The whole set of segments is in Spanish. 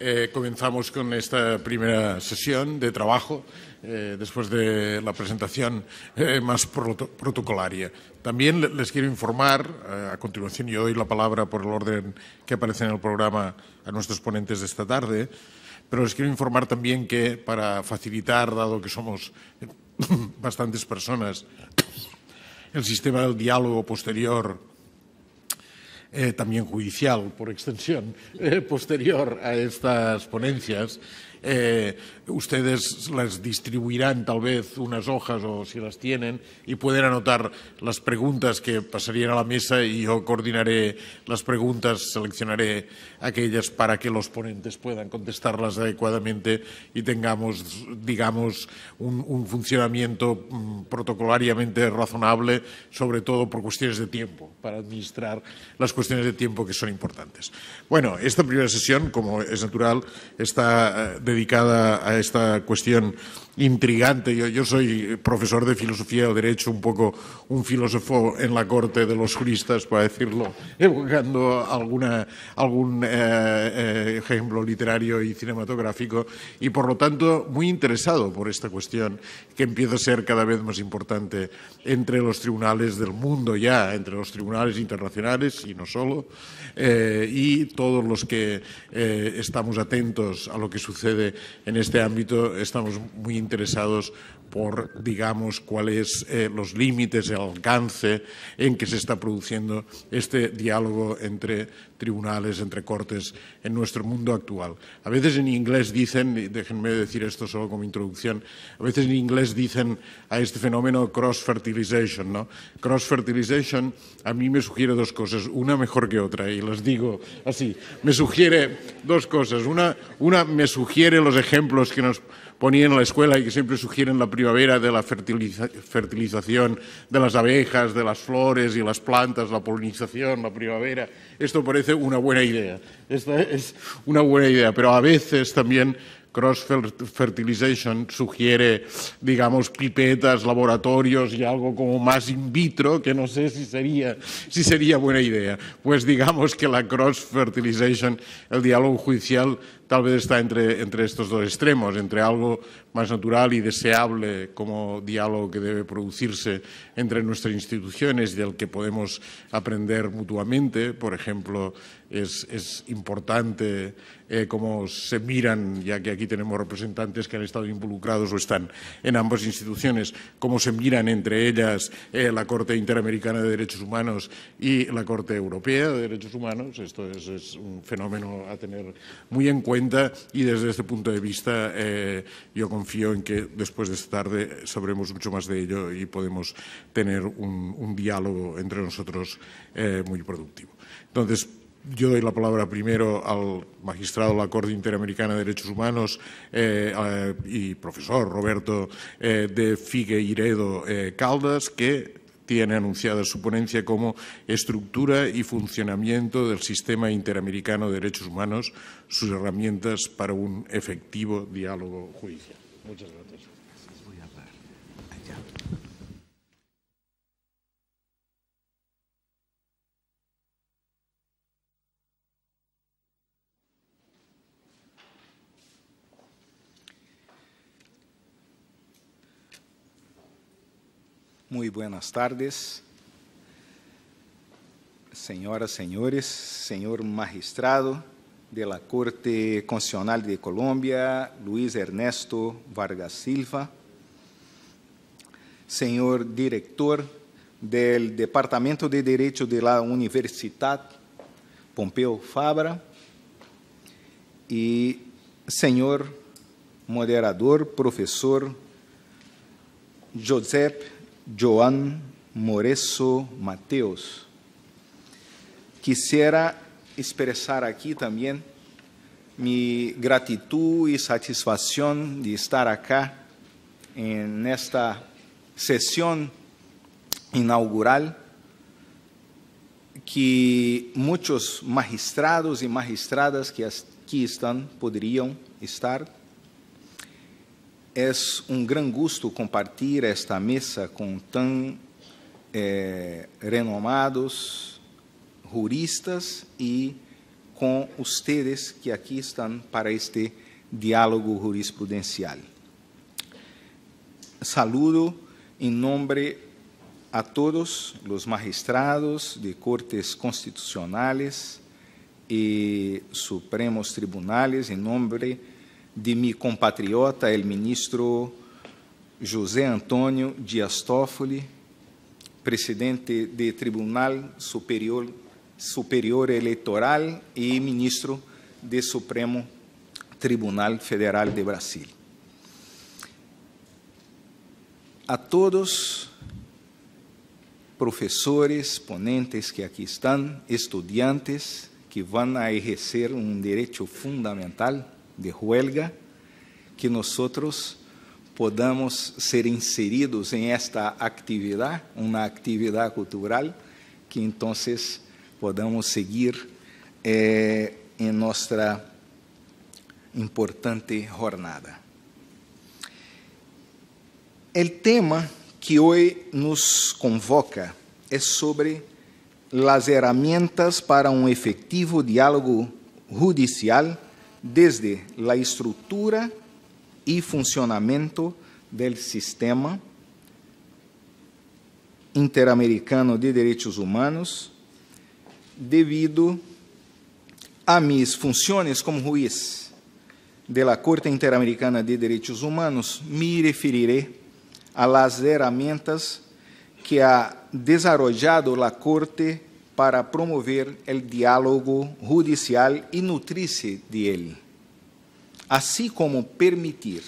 Eh, comenzamos con esta primera sesión de trabajo eh, después de la presentación eh, más proto protocolaria. También les quiero informar, eh, a continuación yo doy la palabra por el orden que aparece en el programa a nuestros ponentes de esta tarde, pero les quiero informar también que para facilitar, dado que somos eh, bastantes personas, el sistema del diálogo posterior Eh, también judicial por extensión, eh, posterior a estas ponencias, eh, ustedes las distribuirán tal vez unas hojas o si las tienen y pueden anotar las preguntas que pasarían a la mesa y yo coordinaré las preguntas, seleccionaré aquellas para que los ponentes puedan contestarlas adecuadamente y tengamos, digamos, un, un funcionamiento mm, protocolariamente razonable, sobre todo por cuestiones de tiempo, para administrar las cuestiones de tiempo que son importantes. Bueno, esta primera sesión, como es natural, está eh, de dedicada a esta cuestión intrigante. Yo, soy profesor de filosofía o derecho, un poco un filósofo en la corte de los juristas, para decirlo, evocando algún eh, eh, ejemplo literario y cinematográfico, y por lo tanto muy interesado por esta cuestión que empieza a ser cada vez más importante entre los tribunales del mundo ya, entre los tribunales internacionales y no solo. Eh, y todos los que eh, estamos atentos a lo que sucede en este ámbito estamos muy interesados por, digamos, cuáles son eh, los límites, el alcance en que se está produciendo este diálogo entre tribunales, entre cortes en nuestro mundo actual. A veces en inglés dicen, y déjenme decir esto solo como introducción, a veces en inglés dicen a este fenómeno cross-fertilization, ¿no? Cross-fertilization a mí me sugiere dos cosas, una mejor que otra, y las digo así. Me sugiere dos cosas. Una, una me sugiere los ejemplos que nos ponían en la escuela y que siempre sugieren la primavera de la fertilización de las abejas, de las flores y las plantas, la polinización, la primavera. Esto parece una buena idea. es una buena idea, pero a veces también cross-fertilization sugiere, digamos, pipetas, laboratorios y algo como más in vitro, que no sé si sería, buena idea. Pues digamos que la cross-fertilization, el diálogo judicial, tal vez está entre, entre estos dos extremos, entre algo más natural y deseable como diálogo que debe producirse entre nuestras instituciones y del que podemos aprender mutuamente, por ejemplo, es, importante eh, cómo se miran, ya que aquí tenemos representantes que han estado involucrados o están en ambas instituciones, cómo se miran entre ellas eh, la Corte Interamericana de Derechos Humanos y la Corte Europea de Derechos Humanos. Esto es, un fenómeno a tener muy en cuenta y desde este punto de vista eh, yo confío en que después de esta tarde sabremos mucho más de ello y podemos tener un, un diálogo entre nosotros muy productivo. Entonces, yo doy la palabra primero al magistrado de la Corte Interamericana de Derechos Humanos eh, eh, y profesor Roberto eh, de Figueiredo Caldas, que tiene anunciada su ponencia como estructura y funcionamiento del sistema interamericano de derechos humanos, sus herramientas para un efectivo diálogo judicial. Muchas Muito buenas tardes. Senhoras, senhores, senhor magistrado de la Corte Constitucional de Colômbia, Luiz Ernesto Vargas Silva, senhor diretor do Departamento de Direito de la Universidad Pompeu Fabra e senhor moderador, professor José Joan Moreso Mateos. Quisiera expresar aquí también mi gratitud y satisfacción de estar acá en esta sesión inaugural que muchos magistrados y magistradas que aquí están podrían estar É um gran gusto compartilhar esta mesa com tão eh, renomados juristas e com vocês que aqui estão para este diálogo jurisprudencial. Saludo em nome a todos os magistrados de cortes constitucionais e supremos tribunais em nome de de mi compatriota, el ministro José Antônio Dias Toffoli, presidente do Tribunal Superior, Superior Eleitoral e ministro do Supremo Tribunal Federal de Brasil. A todos, professores, ponentes que aqui estão, estudantes que vão a exercer um direito fundamental, de huelga, que nós podamos ser inseridos em esta atividade, uma atividade cultural, que então podamos seguir eh, em nossa importante jornada. O tema que hoje nos convoca é sobre as ferramentas para um efetivo diálogo judicial desde a estrutura e funcionamento do sistema interamericano de Direitos humanos, devido a mis funções como juiz da Corte Interamericana de Derechos Humanos, me referiré a las herramientas que ha desarrollado a Corte para promover el diálogo judicial y nutrirse de él, así como permitir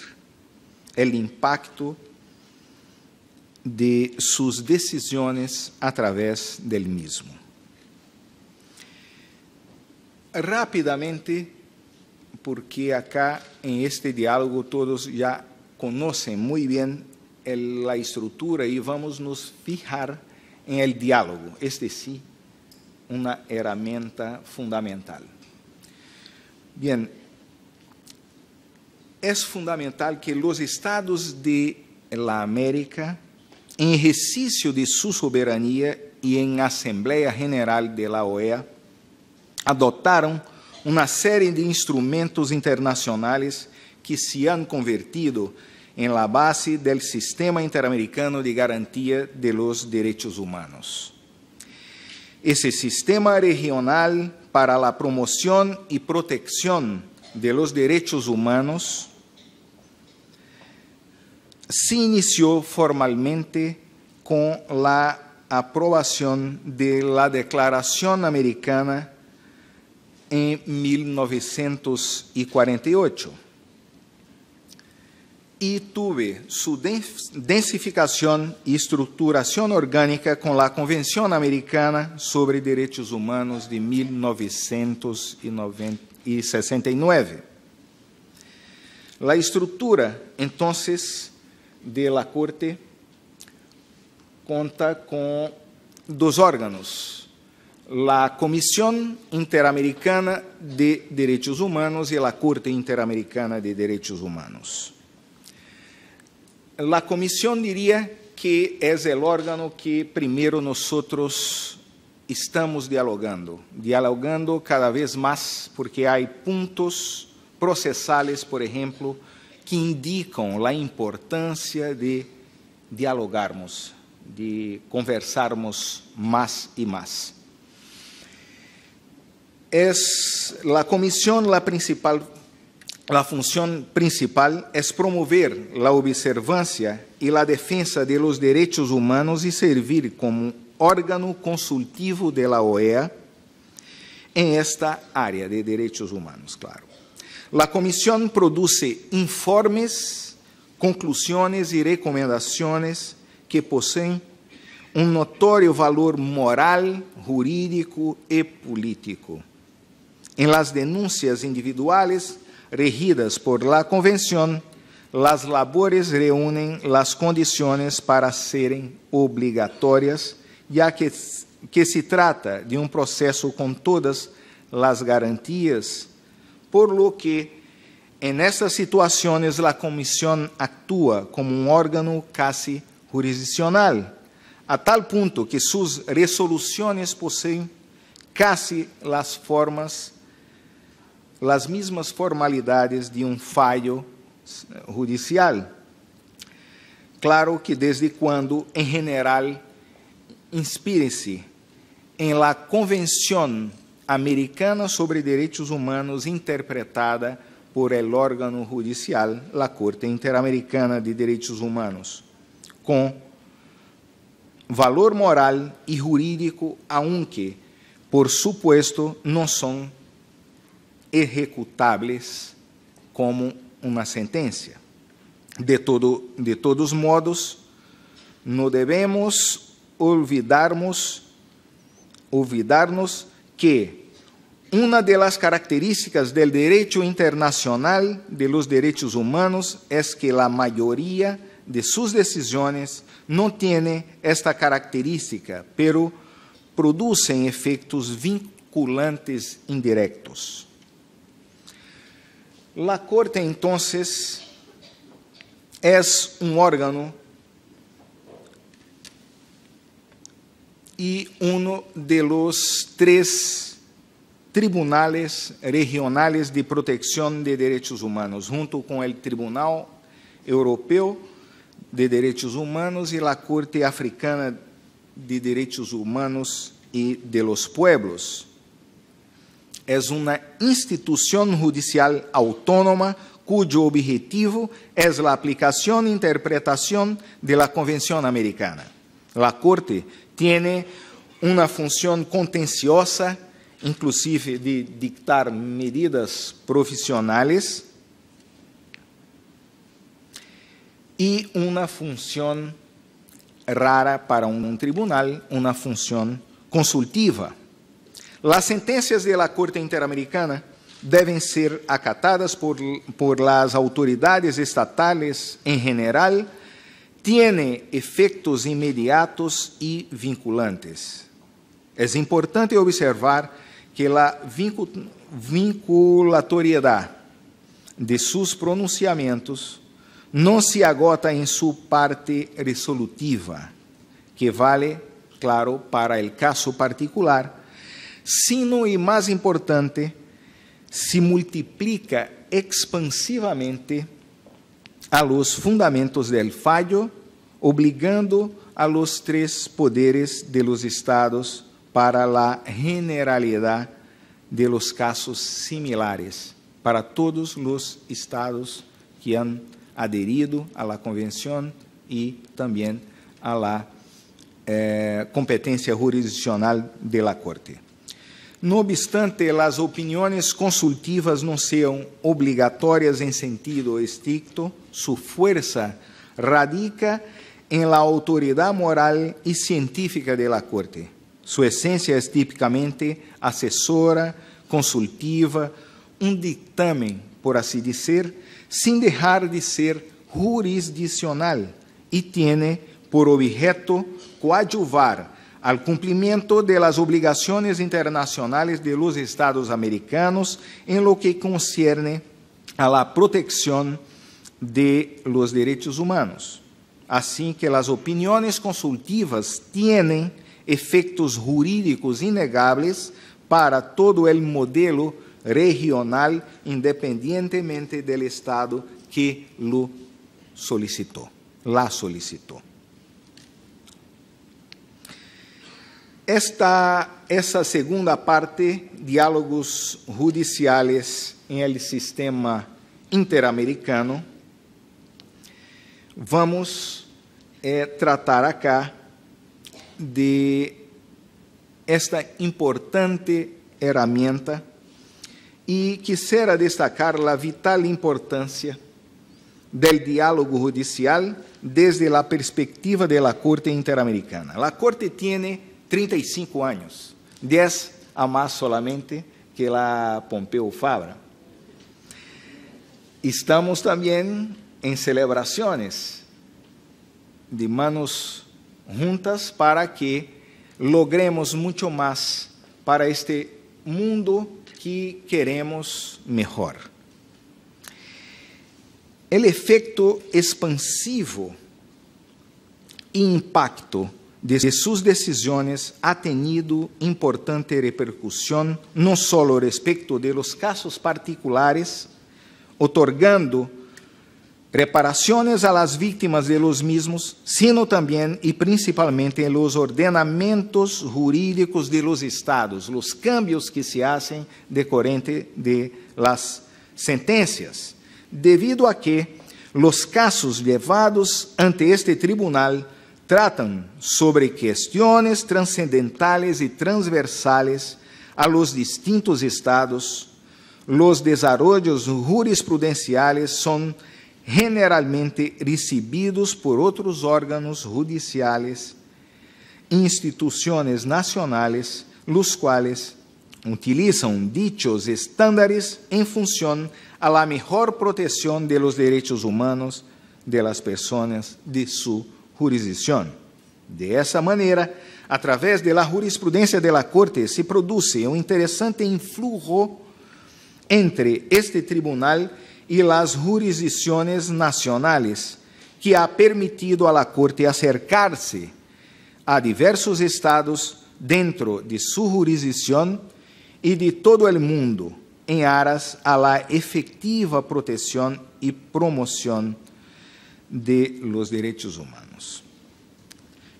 el impacto de sus decisiones a través del mismo. Rápidamente, porque acá en este diálogo todos ya conocen muy bien la estructura y vamos nos fijar en el diálogo, es decir, una herramienta fundamental. Bien, es fundamental que los estados de la América, en ejercicio de su soberanía y en Asamblea General de la OEA, adotaram una serie de instrumentos internacionales que se han convertido en la base del sistema interamericano de garantía de los derechos humanos. ese sistema regional para la promoción y protección de los derechos humanos se inició formalmente con la aprobación de la Declaración Americana en 1948. e tuve su densificación y estructuración orgánica con la Convención Americana sobre Derechos Humanos de 1969. La estructura, entonces, de la Corte conta com dos órgãos: a Comissão Interamericana de Direitos Humanos e a Corte Interamericana de Direitos Humanos a Comissão diria que é o órgão que primeiro nós estamos dialogando, dialogando cada vez mais porque há pontos processais, por exemplo, que indicam a importância de dialogarmos, de conversarmos mais e mais. É a comissão a principal la função principal é promover la observância e la defesa de los derechos humanos e servir como órgano consultivo de la OEA em esta área de derechos humanos, claro. La comisión produce informes, conclusiones e recomendaciones que possuem um notório valor moral, jurídico e político. Em las denúncias individuais regidas por la Convención, las labores reúnen las condiciones para serem obrigatórias, já que, que se trata de um processo com todas las garantias, por lo que en estas situaciones la Comisión actúa como um órgano casi jurisdiccional, a tal punto que sus resoluciones poseen casi las formas las mesmas formalidades de um falho eh, judicial. Claro que desde quando, em general, inspire-se em la Convenção Americana sobre Direitos Humanos interpretada por el órgano judicial, la Corte Interamericana de Direitos Humanos, com valor moral e jurídico, aunque, por supuesto, não são executáveis como uma sentença. De, todo, de todos modos, não devemos olvidarmos, olvidarnos que uma das características do direito internacional de los humanos é es que a maioria de suas decisões não tem esta característica, pero produzem efeitos vinculantes indiretos. La corte entonces es un órgano y uno de los tres tribunales regionales de protección de derechos humanos, junto con el Tribunal Europeo de Derechos Humanos y la Corte Africana de Derechos Humanos y de los Pueblos é uma instituição judicial autónoma cuyo objetivo é a aplicação e interpretação da Convenção Americana. A Corte tem uma função contenciosa, inclusive de dictar medidas profissionais, e uma função rara para um tribunal, uma função consultiva. Las sentencias de la Corte Interamericana devem ser acatadas por, por las autoridades estatales en general, tiene efectos inmediatos y vinculantes. Es importante observar que la vinculatoriedad de sus pronunciamentos não se agota em sua parte resolutiva, que vale, claro, para o caso particular, sino e mais importante, se multiplica expansivamente a los fundamentos del fallo, obligando a los tres poderes de los estados para la generalidad de los casos similares, para todos los estados que han aderido a la convención y también a la eh, competencia jurisdiccional de la Corte. No obstante, as opiniões consultivas não sejam obrigatórias em sentido estricto, sua força radica em la autoridade moral e científica da Corte. Sua essência é tipicamente assessora, consultiva, um dictamen, por assim dizer, sem deixar de ser jurisdicional e tiene por objeto coadjuvar al cumplimiento de las obligaciones internacionales de los Estados americanos en lo que concierne a la protección de los derechos humanos, así que las opiniones consultivas tienen efectos jurídicos innegables para todo el modelo regional, independientemente del Estado que lo solicitó, la solicitó. Esta, essa segunda parte, diálogos judiciais em el sistema interamericano, vamos é, tratar acá de esta importante ferramenta e quisera destacar a vital importância del diálogo judicial desde a perspectiva da Corte Interamericana. A Corte tiene 35 anos, 10 a mais solamente que Pompeu Pompeo Fabra. Estamos também em celebrações de manos juntas para que logremos muito mais para este mundo que queremos melhor. O efeito expansivo, e impacto de suas decisões ha tenido importante repercussão não solo respecto de los casos particulares, otorgando reparações a las víctimas de los mismos, sino também e principalmente en los ordenamientos jurídicos de los estados, los cambios que se hacen decorrente de las sentencias, devido a que los casos llevados ante este tribunal Tratam sobre questões transcendentais e transversais a los distintos estados. Los desarrollos jurisprudenciais são generalmente recebidos por outros órgãos judiciais, instituições nacionais, los quais utilizam dichos estándares em função a la mejor proteção de los derechos humanos de las personas de su jurisdição. De essa maneira, a través de la jurisprudencia de la Corte se produce um interessante influjo entre este tribunal e las jurisdições nacionales, que ha permitido a la Corte se a diversos estados dentro de sua jurisdição e de todo o mundo em aras a la efectiva proteção e promoção de los derechos humanos.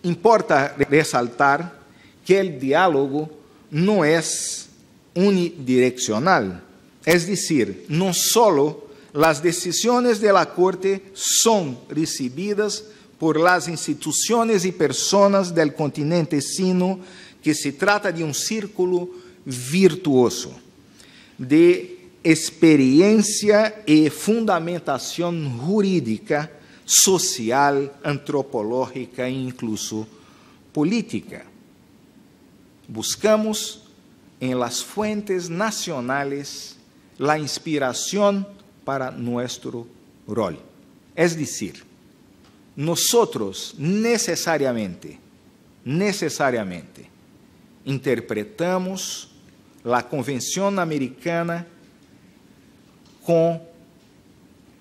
Importa resaltar que el diálogo no es unidireccional, es decir, no solo las decisiones de la Corte son recibidas por las instituciones y personas del continente, sino que se trata de un círculo virtuoso de experiencia y fundamentación jurídica social, antropológica e incluso política. Buscamos en las fuentes nacionales la inspiración para nuestro rol. Es decir, nosotros necesariamente, necesariamente, interpretamos la Convención Americana con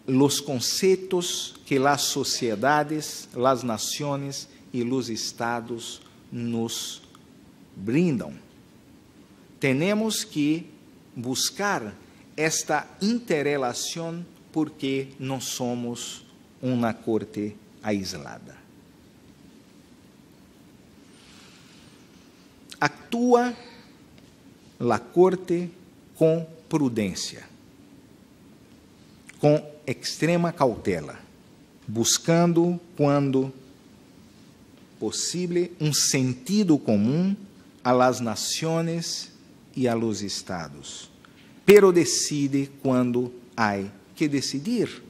los conceitos que las sociedades, las naciones e los estados nos brindam. Temos que buscar esta interrelação porque não somos uma corte aislada. Actua la corte com prudência, com extrema cautela, buscando, quando possível, um sentido comum a las naciones e a los estados. Pero decide quando há que decidir.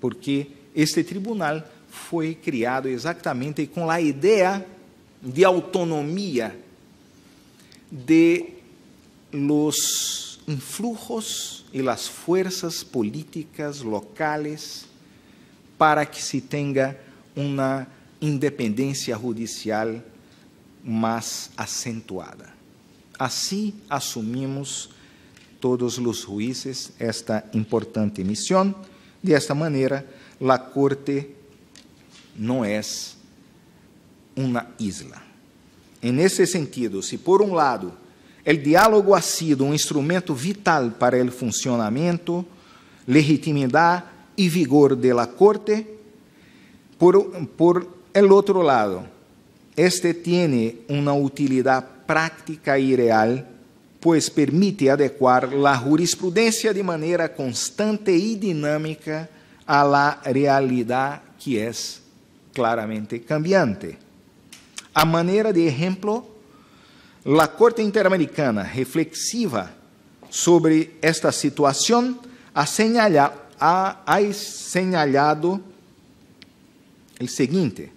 Porque este tribunal foi criado exatamente com a ideia de autonomia de los influjos y las fuerzas políticas locales para que se tenga uma independência judicial mais acentuada. Assim assumimos todos os juízes esta importante missão. De esta maneira, a Corte não é uma isla. En esse sentido, se por um lado o diálogo ha sido um instrumento vital para o funcionamento, legitimidade e vigor la Corte. Por, por el lado, este tiene uma utilidade prática e real, pues permite adequar a jurisprudência de maneira constante e dinâmica à la que é claramente cambiante. A maneira de exemplo la Corte Interamericana reflexiva sobre esta situação ha, ha, ha señalado o seguinte: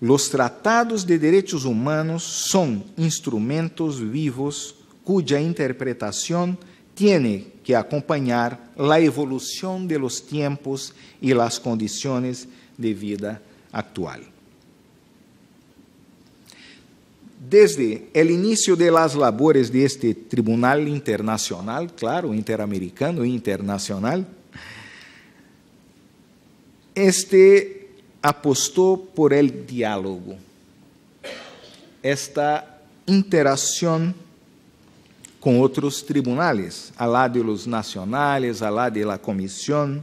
Los tratados de direitos humanos son instrumentos vivos cuya interpretación tiene que acompanhar la evolución de los tiempos y las condiciones de vida actual. desde o início de las labores de este Tribunal Internacional, claro, interamericano e internacional, este apostou por el diálogo, esta interação com outros tribunais, a lá de los nacionales, a lá de la comisión,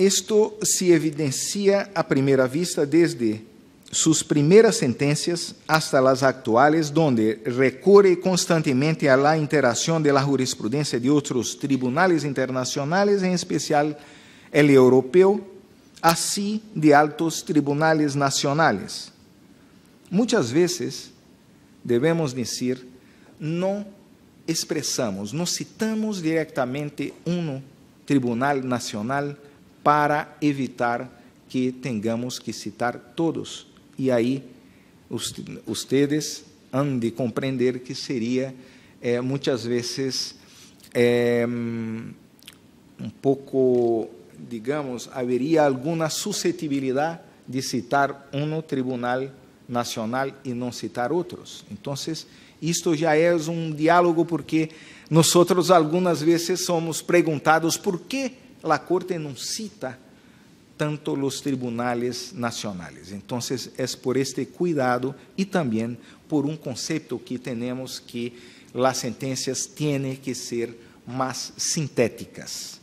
Isto se evidencia à primeira vista desde suas primeiras sentenças hasta las actuales, donde recurre constantemente a la interacción de la jurisprudencia de otros tribunales internacionales, en especial el europeo, así de altos tribunales nacionales. Muchas veces, debemos decir, no expresamos, no citamos directamente um tribunal nacional, para evitar que tenhamos que citar todos. E aí, os, ustedes han de compreender que seria eh, muitas vezes eh, um pouco, digamos, haveria alguma suscetibilidade de citar um tribunal nacional e não citar outros. Então, isto já é um diálogo porque nós outros algumas vezes somos perguntados por que la Corte não cita tanto os tribunais nacionais. Então, es por este cuidado e também por um conceito que temos que as sentenças têm que ser mais sintéticas.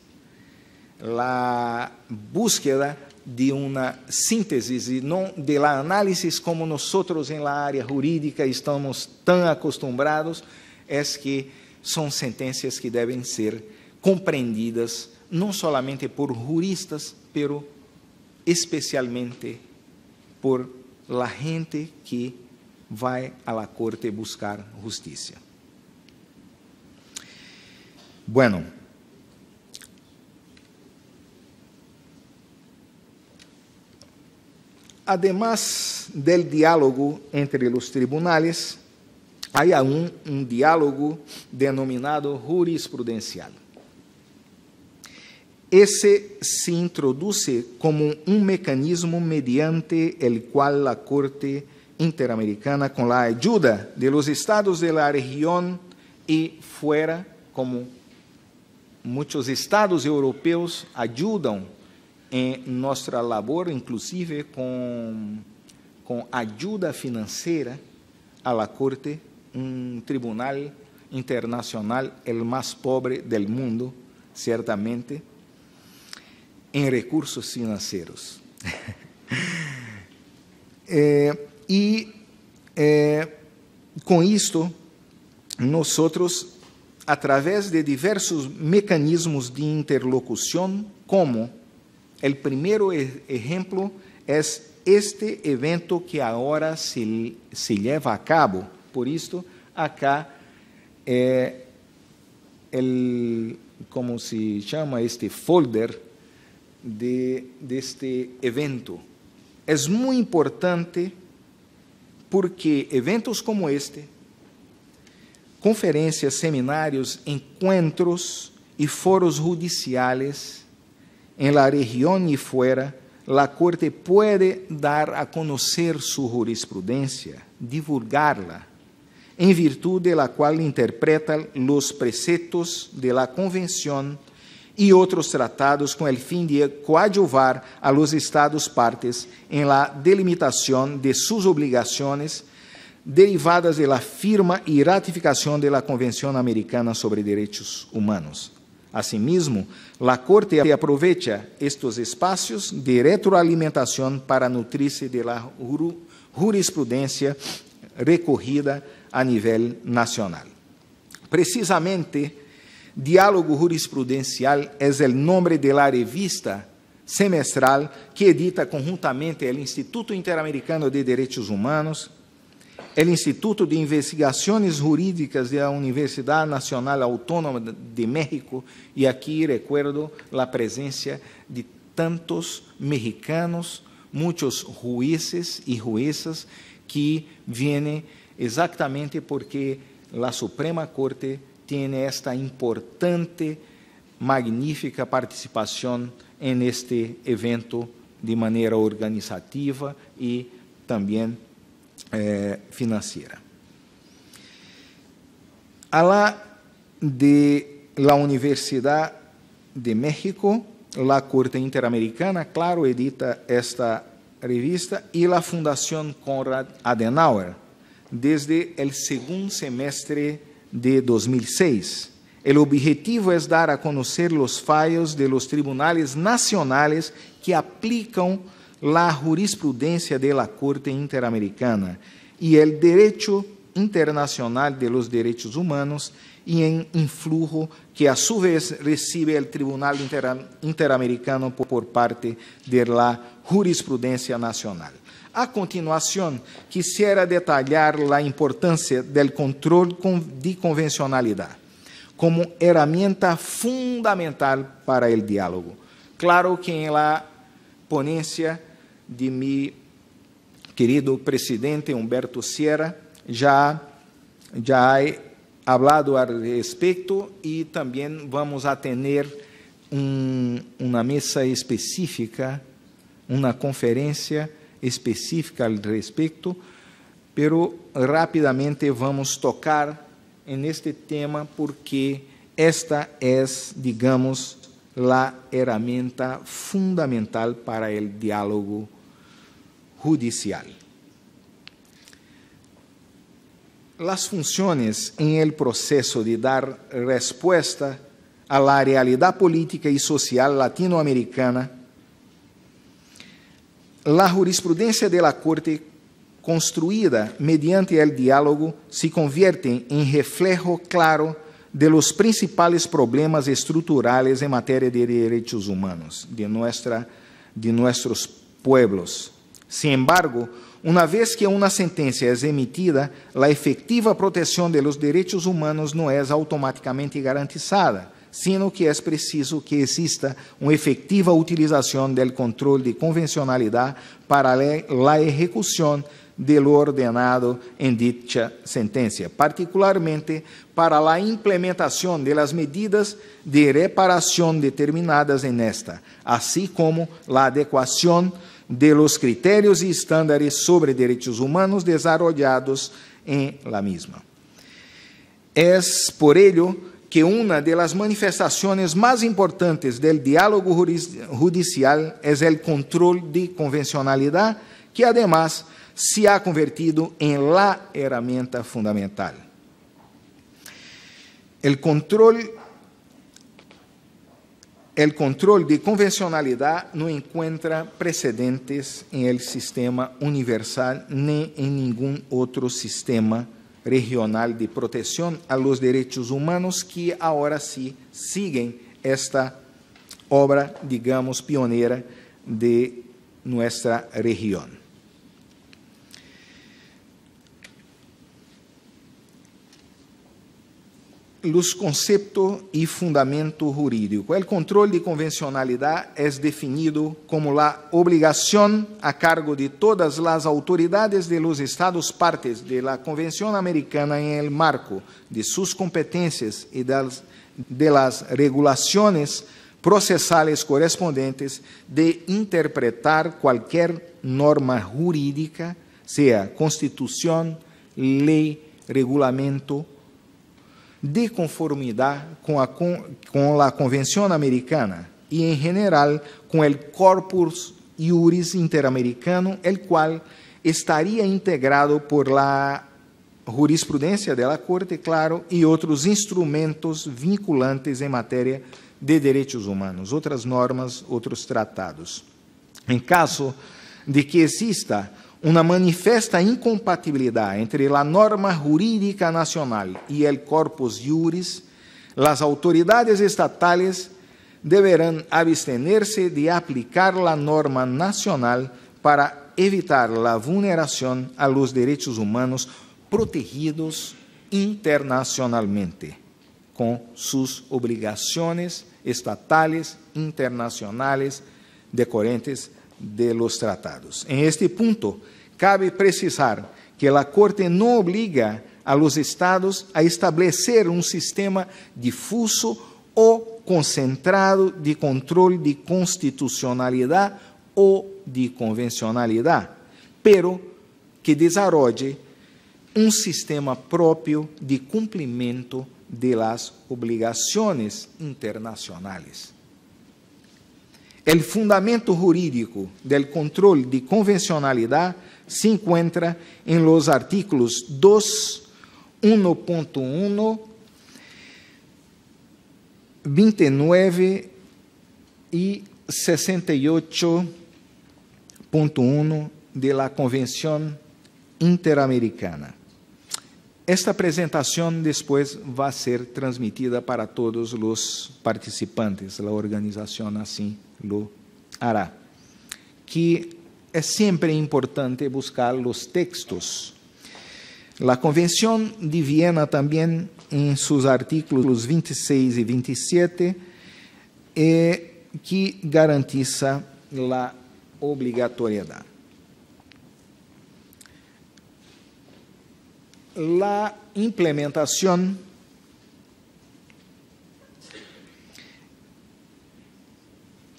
a búsqueda de uma síntese e não de la análisis como nós, em la área jurídica estamos tão acostumbrados, es que são sentenças que devem ser comprendidas não solamente por juristas, pero especialmente por la gente que vai à la corte buscar justiça. Bueno, además del diálogo entre los tribunales, hay aún un diálogo denominado jurisprudencial esse se introduce como um mecanismo mediante el qual a Corte Interamericana, com a ajuda de los estados de la región e fuera, como muitos estados europeus ajudam em nossa labor, inclusive com, com ajuda financeira à Corte, um tribunal internacional, o mais pobre do mundo, certamente, em recursos financeiros. é, e é, com isto, nós, através de diversos mecanismos de interlocução, como o primeiro exemplo é este evento que agora se, se leva a cabo. Por isto, acá, é, el, como se chama este folder, de, deste evento. É muito importante porque eventos como este, conferências, seminários, encontros e foros judiciais em la región e fora, la Corte pode dar a conhecer sua jurisprudência, divulgarla, em virtude de la qual interpreta los preceptos de la Convención e outros tratados com el fim de coadjuvar a los Estados partes en la delimitación de sus obligaciones derivadas de la firma y ratificación de la Convención Americana sobre Derechos Humanos. Asimismo, la Corte aprovecha estos espacios de retroalimentación para nutrirse de la jurisprudencia recorrida a nível nacional. Precisamente Diálogo Jurisprudencial é o nome da revista semestral que edita conjuntamente o Instituto Interamericano de Direitos Humanos, o Instituto de Investigações Jurídicas da Universidade Nacional Autônoma de México, e aqui recuerdo a presença de tantos mexicanos, muitos juízes e juízas que vêm exatamente porque a Suprema Corte tem esta importante, magnífica participação em este evento de maneira organizativa e também eh, financeira. Alá de la Universidad de México, la Corte Interamericana, claro, edita esta revista, e la Fundación Conrad Adenauer, desde el segundo semestre de 2006. El objetivo es dar a conocer los fallos de los tribunales nacionales que aplican la jurisprudencia de la Corte Interamericana y el derecho internacional de los derechos humanos y en influjo que a su vez recibe el Tribunal Interamericano por parte de la jurisprudencia nacional. A continuação, quisiera detalhar a importância do controle de convencionalidade como herramienta fundamental para o diálogo. Claro que em la ponência de mi querido presidente Humberto Sierra já já há hablado al respecto e também vamos a uma mesa específica, uma conferência específica al respecto, pero rápidamente vamos a tocar en este tema porque esta es, digamos, la herramienta fundamental para el diálogo judicial. Las funciones en el proceso de dar respuesta a la realidad política y social latinoamericana la jurisprudencia de la Corte construída mediante el diálogo se convierte en reflejo claro de los principales problemas estructurales en materia de derechos humanos de, nuestra, de nuestros pueblos. Sin embargo, una vez que una sentencia es emitida, la efectiva protección de los derechos humanos no es automáticamente garantizada, sino que é preciso que exista uma efectiva utilização do controle de convencionalidade para la ejecução do ordenado em dicha sentença, particularmente para a implementação de las medidas de reparação determinadas em esta, assim como a adequação de los critérios e estándares sobre direitos humanos desarrollados em la misma. É por ello que una de las manifestaciones más importantes del diálogo judicial es el control de convencionalidad, que además se ha convertido en la herramienta fundamental. El control, el control de convencionalidad no encuentra precedentes en el sistema universal ni en ningún otro sistema Regional de Protección a los Derechos Humanos, que ahora sí siguen esta obra, digamos, pionera de nuestra región. los conceptos y fundamento jurídico. El control de convencionalidad es definido como la obligación a cargo de todas las autoridades de los Estados partes de la Convención Americana en el marco de sus competencias y de las, de las regulaciones procesales correspondentes de interpretar cualquier norma jurídica, sea constitución, ley, regulamento de conformidade com a, com a convenção Americana e em general com o Corpus Iuris Interamericano, el qual estaria integrado por la jurisprudência da Corte, claro, e outros instrumentos vinculantes em matéria de direitos humanos, outras normas, outros tratados. em caso de que exista una manifesta incompatibilidad entre la norma jurídica nacional y el corpus iuris, las autoridades estatales deberán abstenerse de aplicar la norma nacional para evitar la vulneración a los derechos humanos protegidos internacionalmente, con sus obligaciones estatales internacionales decorrentes de los tratados. En este punto, cabe precisar que la Corte no obliga a los estados a establecer un sistema difuso o concentrado de control de constitucionalidad o de convencionalidad, pero que desarrolle un sistema propio de cumplimiento de las obligaciones internacionales o fundamento jurídico do controle de convencionalidade, se encontra em los artículos 2, 1.1, 29 e 68.1 de la Convención Interamericana. Esta apresentação depois vai ser transmitida para todos os participantes. A organização assim lo hará. Que é sempre importante buscar os textos. A convenção de Viena também, em seus artículos 26 e 27, é que garantiza a obrigatoriedade. La implementação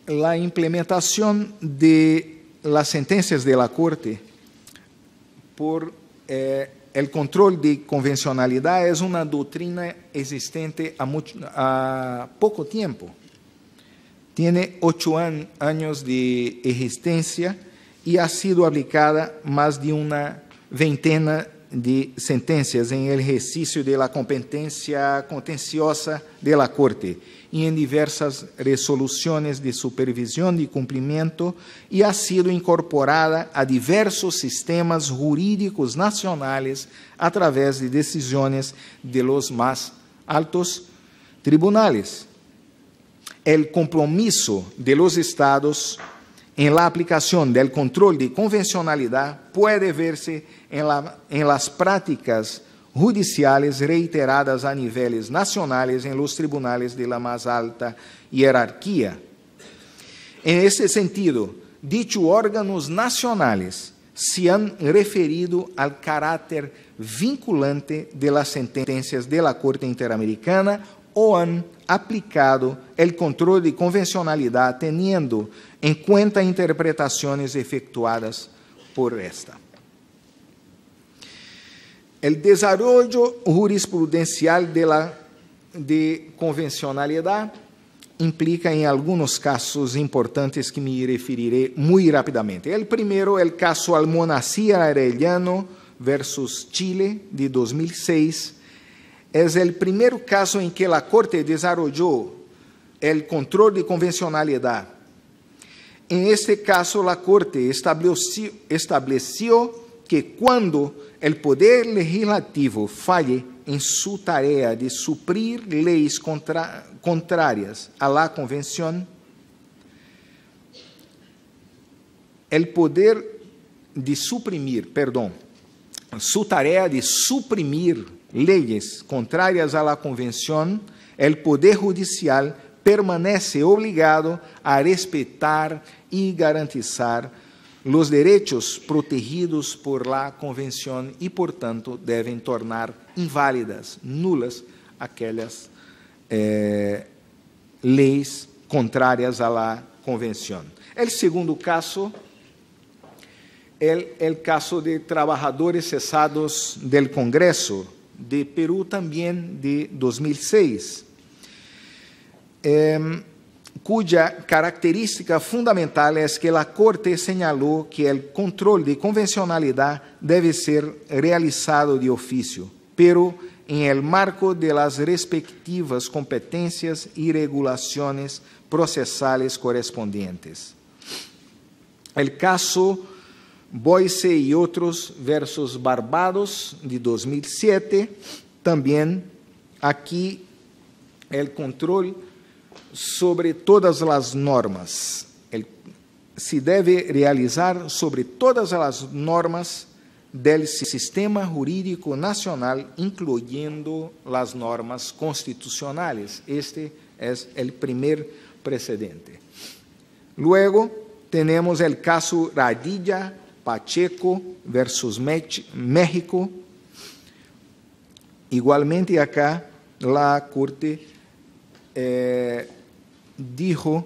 la implementación de las sentencias de la Corte por eh, el control de convencionalidad es una doctrina existente a, poco tiempo. Tiene ocho años de existencia y ha sido aplicada más de una veintena de sentencias en el ejercicio de la competencia contenciosa de la Corte y en diversas resoluciones de supervisión y cumplimiento y ha sido incorporada a diversos sistemas jurídicos nacionales a través de decisiones de los más altos tribunales. El compromiso de los estados en la aplicación del control de convencionalidad puede verse en, la, en las prácticas judiciales reiteradas a níveis nacionais em los tribunales de la más alta hierarquia. Em ese sentido, dichos órganos nacionales se han referido al carácter vinculante de las sentencias de la Corte Interamericana o han aplicado el control de convencionalidad teniendo en cuenta interpretaciones efectuadas por esta el desarrollo jurisprudencial de la de convencionalidade implica em alguns casos importantes que me referiré muito rapidamente. O primeiro o caso Almonacía Arellano versus Chile de 2006. É o primeiro caso em que a Corte desarrollou o controle de convencionalidade. Em este caso, a Corte estabeleceu, estabeleceu que quando o poder legislativo falhe em sua tarefa de suprir leis contra, contrárias à la convenção, o poder de suprimir, perdão, sua tarefa de suprimir leis contrárias à la convenção, o poder judicial permanece obrigado a respeitar e garantizar Los derechos protegidos por la Convención e, portanto, devem tornar inválidas, nulas, aquelas eh, leis contrárias à la Convención. El segundo caso el, el caso de trabajadores cesados del Congreso de Perú, também de 2006. Eh, cuya característica fundamental é que a Corte señalou que o controle de convencionalidade deve ser realizado de ofício, pero em el marco de las respectivas competencias e regulaciones processales correspondientes. El caso Boyce y otros versus Barbados de 2007, também aqui el control sobre todas as normas. Ele se deve realizar sobre todas as normas do sistema jurídico nacional, incluindo as normas constitucionais. Este é o primeiro precedente. Luego, temos o caso Radilla Pacheco versus México. Igualmente acá, a Corte eh, dijo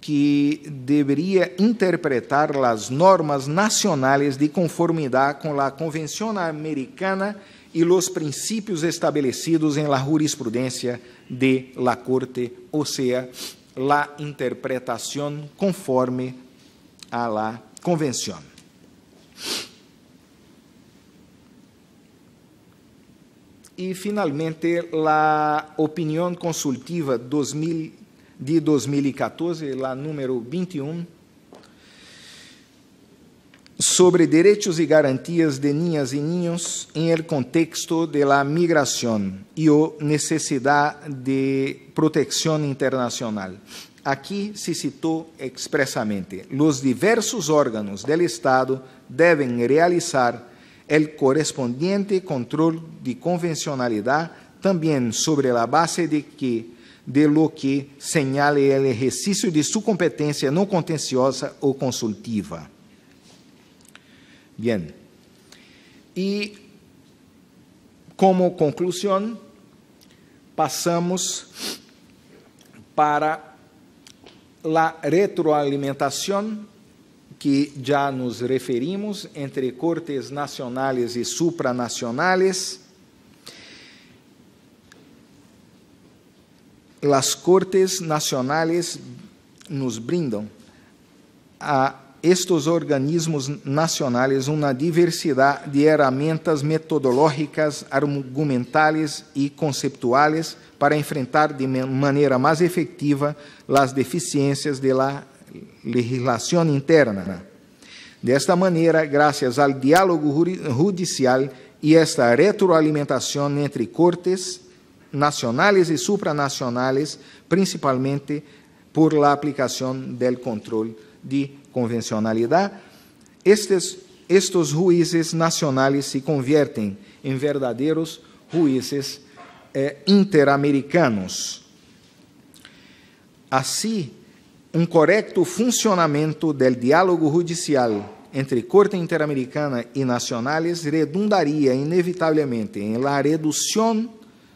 que deveria interpretar as normas nacionais de conformidade com a convenção Americana e los princípios establecidos em la jurisprudência de la Corte, ou seja, la interpretação conforme a la convenção. E finalmente, la opinião consultiva 2000 de 2014, e la número 21, e um, sobre derechos y e garantías de niñas y niños en em el contexto de la migración y o necesidad de protección internacional. Aquí se citó expresamente, los diversos órganos del Estado deben realizar el correspondiente control de convencionalidad también sobre la base de que de lo que señale el ejercicio de su competencia no contenciosa o consultiva. Bien. Y como conclusión, pasamos para la retroalimentación que ya nos referimos entre cortes nacionales y supranacionales las Cortes Nacionales nos brindam a estes organismos nacionais uma diversidade de ferramentas metodológicas, argumentais e conceptuais para enfrentar de maneira mais efetiva as deficiências de la legislação interna. Desta maneira, graças ao diálogo judicial e esta retroalimentação entre cortes, nacionales y supranacionales, principalmente por la aplicación del control de convencionalidad. Estes, estos juízes nacionales se convierten en verdaderos juízes eh, interamericanos. Así, um correto funcionamento do diálogo judicial entre Corte Interamericana e nacionais redundaria inevitavelmente em la redução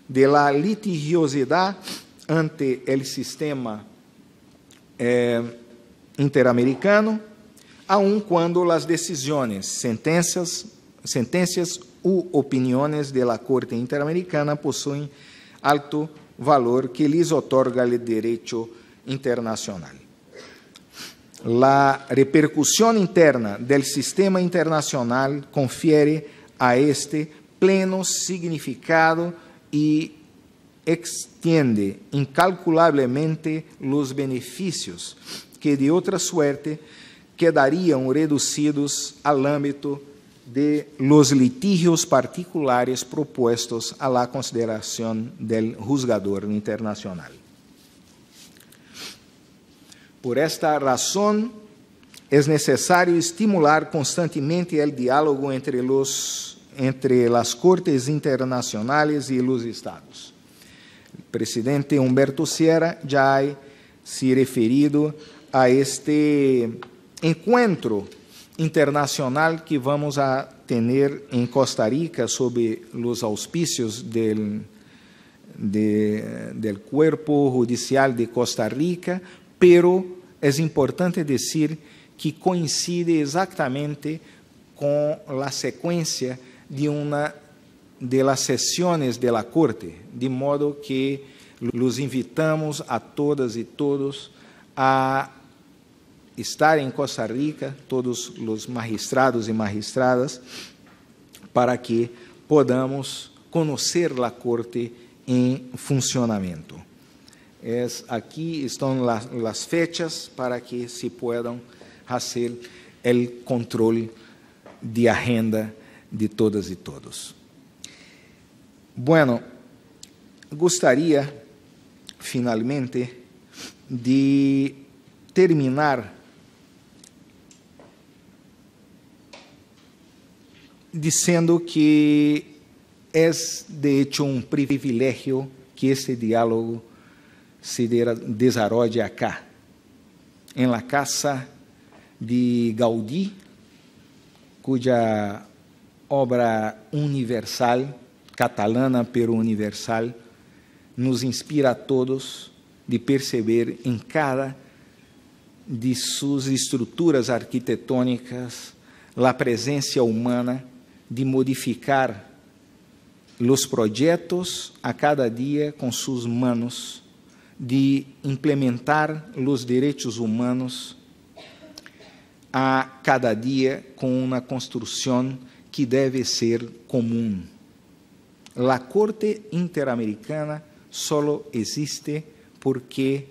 de la litigiosidad ante el sistema eh, interamericano, aun cuando las decisiones, sentencias, sentencias u opiniones de la Corte Interamericana possuem alto valor que lhes otorga el derecho internacional. La repercusión interna del sistema internacional confiere a este pleno significado e extiende incalculavelmente os benefícios que de outra suerte quedariam reduzidos ao âmbito de los litigios particulares propostos à la consideración del juzgador internacional. Por esta razão, é necessário estimular constantemente el diálogo entre los entre as cortes internacionais e os estados. O presidente Humberto Sierra já se referido a este encontro internacional que vamos a ter em Costa Rica sob os auspícios do de, del Cuerpo Judicial de Costa Rica, pero é importante dizer que coincide exatamente com a sequência de uma de las da de la Corte, de modo que los invitamos a todas e todos a estar em Costa Rica, todos los magistrados e magistradas, para que podamos conhecer la Corte em funcionamento. Es, aqui estão las, las fechas para que se puedan hacer el control de agenda de todas e todos. Bueno, gostaria, finalmente, de terminar dizendo que é, de hecho, um privilégio que esse diálogo se desarrolle acá, em la casa de Gaudí, cuja obra universal, catalana, pero universal, nos inspira a todos de perceber em cada de suas estruturas arquitetônicas a presença humana de modificar os projetos a cada dia com suas manos, de implementar os direitos humanos a cada dia com uma construção que deve ser comum. La Corte Interamericana solo existe porque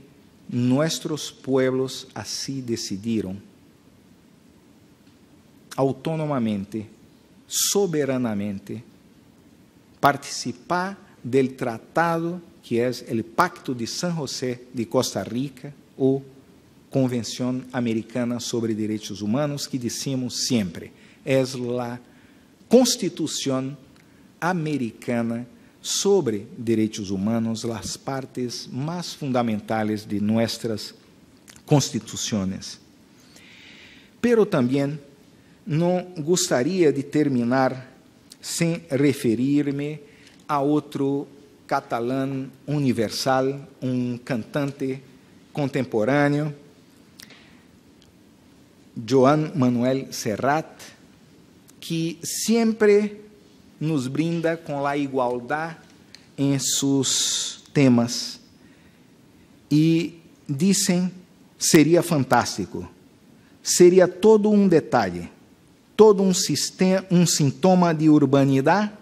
nuestros pueblos así decidieron, autónomamente, soberanamente, participar del tratado que es el Pacto de San José de Costa Rica o Convención Americana sobre Derechos Humanos, que decimos siempre, es la Constituição Americana sobre Direitos Humanos, as partes mais fundamentais de nossas constituições. Pero também não gostaria de terminar sem referir-me a outro catalão universal, um cantante contemporâneo, Joan Manuel Serrat, que sempre nos brinda com a igualdade em seus temas. E dizem, seria fantástico, seria todo um detalhe, todo um, sistema, um sintoma de urbanidade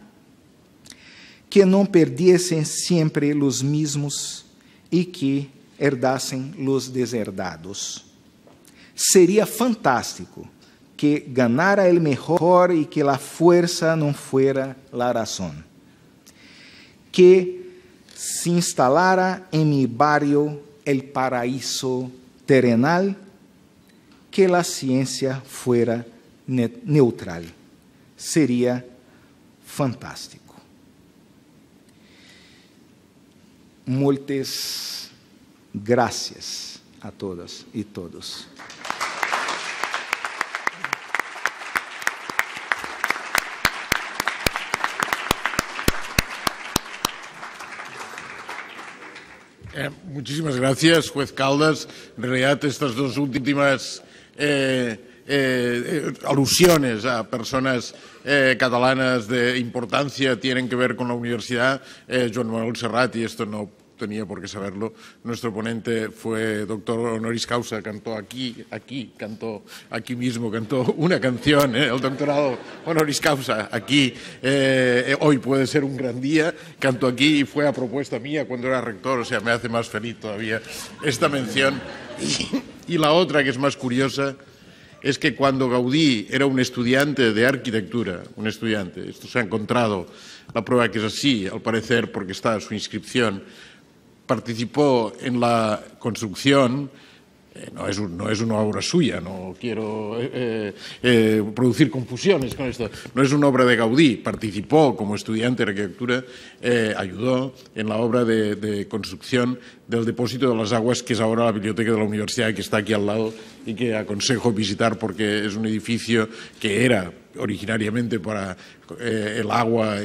que não perdessem sempre os mesmos e que herdassem os deserdados. Seria fantástico que ganara el mejor y que la fuerza no fuera la razón. Que se instalara en mi barrio el paraíso terrenal, que la ciencia fuera neutral. Sería fantástico. Muchas gracias a todas y todos. Eh, muchísimas gracias, juez Caldas. En realidad, estas dos últimas eh, eh, eh, alusiones a personas eh, catalanas de importancia tienen que ver con la universidad. Eh, Joan Manuel Serrat, y esto no tenía por qué saberlo. Nuestro ponente fue doctor honoris causa, cantó aquí, aquí, cantó aquí mismo, cantó una canción, ¿eh? el doctorado honoris causa, aquí. Eh, eh, hoy puede ser un gran día, cantó aquí y fue a propuesta mía cuando era rector, o sea, me hace más feliz todavía esta mención. y la otra que es más curiosa es que cuando Gaudí era un estudiante de arquitectura, un estudiante, esto se ha encontrado, la prueba que es así, al parecer, porque está su inscripción participó en la construcción, eh, no, es no es una obra suya, no quiero eh, eh, producir confusiones con esto, no es una obra de Gaudí, participó como estudiante de arquitectura, ayudó en la obra de, de, construcción del depósito de las aguas, que es ahora la biblioteca de la universidad, que está aquí al lado y que aconsejo visitar porque es un edificio que era originariamente para el agua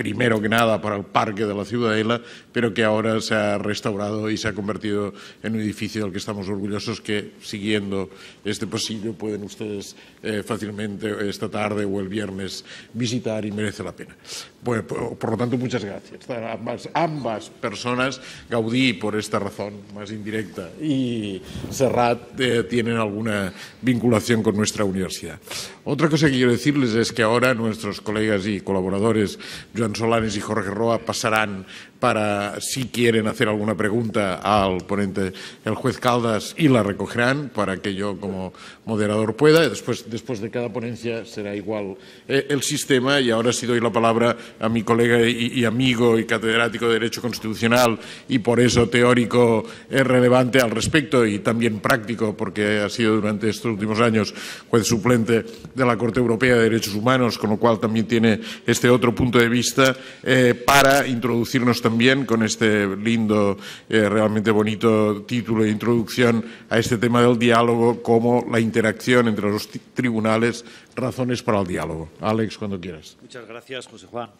primero que nada para el parque de la Ciudadela, pero que ahora se ha restaurado y se ha convertido en un edificio del que estamos orgullosos que siguiendo este pasillo pueden ustedes eh, fácilmente esta tarde o el viernes visitar y merece la pena. Bueno, por lo tanto, muchas gracias. Ambas, ambas personas, Gaudí por esta razón más indirecta y Serrat, eh, tienen alguna vinculación con nuestra universidad. Otra cosa que quiero decirles es que ahora nuestros colegas y colaboradores, Joan Solanes y Jorge Roa, pasarán para si quieren hacer alguna pregunta al ponente, el juez Caldas, y la recogerán para que yo como moderador pueda. Después, después de cada ponencia será igual eh, el sistema y ahora sí doy la palabra a mi colega y, amigo y catedrático de Derecho Constitucional y por eso teórico es eh, relevante al respecto y también práctico porque ha sido durante estos últimos años juez suplente de la Corte Europea de Derechos Humanos, con lo cual también tiene este otro punto de vista eh, para introducirnos también con este lindo, eh, realmente bonito título de introducción a este tema del diálogo como la interacción entre los tribunales, razones para el diálogo. Alex, cuando quieras. Muchas gracias, José Juan.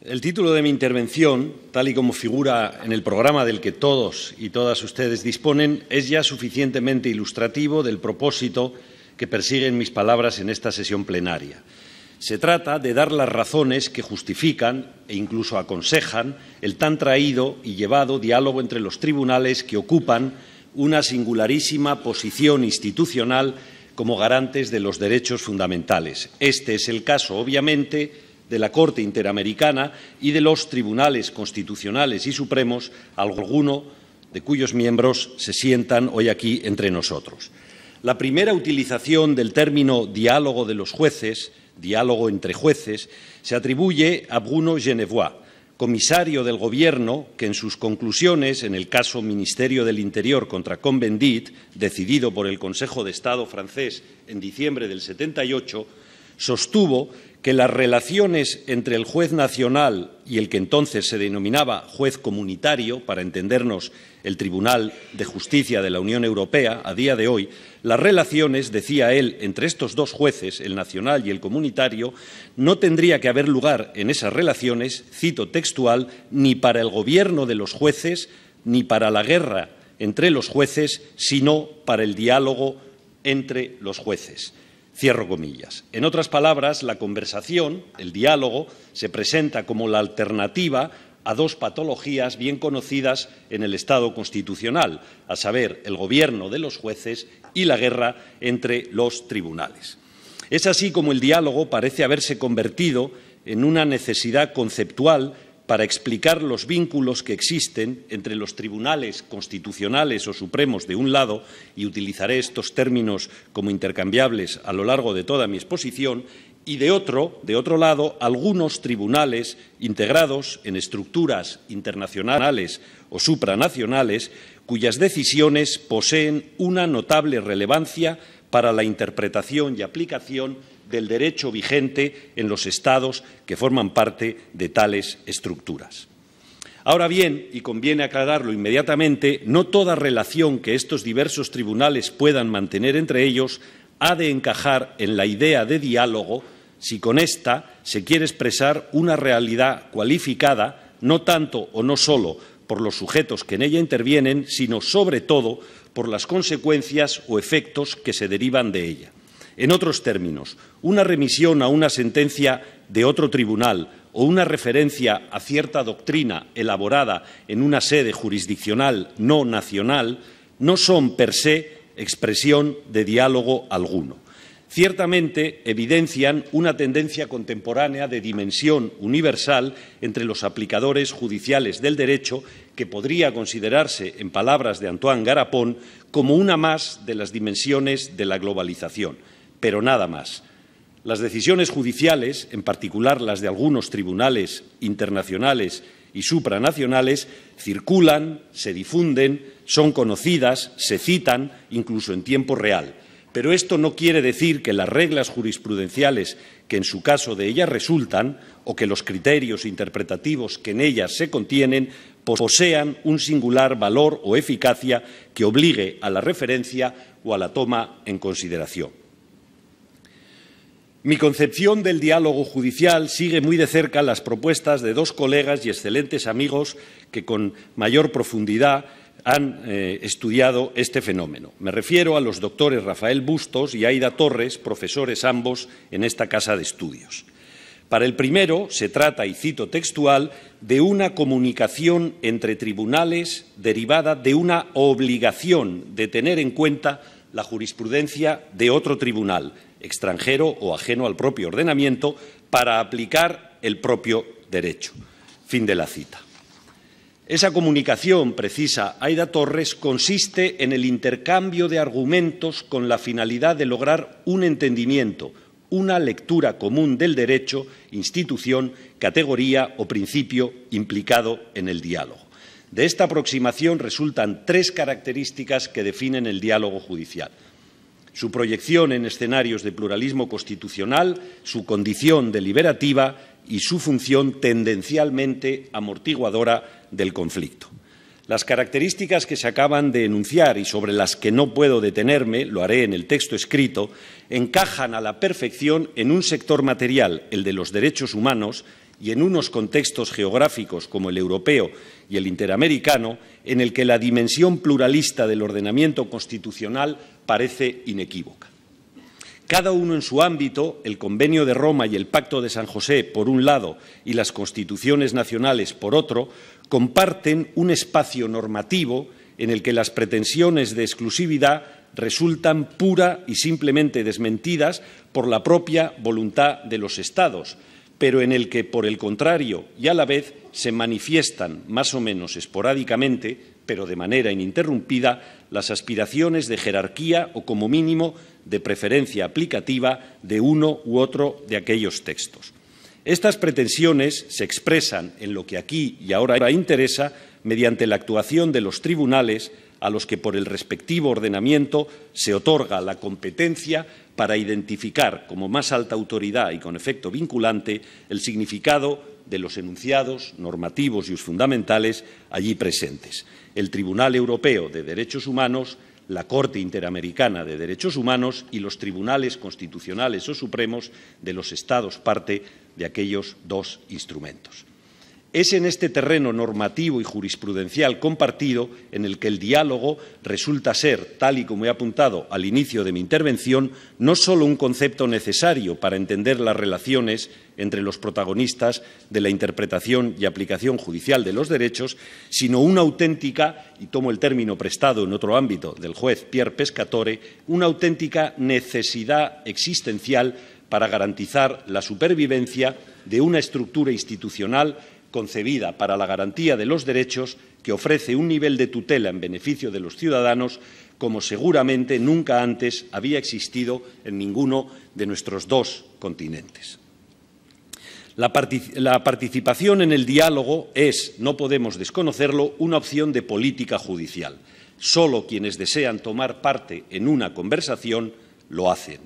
El título de mi intervención, tal y como figura en el programa del que todos y todas ustedes disponen, es ya suficientemente ilustrativo del propósito que persiguen mis palabras en esta sesión plenaria. Se trata de dar las razones que justifican e incluso aconsejan el tan traído y llevado diálogo entre los tribunales que ocupan una singularísima posición institucional como garantes de los derechos fundamentales. Este es el caso, obviamente, de la Corte Interamericana y de los tribunales constitucionales y supremos, alguno de cuyos miembros se sientan hoy aquí entre nosotros. La primera utilización del término diálogo de los jueces diálogo entre jueces, se atribuye a Bruno Genevois, comisario del Gobierno, que en sus conclusiones, en el caso Ministerio del Interior contra Convendit, decidido por el Consejo de Estado francés en diciembre del 78, sostuvo que las relaciones entre el juez nacional y el que entonces se denominaba juez comunitario, para entendernos el Tribunal de Justicia de la Unión Europea, a día de hoy, las relaciones, decía él, entre estos dos jueces, el nacional y el comunitario, no tendría que haber lugar en esas relaciones, cito textual, ni para el gobierno de los jueces, ni para la guerra entre los jueces, sino para el diálogo entre los jueces. Cierro comillas. En otras palabras, la conversación, el diálogo, se presenta como la alternativa a dos patologías bien conocidas en el Estado constitucional, a saber, el gobierno de los jueces y la guerra entre los tribunales. Es así como el diálogo parece haberse convertido en una necesidad conceptual para explicar los vínculos que existen entre los tribunales constitucionales o supremos de un lado, y utilizaré estos términos como intercambiables a lo largo de toda mi exposición, y de otro, de otro lado, algunos tribunales integrados en estructuras internacionales o supranacionales cuyas decisiones poseen una notable relevancia para la interpretación y aplicación del derecho vigente en los Estados que forman parte de tales estructuras. Ahora bien, y conviene aclararlo inmediatamente, no toda relación que estos diversos tribunales puedan mantener entre ellos ha de encajar en la idea de diálogo si con esta se quiere expresar una realidad cualificada, no tanto o no solo por los sujetos que en ella intervienen, sino sobre todo por las consecuencias o efectos que se derivan de ella. En otros términos, una remisión a una sentencia de otro tribunal o una referencia a cierta doctrina elaborada en una sede jurisdiccional no nacional no son per se expresión de diálogo alguno ciertamente evidencian una tendencia contemporánea de dimensión universal entre los aplicadores judiciales del derecho que podría considerarse, en palabras de Antoine Garapón, como una más de las dimensiones de la globalización. Pero nada más. Las decisiones judiciales, en particular las de algunos tribunales internacionales y supranacionales, circulan, se difunden, son conocidas, se citan, incluso en tiempo real. Pero esto no quiere decir que las reglas jurisprudenciales que en su caso de ellas resultan o que los criterios interpretativos que en ellas se contienen posean un singular valor o eficacia que obligue a la referencia o a la toma en consideración. Mi concepción del diálogo judicial sigue muy de cerca las propuestas de dos colegas y excelentes amigos que con mayor profundidad han eh, estudiado este fenómeno. Me refiero a los doctores Rafael Bustos y Aida Torres, profesores ambos en esta casa de estudios. Para el primero se trata, y cito textual, de una comunicación entre tribunales derivada de una obligación de tener en cuenta la jurisprudencia de otro tribunal, extranjero o ajeno al propio ordenamiento, para aplicar el propio derecho. Fin de la cita. Esa comunicación, precisa Aida Torres, consiste en el intercambio de argumentos con la finalidad de lograr un entendimiento, una lectura común del derecho, institución, categoría o principio implicado en el diálogo. De esta aproximación resultan tres características que definen el diálogo judicial. Su proyección en escenarios de pluralismo constitucional, su condición deliberativa y su función tendencialmente amortiguadora del conflicto. Las características que se acaban de enunciar y sobre las que no puedo detenerme, lo haré en el texto escrito, encajan a la perfección en un sector material, el de los derechos humanos, y en unos contextos geográficos como el europeo y el interamericano, en el que la dimensión pluralista del ordenamiento constitucional parece inequívoca. Cada uno en su ámbito, el Convenio de Roma y el Pacto de San José, por un lado, y las constituciones nacionales, por otro, comparten un espacio normativo en el que las pretensiones de exclusividad resultan pura y simplemente desmentidas por la propia voluntad de los Estados, pero en el que, por el contrario y a la vez, se manifiestan más o menos esporádicamente, pero de manera ininterrumpida, las aspiraciones de jerarquía o, como mínimo, de preferencia aplicativa de uno u otro de aquellos textos. Estas pretensiones se expresan en lo que aquí y ahora interesa mediante la actuación de los tribunales a los que por el respectivo ordenamiento se otorga la competencia para identificar como más alta autoridad y con efecto vinculante el significado de los enunciados normativos y fundamentales allí presentes. El Tribunal Europeo de Derechos Humanos la Corte Interamericana de Derechos Humanos y los tribunales constitucionales o supremos de los Estados parte de aquellos dos instrumentos. Es en este terreno normativo y jurisprudencial compartido en el que el diálogo resulta ser, tal y como he apuntado al inicio de mi intervención, no solo un concepto necesario para entender las relaciones entre los protagonistas de la interpretación y aplicación judicial de los derechos, sino una auténtica, y tomo el término prestado en otro ámbito del juez Pierre Pescatore, una auténtica necesidad existencial para garantizar la supervivencia de una estructura institucional concebida para la garantía de los derechos que ofrece un nivel de tutela en beneficio de los ciudadanos como seguramente nunca antes había existido en ninguno de nuestros dos continentes. La, participación en el diálogo es, no podemos desconocerlo, una opción de política judicial. Solo quienes desean tomar parte en una conversación lo hacen.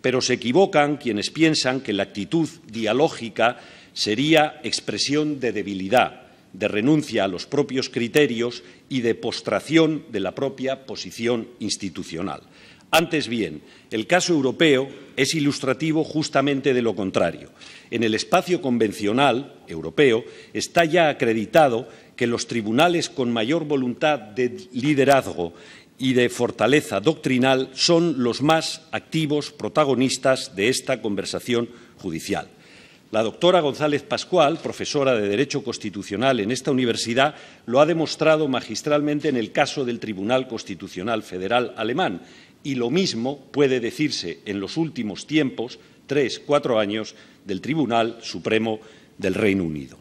Pero se equivocan quienes piensan que la actitud dialógica sería expresión de debilidad, de renuncia a los propios criterios y de postración de la propia posición institucional. Antes bien, el caso europeo es ilustrativo justamente de lo contrario. En el espacio convencional europeo está ya acreditado que los tribunales con mayor voluntad de liderazgo y de fortaleza doctrinal son los más activos protagonistas de esta conversación judicial. La doctora González Pascual, profesora de Derecho Constitucional en esta universidad, lo ha demostrado magistralmente en el caso del Tribunal Constitucional Federal alemán y lo mismo puede decirse en los últimos tiempos, tres, cuatro años, del Tribunal Supremo del Reino Unido.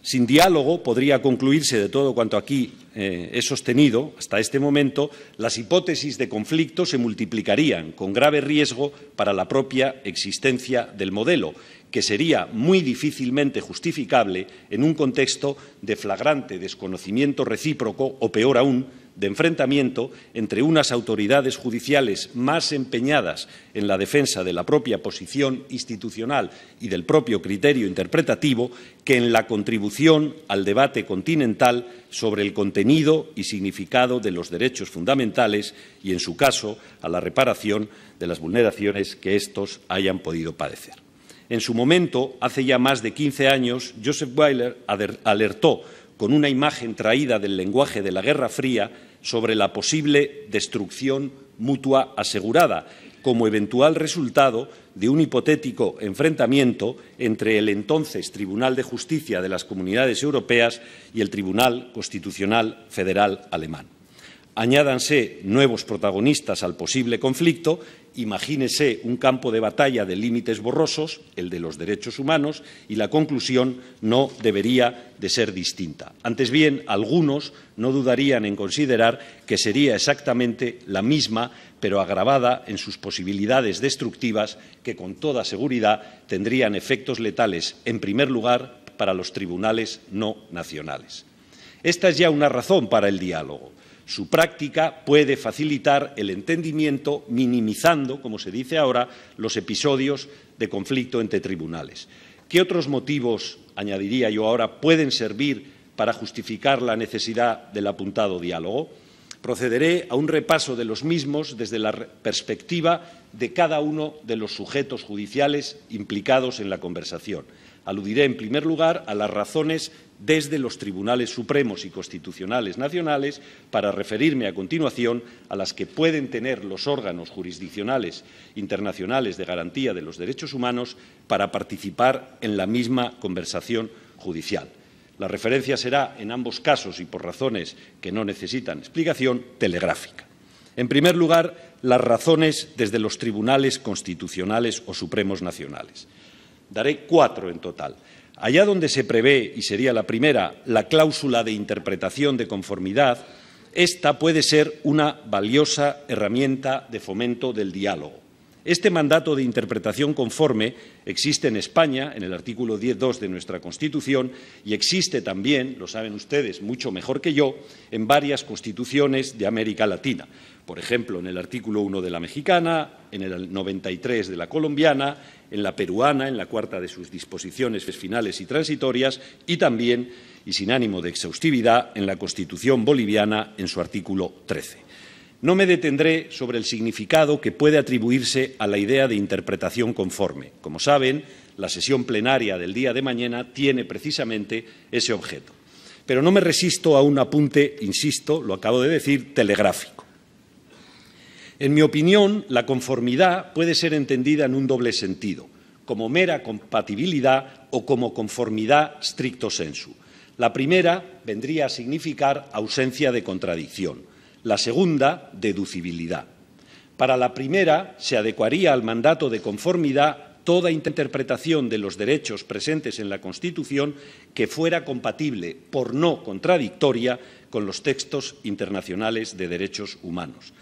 Sin diálogo podría concluirse de todo cuanto aquí eh, he sostenido hasta este momento, las hipótesis de conflicto se multiplicarían con grave riesgo para la propia existencia del modelo que sería muy difícilmente justificable en un contexto de flagrante desconocimiento recíproco o, peor aún, de enfrentamiento entre unas autoridades judiciales más empeñadas en la defensa de la propia posición institucional y del propio criterio interpretativo que en la contribución al debate continental sobre el contenido y significado de los derechos fundamentales y, en su caso, a la reparación de las vulneraciones que estos hayan podido padecer. En su momento, hace ya más de 15 años, Joseph Weiler alertó con una imagen traída del lenguaje de la Guerra Fría sobre la posible destrucción mutua asegurada como eventual resultado de un hipotético enfrentamiento entre el entonces Tribunal de Justicia de las Comunidades Europeas y el Tribunal Constitucional Federal Alemán. Añádanse nuevos protagonistas al posible conflicto imagínese un campo de batalla de límites borrosos, el de los derechos humanos, y la conclusión no debería de ser distinta. Antes bien, algunos no dudarían en considerar que sería exactamente la misma, pero agravada en sus posibilidades destructivas, que con toda seguridad tendrían efectos letales, en primer lugar, para los tribunales no nacionales. Esta es ya una razón para el diálogo su práctica puede facilitar el entendimiento, minimizando, como se dice ahora, los episodios de conflicto entre tribunales. ¿Qué otros motivos, añadiría yo ahora, pueden servir para justificar la necesidad del apuntado diálogo? Procederé a un repaso de los mismos desde la perspectiva de cada uno de los sujetos judiciales implicados en la conversación aludiré en primer lugar a las razones desde los tribunales supremos y constitucionales nacionales para referirme a continuación a las que pueden tener los órganos jurisdiccionales internacionales de garantía de los derechos humanos para participar en la misma conversación judicial. La referencia será, en ambos casos y por razones que no necesitan explicación, telegráfica. En primer lugar, las razones desde los tribunales constitucionales o supremos nacionales. Daré cuatro en total. Allá donde se prevé, y sería la primera, la cláusula de interpretación de conformidad, esta puede ser una valiosa herramienta de fomento del diálogo. Este mandato de interpretación conforme existe en España, en el artículo 10.2 de nuestra Constitución, y existe también, lo saben ustedes mucho mejor que yo, en varias constituciones de América Latina. Por ejemplo, en el artículo 1 de la mexicana, en el 93 de la colombiana, en la peruana, en la cuarta de sus disposiciones finales y transitorias, y también, y sin ánimo de exhaustividad, en la Constitución boliviana, en su artículo 13. No me detendré sobre el significado que puede atribuirse a la idea de interpretación conforme. Como saben, la sesión plenaria del día de mañana tiene precisamente ese objeto. Pero no me resisto a un apunte, insisto, lo acabo de decir, telegráfico. En mi opinión, la conformidad puede ser entendida en un doble sentido, como mera compatibilidad o como conformidad stricto sensu. La primera vendría a significar ausencia de contradicción, la segunda, deducibilidad. Para la primera, se adecuaría al mandato de conformidad toda interpretación de los derechos presentes en la Constitución que fuera compatible, por no contradictoria, con los textos internacionales de derechos humanos.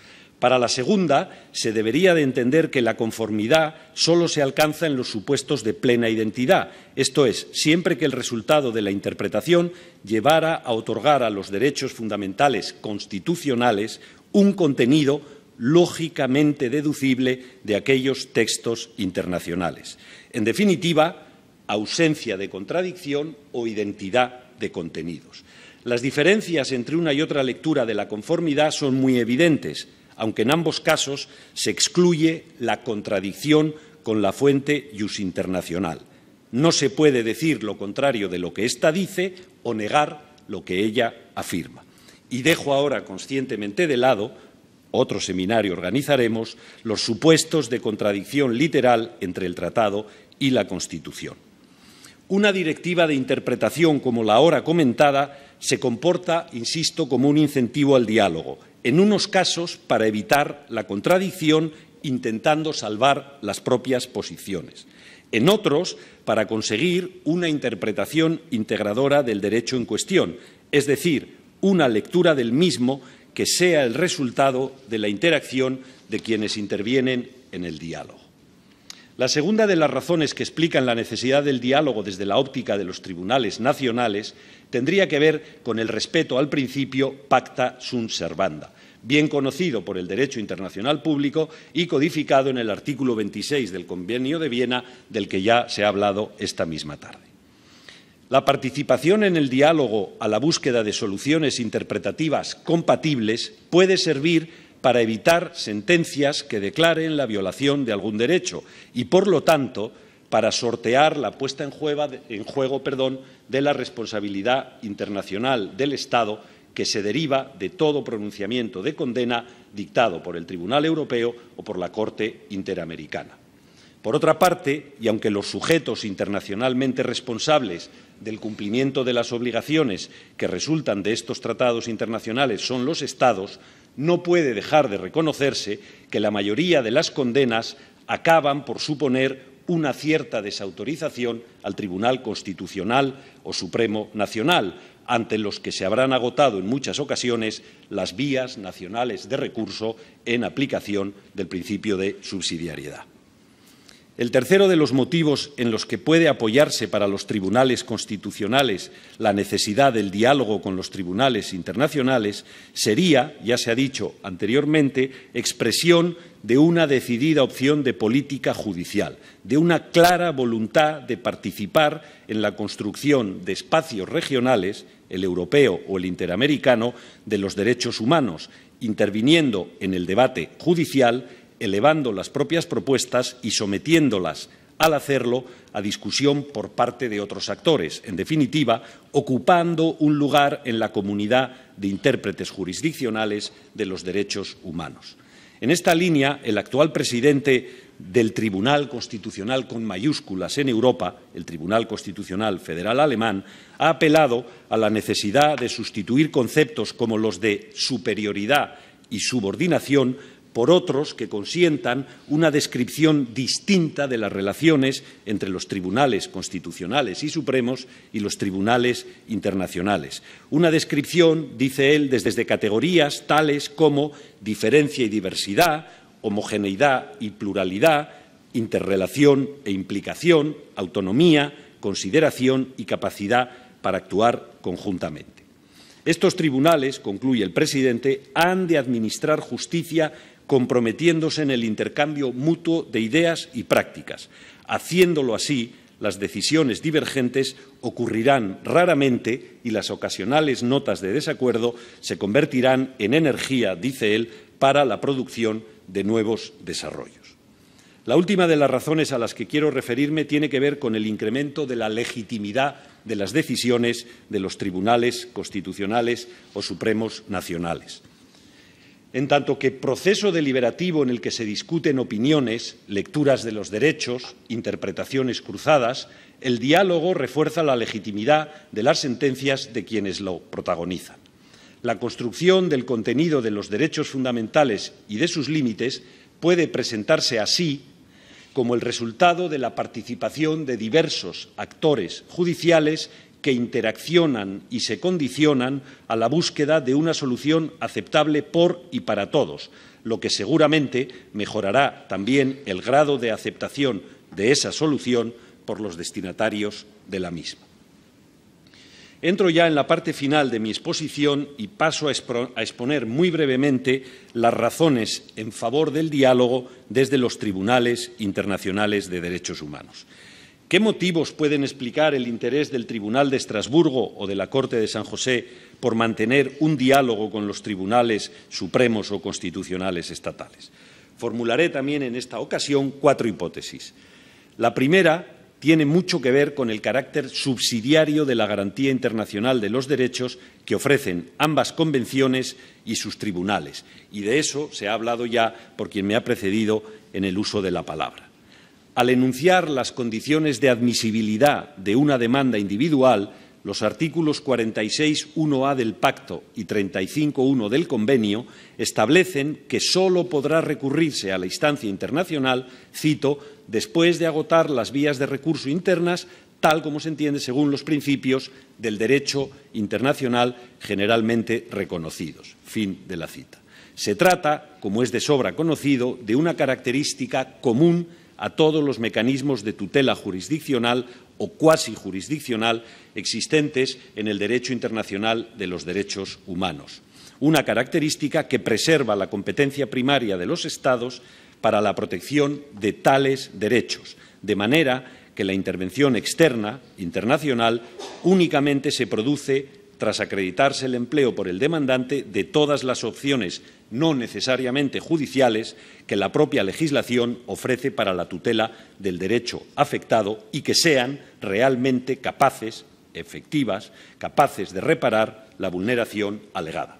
Para la segunda, se debería de entender que la conformidad solo se alcanza en los supuestos de plena identidad, esto es, siempre que el resultado de la interpretación llevara a otorgar a los derechos fundamentales constitucionales un contenido lógicamente deducible de aquellos textos internacionales. En definitiva, ausencia de contradicción o identidad de contenidos. Las diferencias entre una y otra lectura de la conformidad son muy evidentes aunque en ambos casos se excluye la contradicción con la fuente Jus No se puede decir lo contrario de lo que ésta dice o negar lo que ella afirma. Y dejo ahora conscientemente de lado, otro seminario organizaremos, los supuestos de contradicción literal entre el tratado y la Constitución. Una directiva de interpretación como la ahora comentada se comporta, insisto, como un incentivo al diálogo en unos casos para evitar la contradicción intentando salvar las propias posiciones, en otros para conseguir una interpretación integradora del derecho en cuestión, es decir, una lectura del mismo que sea el resultado de la interacción de quienes intervienen en el diálogo. La segunda de las razones que explican la necesidad del diálogo desde la óptica de los tribunales nacionales tendría que ver con el respeto al principio pacta sunt servanda, bien conocido por el derecho internacional público y codificado en el artículo 26 del Convenio de Viena, del que ya se ha hablado esta misma tarde. La participación en el diálogo a la búsqueda de soluciones interpretativas compatibles puede servir para evitar sentencias que declaren la violación de algún derecho y, por lo tanto, para sortear la puesta en juego, perdón, de la responsabilidad internacional del Estado que se deriva de todo pronunciamiento de condena dictado por el Tribunal Europeo o por la Corte Interamericana. Por otra parte, y aunque los sujetos internacionalmente responsables del cumplimiento de las obligaciones que resultan de estos tratados internacionales son los Estados, no puede dejar de reconocerse que la mayoría de las condenas acaban por suponer una cierta desautorización al Tribunal Constitucional o Supremo Nacional, ante los que se habrán agotado en muchas ocasiones las vías nacionales de recurso en aplicación del principio de subsidiariedad. El tercero de los motivos en los que puede apoyarse para los tribunales constitucionales la necesidad del diálogo con los tribunales internacionales sería, ya se ha dicho anteriormente, expresión de una decidida opción de política judicial, de una clara voluntad de participar en la construcción de espacios regionales, el europeo o el interamericano, de los derechos humanos, interviniendo en el debate judicial elevando las propias propuestas y sometiéndolas, al hacerlo, a discusión por parte de otros actores, en definitiva, ocupando un lugar en la comunidad de intérpretes jurisdiccionales de los derechos humanos. En esta línea, el actual presidente del Tribunal Constitucional con mayúsculas en Europa, el Tribunal Constitucional Federal Alemán, ha apelado a la necesidad de sustituir conceptos como los de superioridad y subordinación por otros que consientan una descripción distinta de las relaciones entre los tribunales constitucionales y supremos y los tribunales internacionales. Una descripción, dice él, desde categorías tales como diferencia y diversidad, homogeneidad y pluralidad, interrelación e implicación, autonomía, consideración y capacidad para actuar conjuntamente. Estos tribunales, concluye el presidente, han de administrar justicia comprometiéndose en el intercambio mutuo de ideas y prácticas. Haciéndolo así, las decisiones divergentes ocurrirán raramente y las ocasionales notas de desacuerdo se convertirán en energía, dice él, para la producción de nuevos desarrollos. La última de las razones a las que quiero referirme tiene que ver con el incremento de la legitimidad de las decisiones de los tribunales constitucionales o supremos nacionales en tanto que proceso deliberativo en el que se discuten opiniones, lecturas de los derechos, interpretaciones cruzadas, el diálogo refuerza la legitimidad de las sentencias de quienes lo protagonizan. La construcción del contenido de los derechos fundamentales y de sus límites puede presentarse así como el resultado de la participación de diversos actores judiciales que interaccionan y se condicionan a la búsqueda de una solución aceptable por y para todos, lo que seguramente mejorará también el grado de aceptación de esa solución por los destinatarios de la misma. Entro ya en la parte final de mi exposición y paso a exponer muy brevemente las razones en favor del diálogo desde los tribunales internacionales de derechos humanos. ¿Qué motivos pueden explicar el interés del Tribunal de Estrasburgo o de la Corte de San José por mantener un diálogo con los tribunales supremos o constitucionales estatales? Formularé también en esta ocasión cuatro hipótesis. La primera tiene mucho que ver con el carácter subsidiario de la garantía internacional de los derechos que ofrecen ambas convenciones y sus tribunales. Y de eso se ha hablado ya por quien me ha precedido en el uso de la palabra. Al enunciar las condiciones de admisibilidad de una demanda individual, los artículos 46.1a del Pacto y 35.1 del Convenio establecen que sólo podrá recurrirse a la instancia internacional, cito, después de agotar las vías de recurso internas, tal como se entiende según los principios del derecho internacional generalmente reconocidos. Fin de la cita. Se trata, como es de sobra conocido, de una característica común a todos los mecanismos de tutela jurisdiccional o cuasi jurisdiccional existentes en el derecho internacional de los derechos humanos, una característica que preserva la competencia primaria de los Estados para la protección de tales derechos, de manera que la intervención externa internacional únicamente se produce tras acreditarse el empleo por el demandante de todas las opciones no necesariamente judiciales que la propia legislación ofrece para la tutela del derecho afectado y que sean realmente capaces, efectivas, capaces de reparar la vulneración alegada.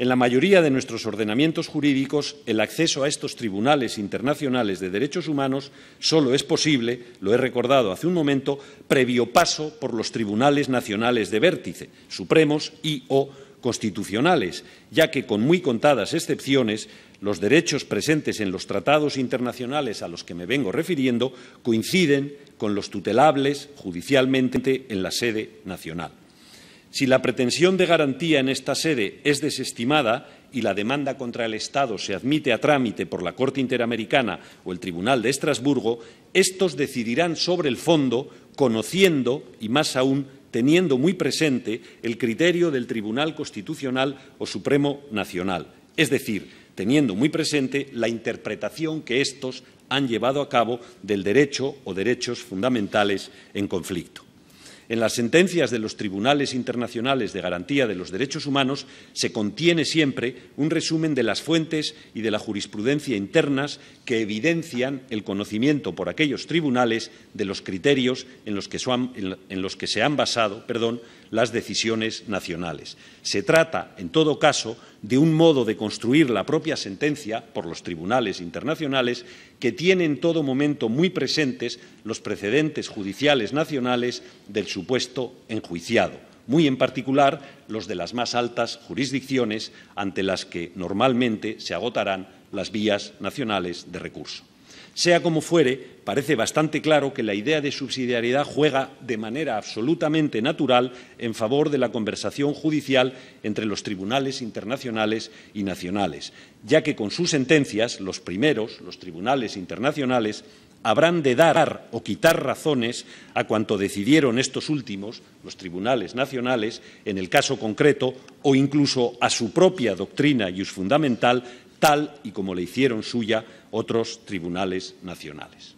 En la mayoría de nuestros ordenamientos jurídicos, el acceso a estos tribunales internacionales de derechos humanos solo es posible, lo he recordado hace un momento, previo paso por los tribunales nacionales de vértice, supremos y o constitucionales, ya que, con muy contadas excepciones, los derechos presentes en los tratados internacionales a los que me vengo refiriendo coinciden con los tutelables judicialmente en la sede nacional. Si la pretensión de garantía en esta sede es desestimada y la demanda contra el Estado se admite a trámite por la Corte Interamericana o el Tribunal de Estrasburgo, estos decidirán sobre el fondo, conociendo y más aún teniendo muy presente el criterio del Tribunal Constitucional o Supremo Nacional, es decir, teniendo muy presente la interpretación que estos han llevado a cabo del derecho o derechos fundamentales en conflicto. En las sentencias de los tribunales internacionales de garantía de los derechos humanos se contiene siempre un resumen de las fuentes y de la jurisprudencia internas que evidencian el conocimiento por aquellos tribunales de los criterios en los que, se han basado perdón, las decisiones nacionales. Se trata, en todo caso, de un modo de construir la propia sentencia por los tribunales internacionales que tienen en todo momento muy presentes los precedentes judiciales nacionales del supuesto enjuiciado muy en particular los de las más altas jurisdicciones ante las que normalmente se agotarán las vías nacionales de recurso. Sea como fuere, parece bastante claro que la idea de subsidiariedad juega de manera absolutamente natural en favor de la conversación judicial entre los tribunales internacionales y nacionales, ya que con sus sentencias los primeros, los tribunales internacionales, habrán de dar o quitar razones a cuanto decidieron estos últimos, los tribunales nacionales, en el caso concreto, o incluso a su propia doctrina y fundamental, tal y como le hicieron suya otros tribunales nacionales.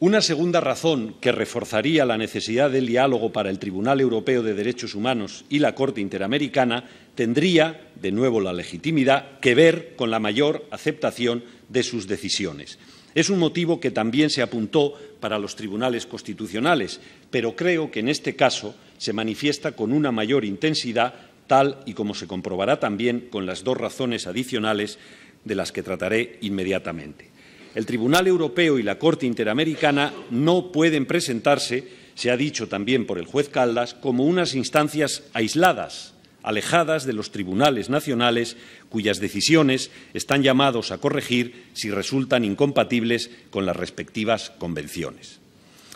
Una segunda razón que reforzaría la necesidad del diálogo para el Tribunal Europeo de Derechos Humanos y la Corte Interamericana tendría, de nuevo, la legitimidad que ver con la mayor aceptación de sus decisiones. Es un motivo que también se apuntó para los tribunales constitucionales, pero creo que en este caso se manifiesta con una mayor intensidad, tal y como se comprobará también con las dos razones adicionales de las que trataré inmediatamente. El Tribunal Europeo y la Corte Interamericana no pueden presentarse, se ha dicho también por el juez Caldas, como unas instancias aisladas, alejadas de los tribunales nacionales cuyas decisiones están llamados a corregir si resultan incompatibles con las respectivas convenciones.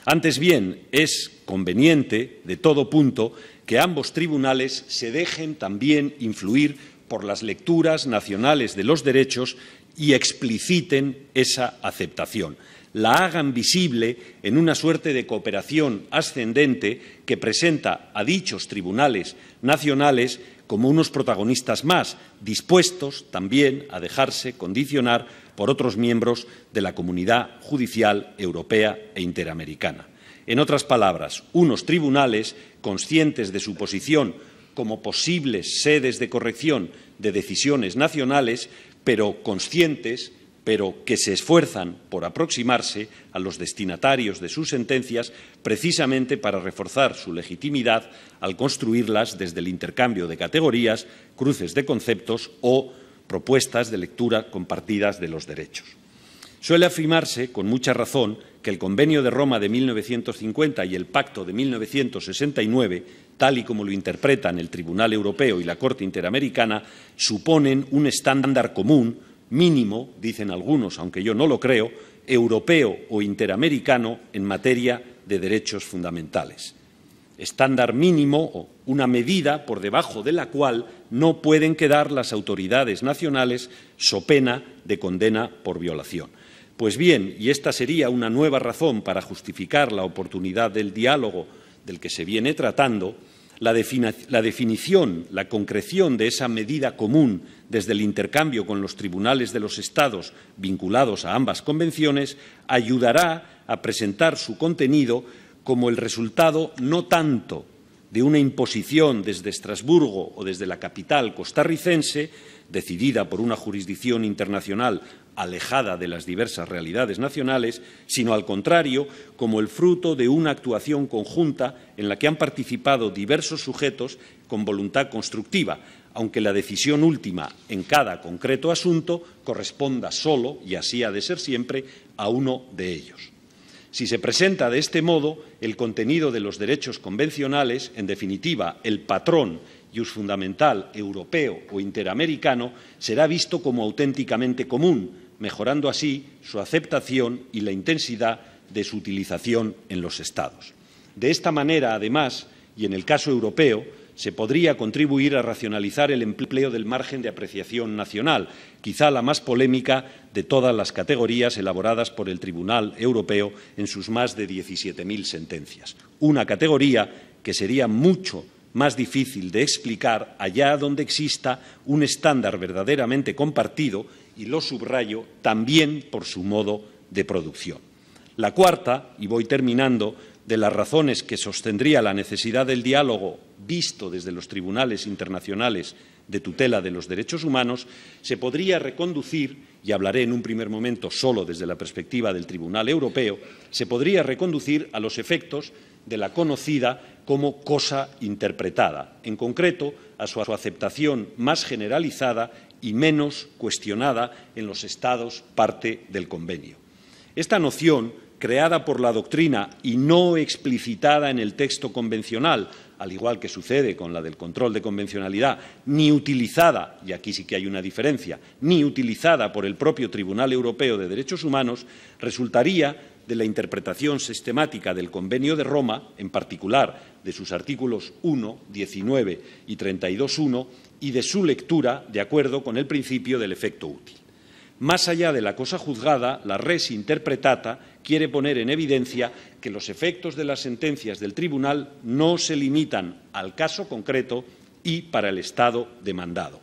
Antes bien, es conveniente, de todo punto, que ambos tribunales se dejen también influir por las lecturas nacionales de los derechos y expliciten esa aceptación, la hagan visible en una suerte de cooperación ascendente que presenta a dichos tribunales nacionales como unos protagonistas más, dispuestos también a dejarse condicionar por otros miembros de la comunidad judicial europea e interamericana. En otras palabras, unos tribunales, conscientes de su posición como posibles sedes de corrección de decisiones nacionales, pero conscientes, pero que se esfuerzan por aproximarse a los destinatarios de sus sentencias precisamente para reforzar su legitimidad al construirlas desde el intercambio de categorías, cruces de conceptos o propuestas de lectura compartidas de los derechos. Suele afirmarse, con mucha razón, que el Convenio de Roma de 1950 y el Pacto de 1969, tal y como lo interpretan el Tribunal Europeo y la Corte Interamericana, suponen un estándar común, mínimo, dicen algunos, aunque yo no lo creo, europeo o interamericano en materia de derechos fundamentales. Estándar mínimo o una medida por debajo de la cual no pueden quedar las autoridades nacionales so pena de condena por violación. Pues bien, y esta sería una nueva razón para justificar la oportunidad del diálogo del que se viene tratando, la, definición, la concreción de esa medida común desde el intercambio con los tribunales de los Estados vinculados a ambas convenciones ayudará a presentar su contenido como el resultado no tanto de una imposición desde Estrasburgo o desde la capital costarricense, decidida por una jurisdicción internacional alejada de las diversas realidades nacionales, sino al contrario, como el fruto de una actuación conjunta en la que han participado diversos sujetos con voluntad constructiva, aunque la decisión última en cada concreto asunto corresponda solo, y así ha de ser siempre, a uno de ellos. Si se presenta de este modo, el contenido de los derechos convencionales, en definitiva, el patrón fundamental europeo o interamericano será visto como auténticamente común, mejorando así su aceptación y la intensidad de su utilización en los Estados. De esta manera, además, y en el caso europeo, se podría contribuir a racionalizar el empleo del margen de apreciación nacional, quizá la más polémica de todas las categorías elaboradas por el Tribunal Europeo en sus más de 17.000 sentencias. Una categoría que sería mucho más difícil de explicar allá donde exista un estándar verdaderamente compartido y lo subrayo también por su modo de producción. La cuarta, y voy terminando, de las razones que sostendría la necesidad del diálogo visto desde los tribunales internacionales de tutela de los derechos humanos, se podría reconducir, y hablaré en un primer momento solo desde la perspectiva del Tribunal Europeo, se podría reconducir a los efectos de la conocida como cosa interpretada, en concreto a su aceptación más generalizada y menos cuestionada en los Estados parte del convenio. Esta noción, creada por la doctrina y no explicitada en el texto convencional, al igual que sucede con la del control de convencionalidad, ni utilizada, y aquí sí que hay una diferencia, ni utilizada por el propio Tribunal Europeo de Derechos Humanos, resultaría de la interpretación sistemática del Convenio de Roma, en particular de sus artículos 1, 19 y 32.1 y de su lectura de acuerdo con el principio del efecto útil. Más allá de la cosa juzgada, la res interpretata quiere poner en evidencia que los efectos de las sentencias del tribunal no se limitan al caso concreto y para el Estado demandado.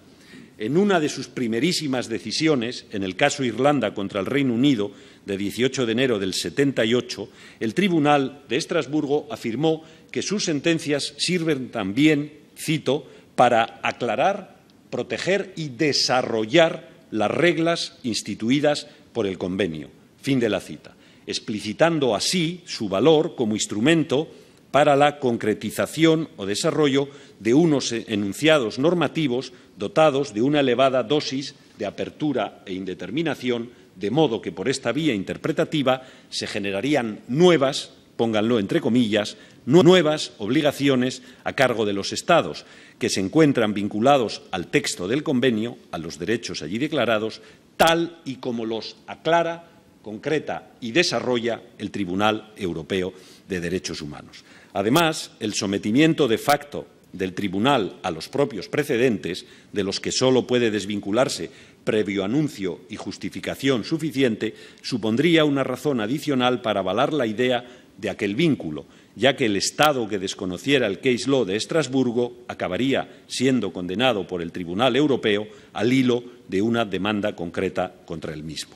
En una de sus primerísimas decisiones, en el caso Irlanda contra el Reino Unido de 18 de enero del 78, el Tribunal de Estrasburgo afirmó que sus sentencias sirven también, cito, para aclarar, proteger y desarrollar las reglas instituidas por el convenio. Fin de la cita. Explicitando así su valor como instrumento para la concretización o desarrollo de unos enunciados normativos dotados de una elevada dosis de apertura e indeterminación, de modo que por esta vía interpretativa se generarían nuevas pónganlo entre comillas, nuevas obligaciones a cargo de los Estados, que se encuentran vinculados al texto del convenio, a los derechos allí declarados, tal y como los aclara, concreta y desarrolla el Tribunal Europeo de Derechos Humanos. Además, el sometimiento de facto del Tribunal a los propios precedentes, de los que solo puede desvincularse previo anuncio y justificación suficiente, supondría una razón adicional para avalar la idea de aquel vínculo, ya que el Estado que desconociera el case law de Estrasburgo acabaría siendo condenado por el Tribunal Europeo al hilo de una demanda concreta contra el mismo.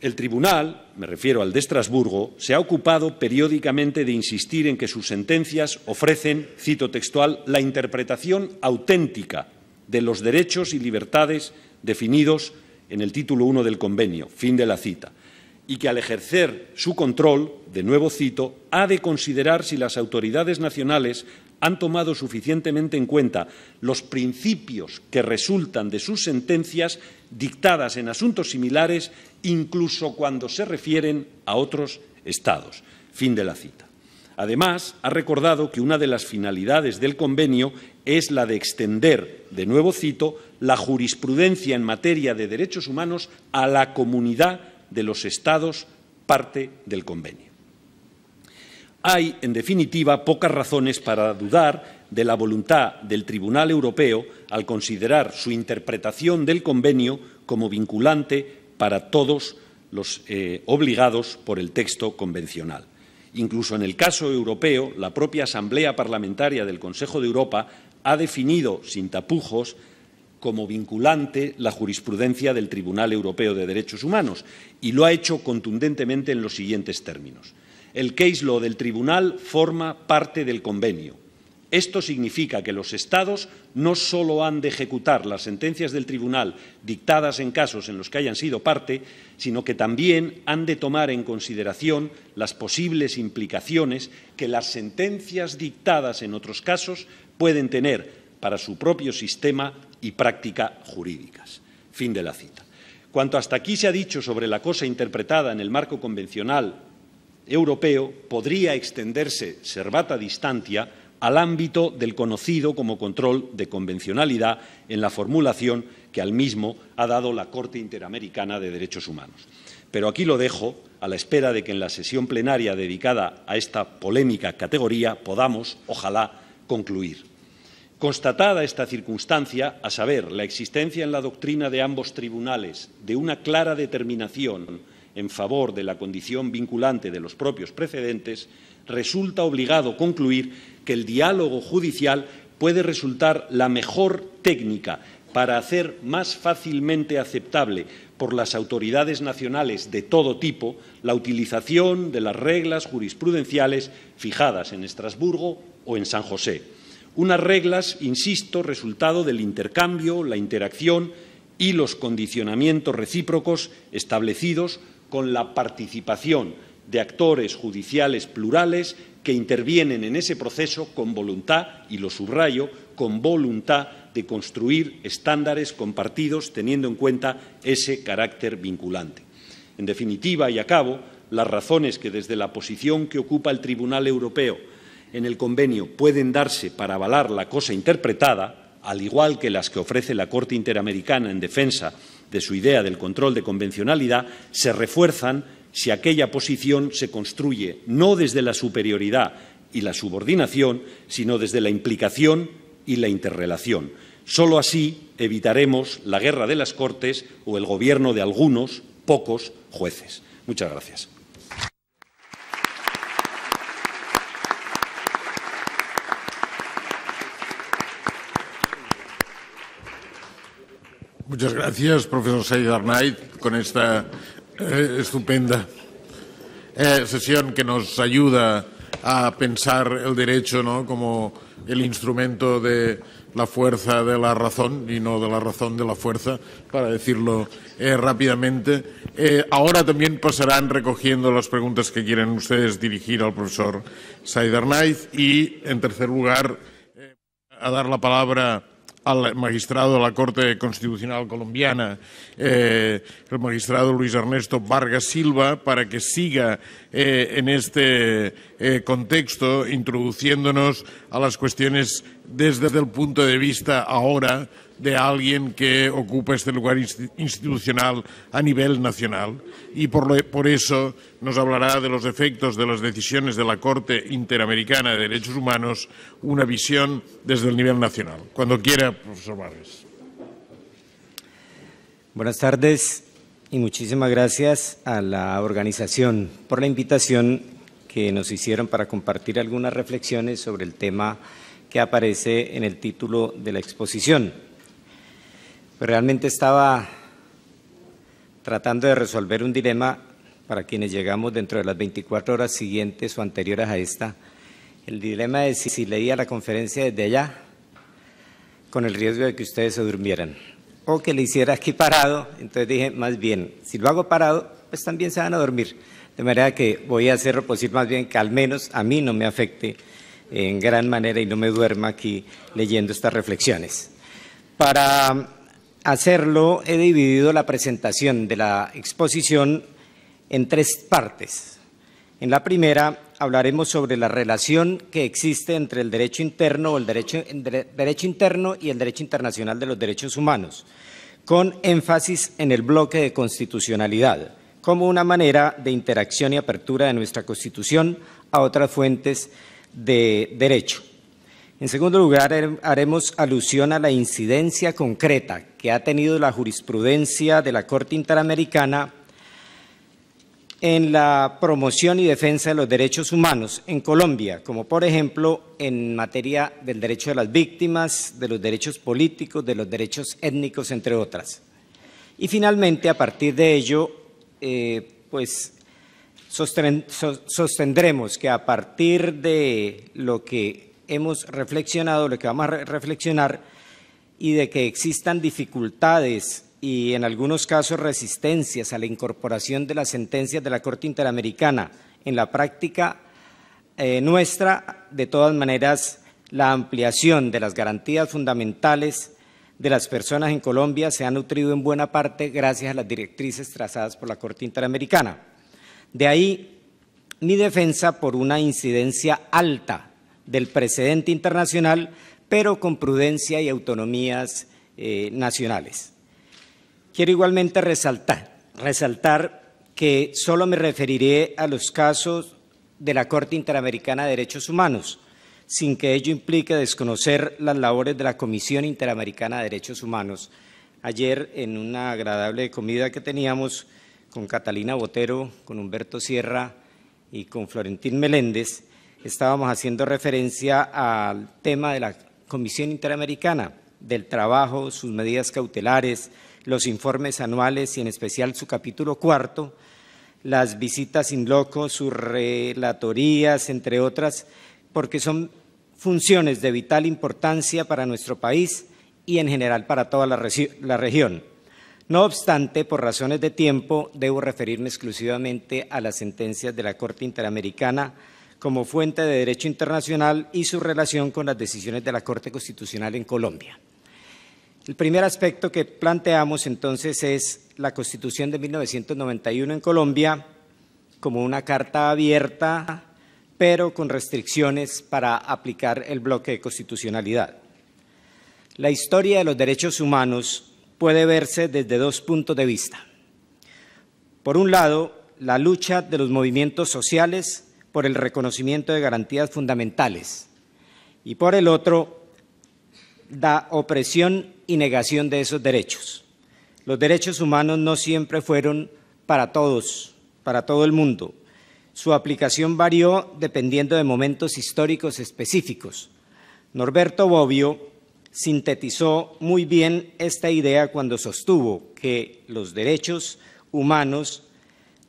El Tribunal, me refiero al de Estrasburgo, se ha ocupado periódicamente de insistir en que sus sentencias ofrecen, cito textual, la interpretación auténtica de los derechos y libertades definidos en el título 1 del convenio, fin de la cita, y que al ejercer su control, de nuevo cito, ha de considerar si las autoridades nacionales han tomado suficientemente en cuenta los principios que resultan de sus sentencias dictadas en asuntos similares, incluso cuando se refieren a otros estados. Fin de la cita. Además, ha recordado que una de las finalidades del convenio es la de extender, de nuevo cito, la jurisprudencia en materia de derechos humanos a la comunidad de los Estados parte del convenio. Hay, en definitiva, pocas razones para dudar de la voluntad del Tribunal Europeo al considerar su interpretación del convenio como vinculante para todos los eh, obligados por el texto convencional. Incluso en el caso europeo, la propia Asamblea Parlamentaria del Consejo de Europa ha definido sin tapujos como vinculante la jurisprudencia del Tribunal Europeo de Derechos Humanos y lo ha hecho contundentemente en los siguientes términos. El case law del Tribunal forma parte del convenio. Esto significa que los Estados no solo han de ejecutar las sentencias del Tribunal dictadas en casos en los que hayan sido parte, sino que también han de tomar en consideración las posibles implicaciones que las sentencias dictadas en otros casos pueden tener para su propio sistema y práctica jurídicas. Fin de la cita. Cuanto hasta aquí se ha dicho sobre la cosa interpretada en el marco convencional europeo podría extenderse servata distancia, al ámbito del conocido como control de convencionalidad en la formulación que al mismo ha dado la Corte Interamericana de Derechos Humanos. Pero aquí lo dejo a la espera de que en la sesión plenaria dedicada a esta polémica categoría podamos, ojalá, concluir. Constatada esta circunstancia, a saber, la existencia en la doctrina de ambos tribunales de una clara determinación en favor de la condición vinculante de los propios precedentes, resulta obligado concluir que el diálogo judicial puede resultar la mejor técnica para hacer más fácilmente aceptable por las autoridades nacionales de todo tipo la utilización de las reglas jurisprudenciales fijadas en Estrasburgo o en San José unas reglas, insisto, resultado del intercambio, la interacción y los condicionamientos recíprocos establecidos con la participación de actores judiciales plurales que intervienen en ese proceso con voluntad, y lo subrayo, con voluntad de construir estándares compartidos teniendo en cuenta ese carácter vinculante. En definitiva y acabo, las razones que desde la posición que ocupa el Tribunal Europeo en el convenio pueden darse para avalar la cosa interpretada, al igual que las que ofrece la Corte Interamericana en defensa de su idea del control de convencionalidad, se refuerzan si aquella posición se construye no desde la superioridad y la subordinación, sino desde la implicación y la interrelación. Solo así evitaremos la guerra de las Cortes o el gobierno de algunos, pocos jueces. Muchas gracias. Muchas gracias, profesor Said con esta eh, estupenda eh, sesión que nos ayuda a pensar el derecho ¿no? como el instrumento de la fuerza de la razón y no de la razón de la fuerza, para decirlo eh, rápidamente. ahora también pasarán recogiendo las preguntas que quieren ustedes dirigir al profesor Saidarnaiz y, en tercer lugar, a dar la palabra al magistrado de la Corte Constitucional Colombiana, eh, el magistrado Luis Ernesto Vargas Silva, para que siga eh, en este eh, contexto introduciéndonos a las cuestiones desde el punto de vista ahora de alguien que ocupa este lugar institucional a nivel nacional y por, eso nos hablará de los efectos de las decisiones de la Corte Interamericana de Derechos Humanos, una visión desde el nivel nacional. Cuando quiera, profesor Barres. Buenas tardes y muchísimas gracias a la organización por la invitación que nos hicieron para compartir algunas reflexiones sobre el tema que aparece en el título de la exposición realmente estaba tratando de resolver un dilema para quienes llegamos dentro de las 24 horas siguientes o anteriores a esta. El dilema de si leía la conferencia desde allá, con el riesgo de que ustedes se durmieran, o que le hiciera aquí parado. Entonces dije, más bien, si lo hago parado, pues también se van a dormir. De manera que voy a hacer posible más bien que al menos a mí no me afecte en gran manera y no me duerma aquí leyendo estas reflexiones. Para hacerlo, he dividido la presentación de la exposición en tres partes. En la primera hablaremos sobre la relación que existe entre el derecho interno, o el derecho, interno y el derecho internacional de los derechos humanos, con énfasis en el bloque de constitucionalidad, como una manera de interacción y apertura de nuestra Constitución a otras fuentes de derecho. En segundo lugar, haremos alusión a la incidencia concreta que ha tenido la jurisprudencia de la Corte Interamericana en la promoción y defensa de los derechos humanos en Colombia, como por ejemplo en materia del derecho de las víctimas, de los derechos políticos, de los derechos étnicos, entre otras. Y finalmente, a partir de ello, eh, pues sostendremos que a partir de lo que hemos reflexionado, lo que vamos a reflexionar, y de que existan dificultades y en algunos casos resistencias a la incorporación de las sentencias de la Corte Interamericana en la práctica eh, nuestra, de todas maneras, la ampliación de las garantías fundamentales de las personas en Colombia se ha nutrido en buena parte gracias a las directrices trazadas por la Corte Interamericana. De ahí mi defensa por una incidencia alta del precedente internacional, pero con prudencia y autonomías eh, nacionales. Quiero igualmente resaltar, resaltar que solo me referiré a los casos de la Corte Interamericana de Derechos Humanos, sin que ello implique desconocer las labores de la Comisión Interamericana de Derechos Humanos. Ayer, en una agradable comida que teníamos con Catalina Botero, con Humberto Sierra y con Florentín Meléndez, estábamos haciendo referencia al tema de la Comisión Interamericana del Trabajo, sus medidas cautelares, los informes anuales y en especial su capítulo cuarto, las visitas sin loco, sus relatorías, entre otras, porque son funciones de vital importancia para nuestro país y en general para toda la región. No obstante, por razones de tiempo, debo referirme exclusivamente a las sentencias de la Corte Interamericana como fuente de derecho internacional y su relación con las decisiones de la Corte Constitucional en Colombia. El primer aspecto que planteamos entonces es la Constitución de 1991 en Colombia como una carta abierta, pero con restricciones para aplicar el bloque de constitucionalidad. La historia de los derechos humanos puede verse desde dos puntos de vista. Por un lado, la lucha de los movimientos sociales por el reconocimiento de garantías fundamentales y por el otro, da opresión y negación de esos derechos. Los derechos humanos no siempre fueron para todos, para todo el mundo. Su aplicación varió dependiendo de momentos históricos específicos. Norberto Bobbio sintetizó muy bien esta idea cuando sostuvo que los derechos humanos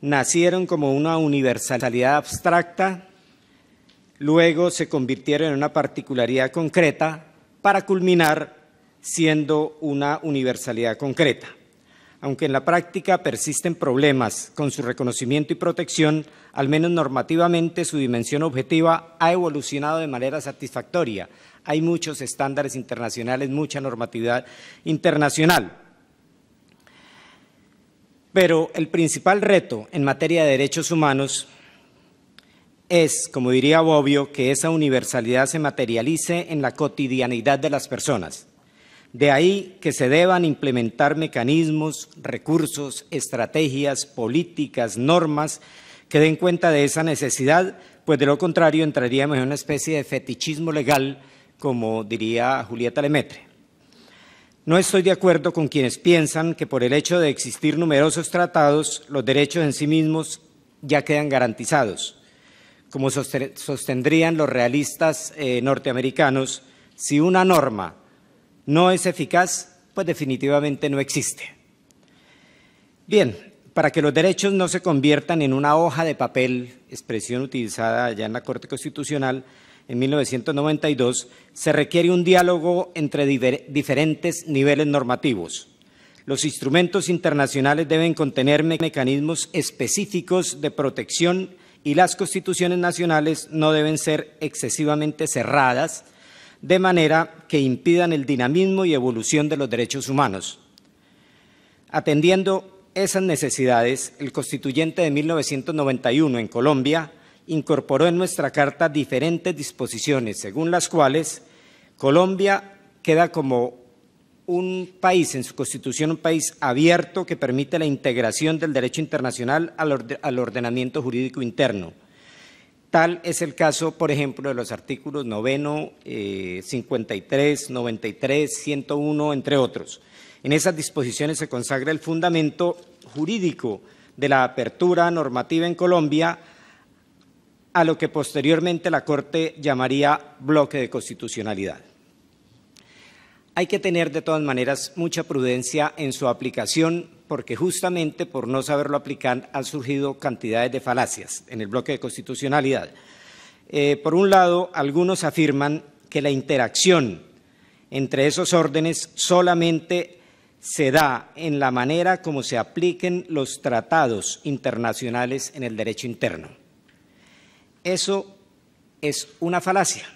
nacieron como una universalidad abstracta, luego se convirtieron en una particularidad concreta para culminar siendo una universalidad concreta. Aunque en la práctica persisten problemas con su reconocimiento y protección, al menos normativamente su dimensión objetiva ha evolucionado de manera satisfactoria. Hay muchos estándares internacionales, mucha normatividad internacional. Pero el principal reto en materia de derechos humanos es, como diría Bobbio, que esa universalidad se materialice en la cotidianidad de las personas. De ahí que se deban implementar mecanismos, recursos, estrategias, políticas, normas que den cuenta de esa necesidad, pues de lo contrario entraríamos en una especie de fetichismo legal, como diría Julieta Lemetre. No estoy de acuerdo con quienes piensan que por el hecho de existir numerosos tratados, los derechos en sí mismos ya quedan garantizados, como sostendrían los realistas eh, norteamericanos, si una norma no es eficaz, pues definitivamente no existe. Bien, para que los derechos no se conviertan en una hoja de papel, expresión utilizada allá en la Corte Constitucional, en 1992, se requiere un diálogo entre diferentes niveles normativos. Los instrumentos internacionales deben contener mecanismos específicos de protección y las constituciones nacionales no deben ser excesivamente cerradas, de manera que impidan el dinamismo y evolución de los derechos humanos. Atendiendo esas necesidades, el constituyente de 1991 en Colombia incorporó en nuestra Carta diferentes disposiciones, según las cuales Colombia queda como un país, en su constitución, un país abierto que permite la integración del derecho internacional al, ordenamiento jurídico interno. Tal es el caso, por ejemplo, de los artículos 9, eh, 53, 93, 101, entre otros. En esas disposiciones se consagra el fundamento jurídico de la apertura normativa en Colombia a lo que posteriormente la Corte llamaría bloque de constitucionalidad. Hay que tener de todas maneras mucha prudencia en su aplicación porque justamente por no saberlo aplicar han surgido cantidades de falacias en el bloque de constitucionalidad. Eh, por un lado, algunos afirman que la interacción entre esos órdenes solamente se da en la manera como se apliquen los tratados internacionales en el derecho interno. Eso es una falacia,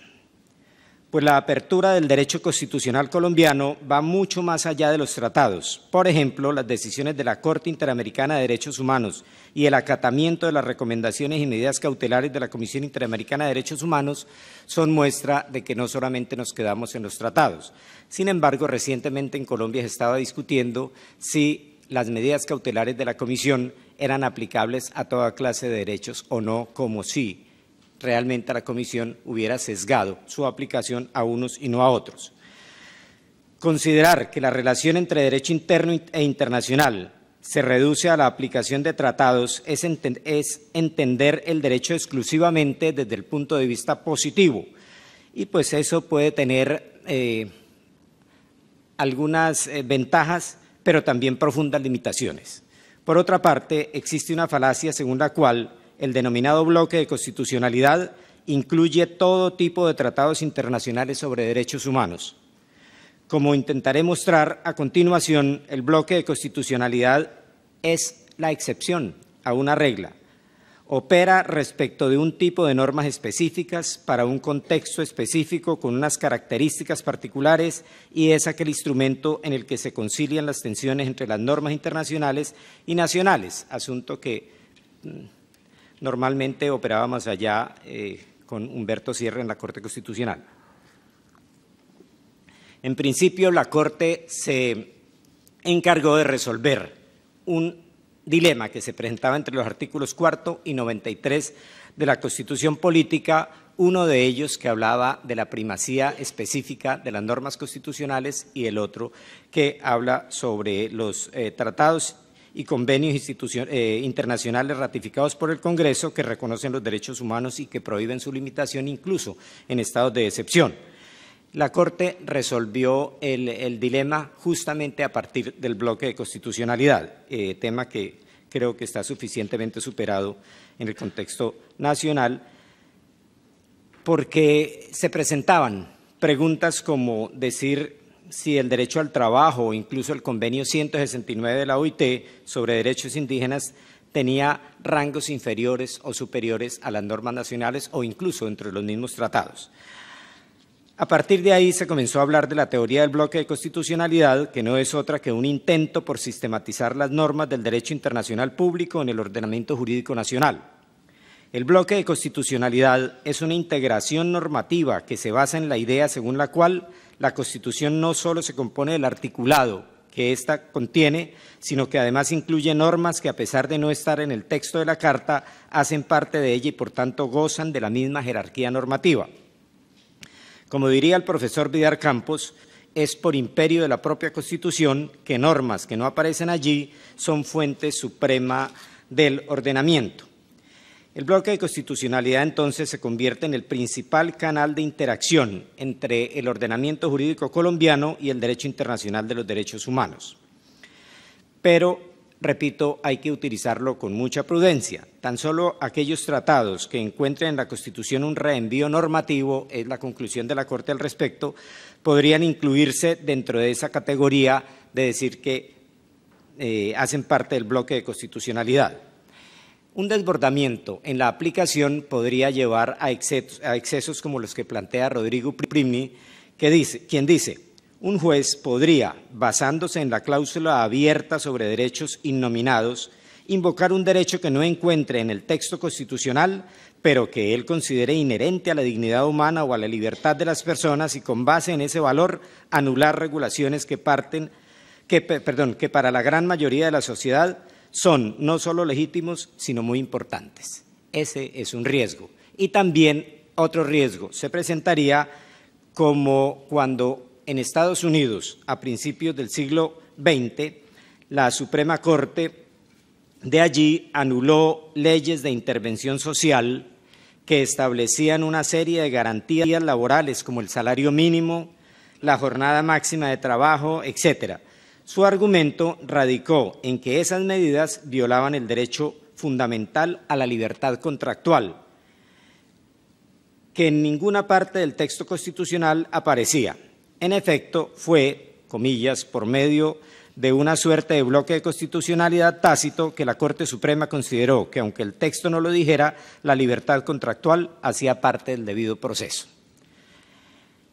pues la apertura del derecho constitucional colombiano va mucho más allá de los tratados. Por ejemplo, las decisiones de la Corte Interamericana de Derechos Humanos y el acatamiento de las recomendaciones y medidas cautelares de la Comisión Interamericana de Derechos Humanos son muestra de que no solamente nos quedamos en los tratados. Sin embargo, recientemente en Colombia se estaba discutiendo si las medidas cautelares de la Comisión eran aplicables a toda clase de derechos o no, como sí realmente la Comisión hubiera sesgado su aplicación a unos y no a otros. Considerar que la relación entre derecho interno e internacional se reduce a la aplicación de tratados es, entender el derecho exclusivamente desde el punto de vista positivo y pues eso puede tener eh, algunas eh, ventajas pero también profundas limitaciones. Por otra parte, existe una falacia según la cual el denominado bloque de constitucionalidad incluye todo tipo de tratados internacionales sobre derechos humanos. Como intentaré mostrar a continuación, el bloque de constitucionalidad es la excepción a una regla. Opera respecto de un tipo de normas específicas para un contexto específico con unas características particulares y es aquel instrumento en el que se concilian las tensiones entre las normas internacionales y nacionales, asunto que mm, normalmente operábamos allá eh, con Humberto Sierra en la Corte Constitucional. En principio, la Corte se encargó de resolver un dilema que se presentaba entre los artículos cuarto y 93 de la Constitución Política, uno de ellos que hablaba de la primacía específica de las normas constitucionales y el otro que habla sobre los eh, tratados y convenios eh, internacionales ratificados por el Congreso que reconocen los derechos humanos y que prohíben su limitación incluso en estados de excepción. La Corte resolvió el, dilema justamente a partir del bloque de constitucionalidad, eh, tema que creo que está suficientemente superado en el contexto nacional, porque se presentaban preguntas como decir si el derecho al trabajo o incluso el convenio 169 de la OIT sobre derechos indígenas tenía rangos inferiores o superiores a las normas nacionales o incluso entre los mismos tratados. A partir de ahí se comenzó a hablar de la teoría del bloque de constitucionalidad, que no es otra que un intento por sistematizar las normas del derecho internacional público en el ordenamiento jurídico nacional. El bloque de constitucionalidad es una integración normativa que se basa en la idea según la cual la Constitución no solo se compone del articulado que ésta contiene, sino que además incluye normas que a pesar de no estar en el texto de la Carta, hacen parte de ella y por tanto gozan de la misma jerarquía normativa. Como diría el profesor Vidar Campos, es por imperio de la propia Constitución que normas que no aparecen allí son fuente suprema del ordenamiento. El bloque de constitucionalidad entonces se convierte en el principal canal de interacción entre el ordenamiento jurídico colombiano y el derecho internacional de los derechos humanos. Pero, repito, hay que utilizarlo con mucha prudencia. Tan solo aquellos tratados que encuentren en la Constitución un reenvío normativo, es la conclusión de la Corte al respecto, podrían incluirse dentro de esa categoría de decir que eh, hacen parte del bloque de constitucionalidad. Un desbordamiento en la aplicación podría llevar a excesos, como los que plantea Rodrigo Primi, que dice, quien dice, un juez podría, basándose en la cláusula abierta sobre derechos innominados, invocar un derecho que no encuentre en el texto constitucional, pero que él considere inherente a la dignidad humana o a la libertad de las personas y con base en ese valor anular regulaciones que parten que para la gran mayoría de la sociedad son no solo legítimos, sino muy importantes. Ese es un riesgo. Y también otro riesgo se presentaría como cuando en Estados Unidos, a principios del siglo XX, la Suprema Corte de allí anuló leyes de intervención social que establecían una serie de garantías laborales como el salario mínimo, la jornada máxima de trabajo, etcétera su argumento radicó en que esas medidas violaban el derecho fundamental a la libertad contractual, que en ninguna parte del texto constitucional aparecía. En efecto, fue, comillas, por medio de una suerte de bloque de constitucionalidad tácito que la Corte Suprema consideró que, aunque el texto no lo dijera, la libertad contractual hacía parte del debido proceso.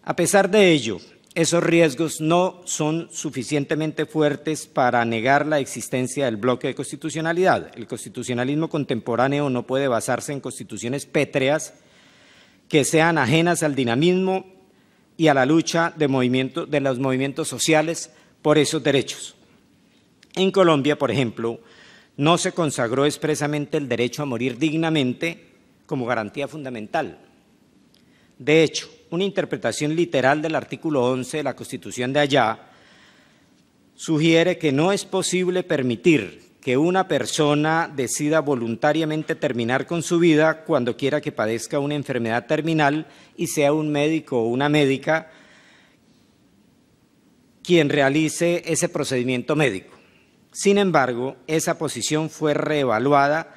A pesar de ello, esos riesgos no son suficientemente fuertes para negar la existencia del bloque de constitucionalidad. El constitucionalismo contemporáneo no puede basarse en constituciones pétreas que sean ajenas al dinamismo y a la lucha de, movimiento, de los movimientos sociales por esos derechos. En Colombia, por ejemplo, no se consagró expresamente el derecho a morir dignamente como garantía fundamental. De hecho, una interpretación literal del artículo 11 de la Constitución de allá, sugiere que no es posible permitir que una persona decida voluntariamente terminar con su vida cuando quiera que padezca una enfermedad terminal y sea un médico o una médica quien realice ese procedimiento médico. Sin embargo, esa posición fue reevaluada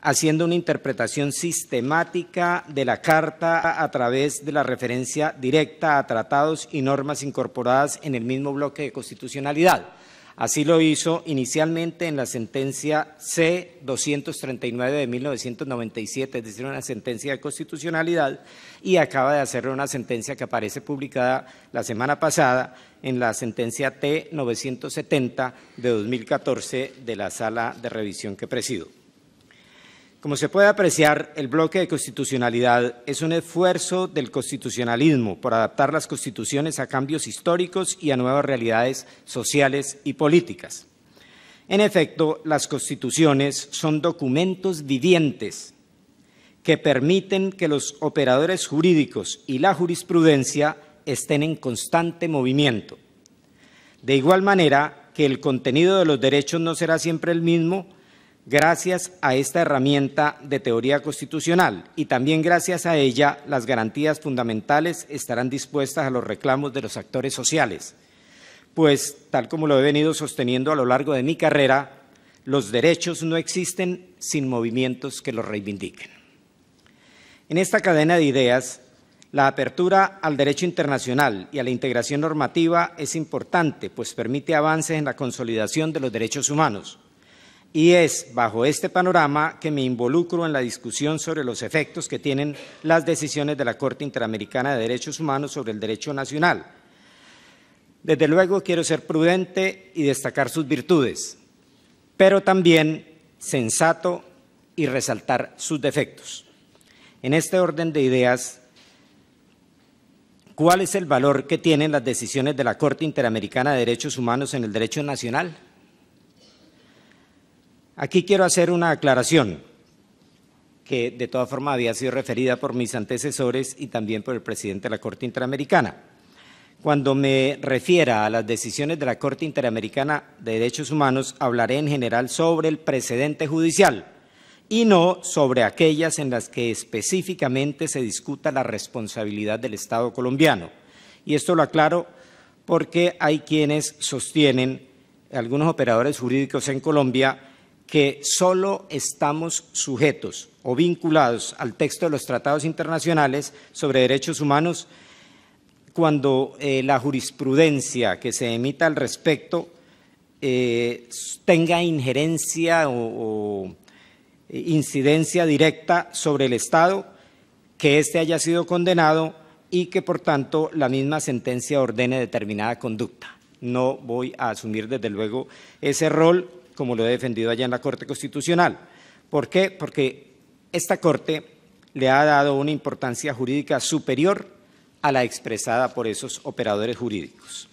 haciendo una interpretación sistemática de la Carta a través de la referencia directa a tratados y normas incorporadas en el mismo bloque de constitucionalidad. Así lo hizo inicialmente en la sentencia C-239 de 1997, es decir, una sentencia de constitucionalidad, y acaba de hacer una sentencia que aparece publicada la semana pasada en la sentencia T-970 de 2014 de la Sala de Revisión que presido. Como se puede apreciar, el bloque de constitucionalidad es un esfuerzo del constitucionalismo por adaptar las constituciones a cambios históricos y a nuevas realidades sociales y políticas. En efecto, las constituciones son documentos vivientes que permiten que los operadores jurídicos y la jurisprudencia estén en constante movimiento. De igual manera que el contenido de los derechos no será siempre el mismo, Gracias a esta herramienta de teoría constitucional y también gracias a ella, las garantías fundamentales estarán dispuestas a los reclamos de los actores sociales, pues tal como lo he venido sosteniendo a lo largo de mi carrera, los derechos no existen sin movimientos que los reivindiquen. En esta cadena de ideas, la apertura al derecho internacional y a la integración normativa es importante, pues permite avances en la consolidación de los derechos humanos y es bajo este panorama que me involucro en la discusión sobre los efectos que tienen las decisiones de la Corte Interamericana de Derechos Humanos sobre el derecho nacional. Desde luego quiero ser prudente y destacar sus virtudes, pero también sensato y resaltar sus defectos. En este orden de ideas, ¿cuál es el valor que tienen las decisiones de la Corte Interamericana de Derechos Humanos en el derecho nacional? Aquí quiero hacer una aclaración que de toda forma, había sido referida por mis antecesores y también por el presidente de la Corte Interamericana. Cuando me refiera a las decisiones de la Corte Interamericana de Derechos Humanos, hablaré en general sobre el precedente judicial y no sobre aquellas en las que específicamente se discuta la responsabilidad del Estado colombiano. Y esto lo aclaro porque hay quienes sostienen, algunos operadores jurídicos en Colombia, que solo estamos sujetos o vinculados al texto de los tratados internacionales sobre derechos humanos cuando eh, la jurisprudencia que se emita al respecto eh, tenga injerencia o, o eh, incidencia directa sobre el Estado, que éste haya sido condenado y que por tanto la misma sentencia ordene determinada conducta. No voy a asumir desde luego ese rol como lo he defendido allá en la Corte Constitucional. ¿Por qué? Porque esta Corte le ha dado una importancia jurídica superior a la expresada por esos operadores jurídicos.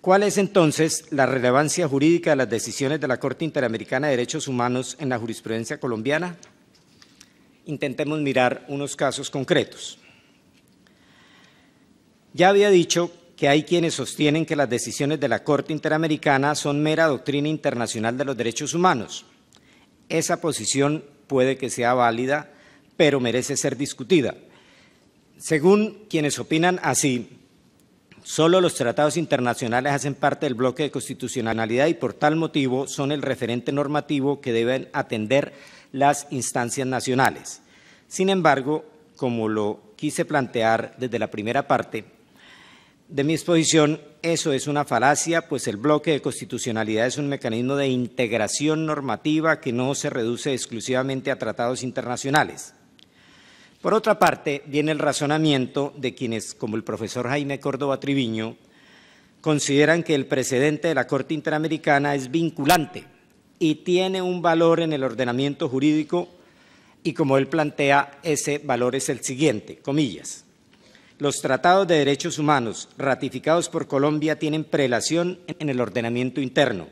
¿Cuál es entonces la relevancia jurídica de las decisiones de la Corte Interamericana de Derechos Humanos en la jurisprudencia colombiana? Intentemos mirar unos casos concretos. Ya había dicho que hay quienes sostienen que las decisiones de la Corte Interamericana son mera doctrina internacional de los derechos humanos. Esa posición puede que sea válida, pero merece ser discutida. Según quienes opinan así, solo los tratados internacionales hacen parte del bloque de constitucionalidad y por tal motivo son el referente normativo que deben atender las instancias nacionales. Sin embargo, como lo quise plantear desde la primera parte, de mi exposición, eso es una falacia, pues el bloque de constitucionalidad es un mecanismo de integración normativa que no se reduce exclusivamente a tratados internacionales. Por otra parte, viene el razonamiento de quienes, como el profesor Jaime Córdoba Triviño, consideran que el precedente de la Corte Interamericana es vinculante y tiene un valor en el ordenamiento jurídico y como él plantea, ese valor es el siguiente, comillas. Los tratados de derechos humanos ratificados por Colombia tienen prelación en el ordenamiento interno.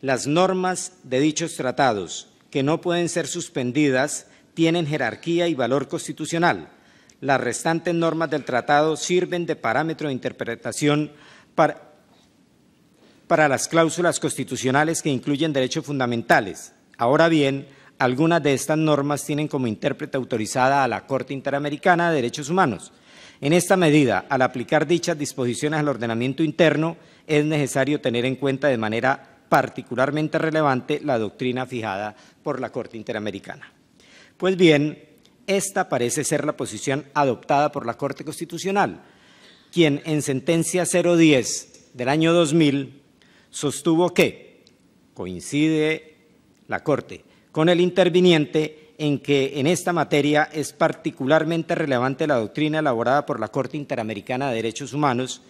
Las normas de dichos tratados, que no pueden ser suspendidas, tienen jerarquía y valor constitucional. Las restantes normas del tratado sirven de parámetro de interpretación para, las cláusulas constitucionales que incluyen derechos fundamentales. Ahora bien, algunas de estas normas tienen como intérprete autorizada a la Corte Interamericana de Derechos Humanos, en esta medida, al aplicar dichas disposiciones al ordenamiento interno, es necesario tener en cuenta de manera particularmente relevante la doctrina fijada por la Corte Interamericana. Pues bien, esta parece ser la posición adoptada por la Corte Constitucional, quien en sentencia 010 del año 2000 sostuvo que coincide la Corte con el interviniente en que en esta materia es particularmente relevante la doctrina elaborada por la Corte Interamericana de Derechos Humanos,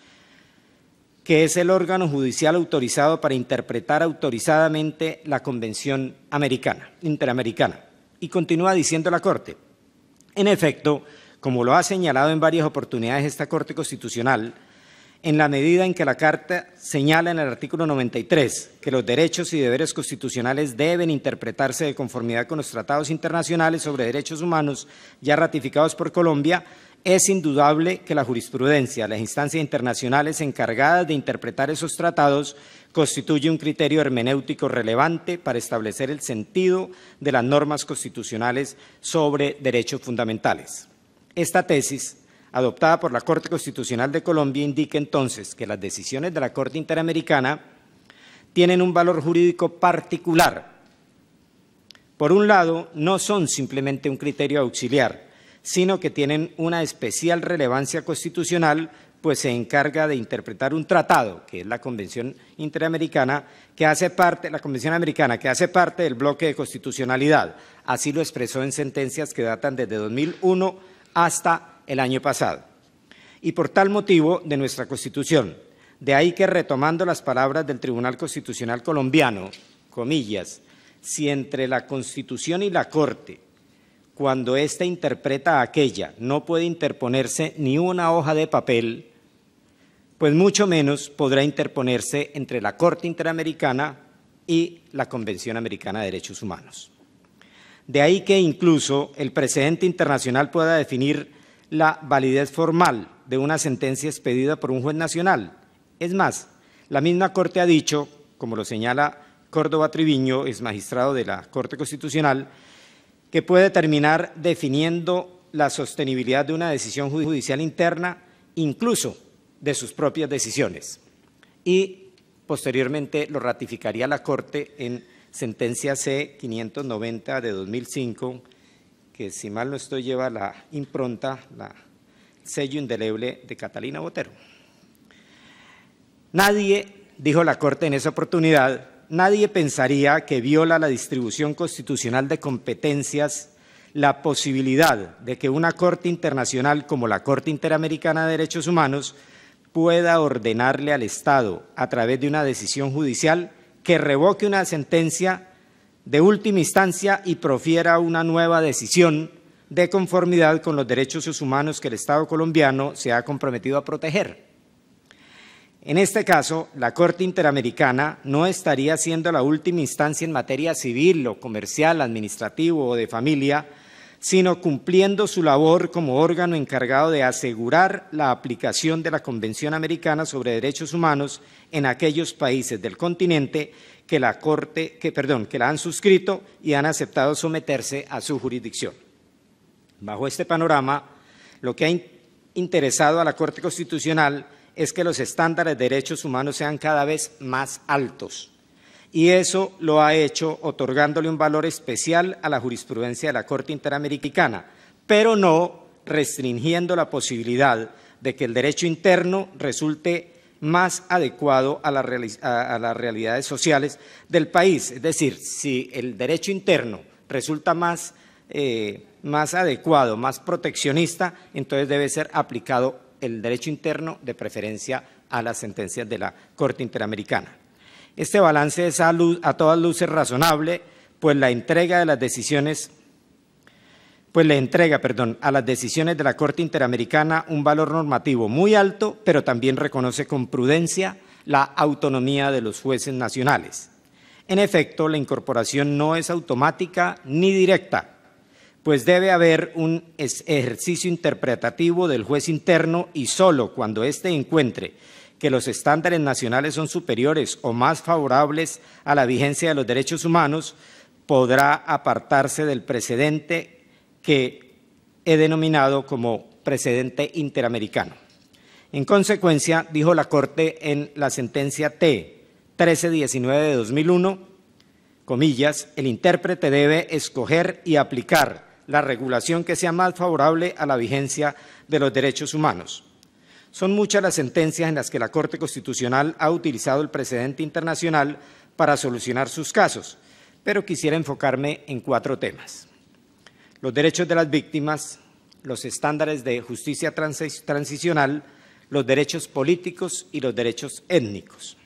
que es el órgano judicial autorizado para interpretar autorizadamente la Convención Americana, Interamericana. Y continúa diciendo la Corte, en efecto, como lo ha señalado en varias oportunidades esta Corte Constitucional, en la medida en que la Carta señala en el artículo 93 que los derechos y deberes constitucionales deben interpretarse de conformidad con los tratados internacionales sobre derechos humanos ya ratificados por Colombia, es indudable que la jurisprudencia, las instancias internacionales encargadas de interpretar esos tratados, constituye un criterio hermenéutico relevante para establecer el sentido de las normas constitucionales sobre derechos fundamentales. Esta tesis adoptada por la Corte Constitucional de Colombia indica entonces que las decisiones de la Corte Interamericana tienen un valor jurídico particular. Por un lado, no son simplemente un criterio auxiliar, sino que tienen una especial relevancia constitucional, pues se encarga de interpretar un tratado, que es la Convención Interamericana, que hace parte, la Convención Americana, que hace parte del bloque de constitucionalidad. Así lo expresó en sentencias que datan desde 2001 hasta el año pasado, y por tal motivo de nuestra Constitución. De ahí que, retomando las palabras del Tribunal Constitucional colombiano, comillas, si entre la Constitución y la Corte, cuando ésta interpreta aquella, no puede interponerse ni una hoja de papel, pues mucho menos podrá interponerse entre la Corte Interamericana y la Convención Americana de Derechos Humanos. De ahí que incluso el precedente internacional pueda definir la validez formal de una sentencia expedida por un juez nacional. Es más, la misma Corte ha dicho, como lo señala Córdoba Triviño, es magistrado de la Corte Constitucional, que puede terminar definiendo la sostenibilidad de una decisión judicial interna, incluso de sus propias decisiones. Y posteriormente lo ratificaría la Corte en sentencia C590 de 2005 que si mal no estoy lleva la impronta, la sello indeleble de Catalina Botero. Nadie, dijo la Corte en esa oportunidad, nadie pensaría que viola la distribución constitucional de competencias la posibilidad de que una Corte internacional como la Corte Interamericana de Derechos Humanos pueda ordenarle al Estado, a través de una decisión judicial, que revoque una sentencia de última instancia y profiera una nueva decisión de conformidad con los derechos humanos que el Estado colombiano se ha comprometido a proteger. En este caso, la Corte Interamericana no estaría siendo la última instancia en materia civil o comercial, administrativo o de familia, sino cumpliendo su labor como órgano encargado de asegurar la aplicación de la Convención Americana sobre Derechos Humanos en aquellos países del continente que la Corte, que, que la han suscrito y han aceptado someterse a su jurisdicción. Bajo este panorama, lo que ha interesado a la Corte Constitucional es que los estándares de derechos humanos sean cada vez más altos. Y eso lo ha hecho otorgándole un valor especial a la jurisprudencia de la Corte Interamericana, pero no restringiendo la posibilidad de que el derecho interno resulte más adecuado a, las realidades sociales del país. Es decir, si el derecho interno resulta más, eh, más adecuado, más proteccionista, entonces debe ser aplicado el derecho interno de preferencia a las sentencias de la Corte Interamericana. Este balance es a, a todas luces razonable, pues la entrega de las decisiones pues le entrega, perdón, a las decisiones de la Corte Interamericana un valor normativo muy alto, pero también reconoce con prudencia la autonomía de los jueces nacionales. En efecto, la incorporación no es automática ni directa, pues debe haber un ejercicio interpretativo del juez interno y solo cuando éste encuentre que los estándares nacionales son superiores o más favorables a la vigencia de los derechos humanos, podrá apartarse del precedente que he denominado como precedente interamericano. En consecuencia, dijo la Corte en la sentencia T 1319 de 2001, comillas, el intérprete debe escoger y aplicar la regulación que sea más favorable a la vigencia de los derechos humanos. Son muchas las sentencias en las que la Corte Constitucional ha utilizado el precedente internacional para solucionar sus casos, pero quisiera enfocarme en cuatro temas los derechos de las víctimas, los estándares de justicia transicional, los derechos políticos y los derechos étnicos.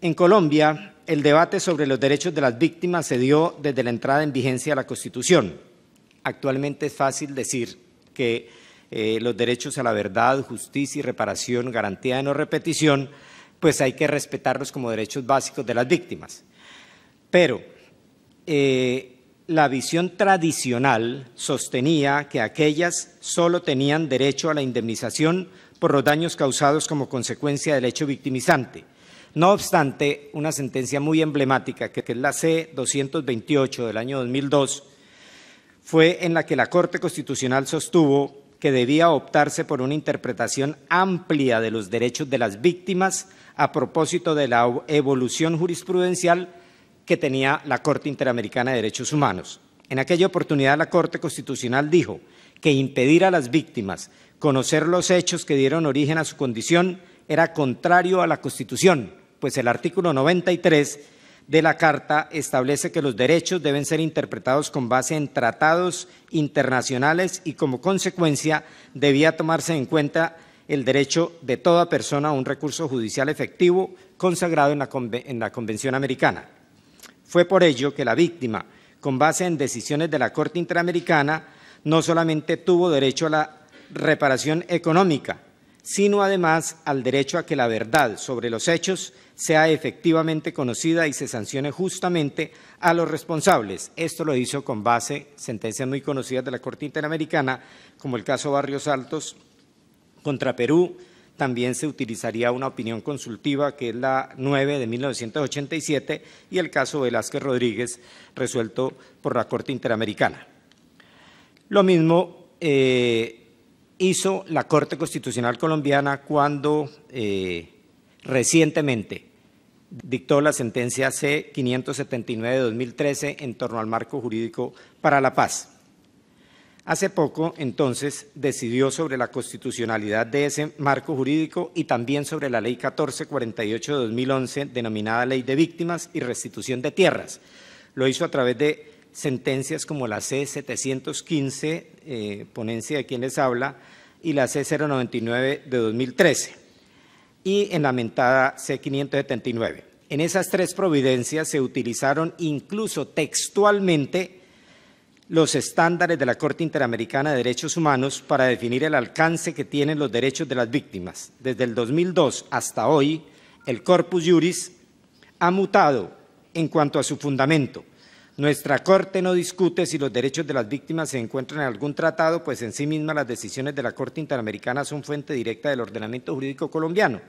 En Colombia, el debate sobre los derechos de las víctimas se dio desde la entrada en vigencia de la Constitución. Actualmente es fácil decir que eh, los derechos a la verdad, justicia y reparación, garantía de no repetición, pues hay que respetarlos como derechos básicos de las víctimas. Pero eh, la visión tradicional sostenía que aquellas solo tenían derecho a la indemnización por los daños causados como consecuencia del hecho victimizante. No obstante, una sentencia muy emblemática, que es la C-228 del año 2002, fue en la que la Corte Constitucional sostuvo que debía optarse por una interpretación amplia de los derechos de las víctimas a propósito de la evolución jurisprudencial que tenía la Corte Interamericana de Derechos Humanos. En aquella oportunidad la Corte Constitucional dijo que impedir a las víctimas conocer los hechos que dieron origen a su condición era contrario a la Constitución, pues el artículo 93 de la Carta establece que los derechos deben ser interpretados con base en tratados internacionales y como consecuencia debía tomarse en cuenta el derecho de toda persona a un recurso judicial efectivo consagrado en la, Convención Americana. Fue por ello que la víctima, con base en decisiones de la Corte Interamericana, no solamente tuvo derecho a la reparación económica, sino además al derecho a que la verdad sobre los hechos sea efectivamente conocida y se sancione justamente a los responsables. Esto lo hizo con base sentencias muy conocidas de la Corte Interamericana, como el caso Barrios Altos contra Perú, también se utilizaría una opinión consultiva, que es la 9 de 1987, y el caso Velázquez Rodríguez, resuelto por la Corte Interamericana. Lo mismo eh, hizo la Corte Constitucional Colombiana cuando eh, recientemente dictó la sentencia C-579 de 2013 en torno al marco jurídico para la paz. Hace poco, entonces, decidió sobre la constitucionalidad de ese marco jurídico y también sobre la Ley 1448 de 2011, denominada Ley de Víctimas y Restitución de Tierras. Lo hizo a través de sentencias como la C-715, eh, ponencia de quien les habla, y la C-099 de 2013, y en la mentada C-579. En esas tres providencias se utilizaron incluso textualmente los estándares de la Corte Interamericana de Derechos Humanos para definir el alcance que tienen los derechos de las víctimas. Desde el 2002 hasta hoy, el corpus juris ha mutado en cuanto a su fundamento. Nuestra Corte no discute si los derechos de las víctimas se encuentran en algún tratado, pues en sí misma las decisiones de la Corte Interamericana son fuente directa del ordenamiento jurídico colombiano.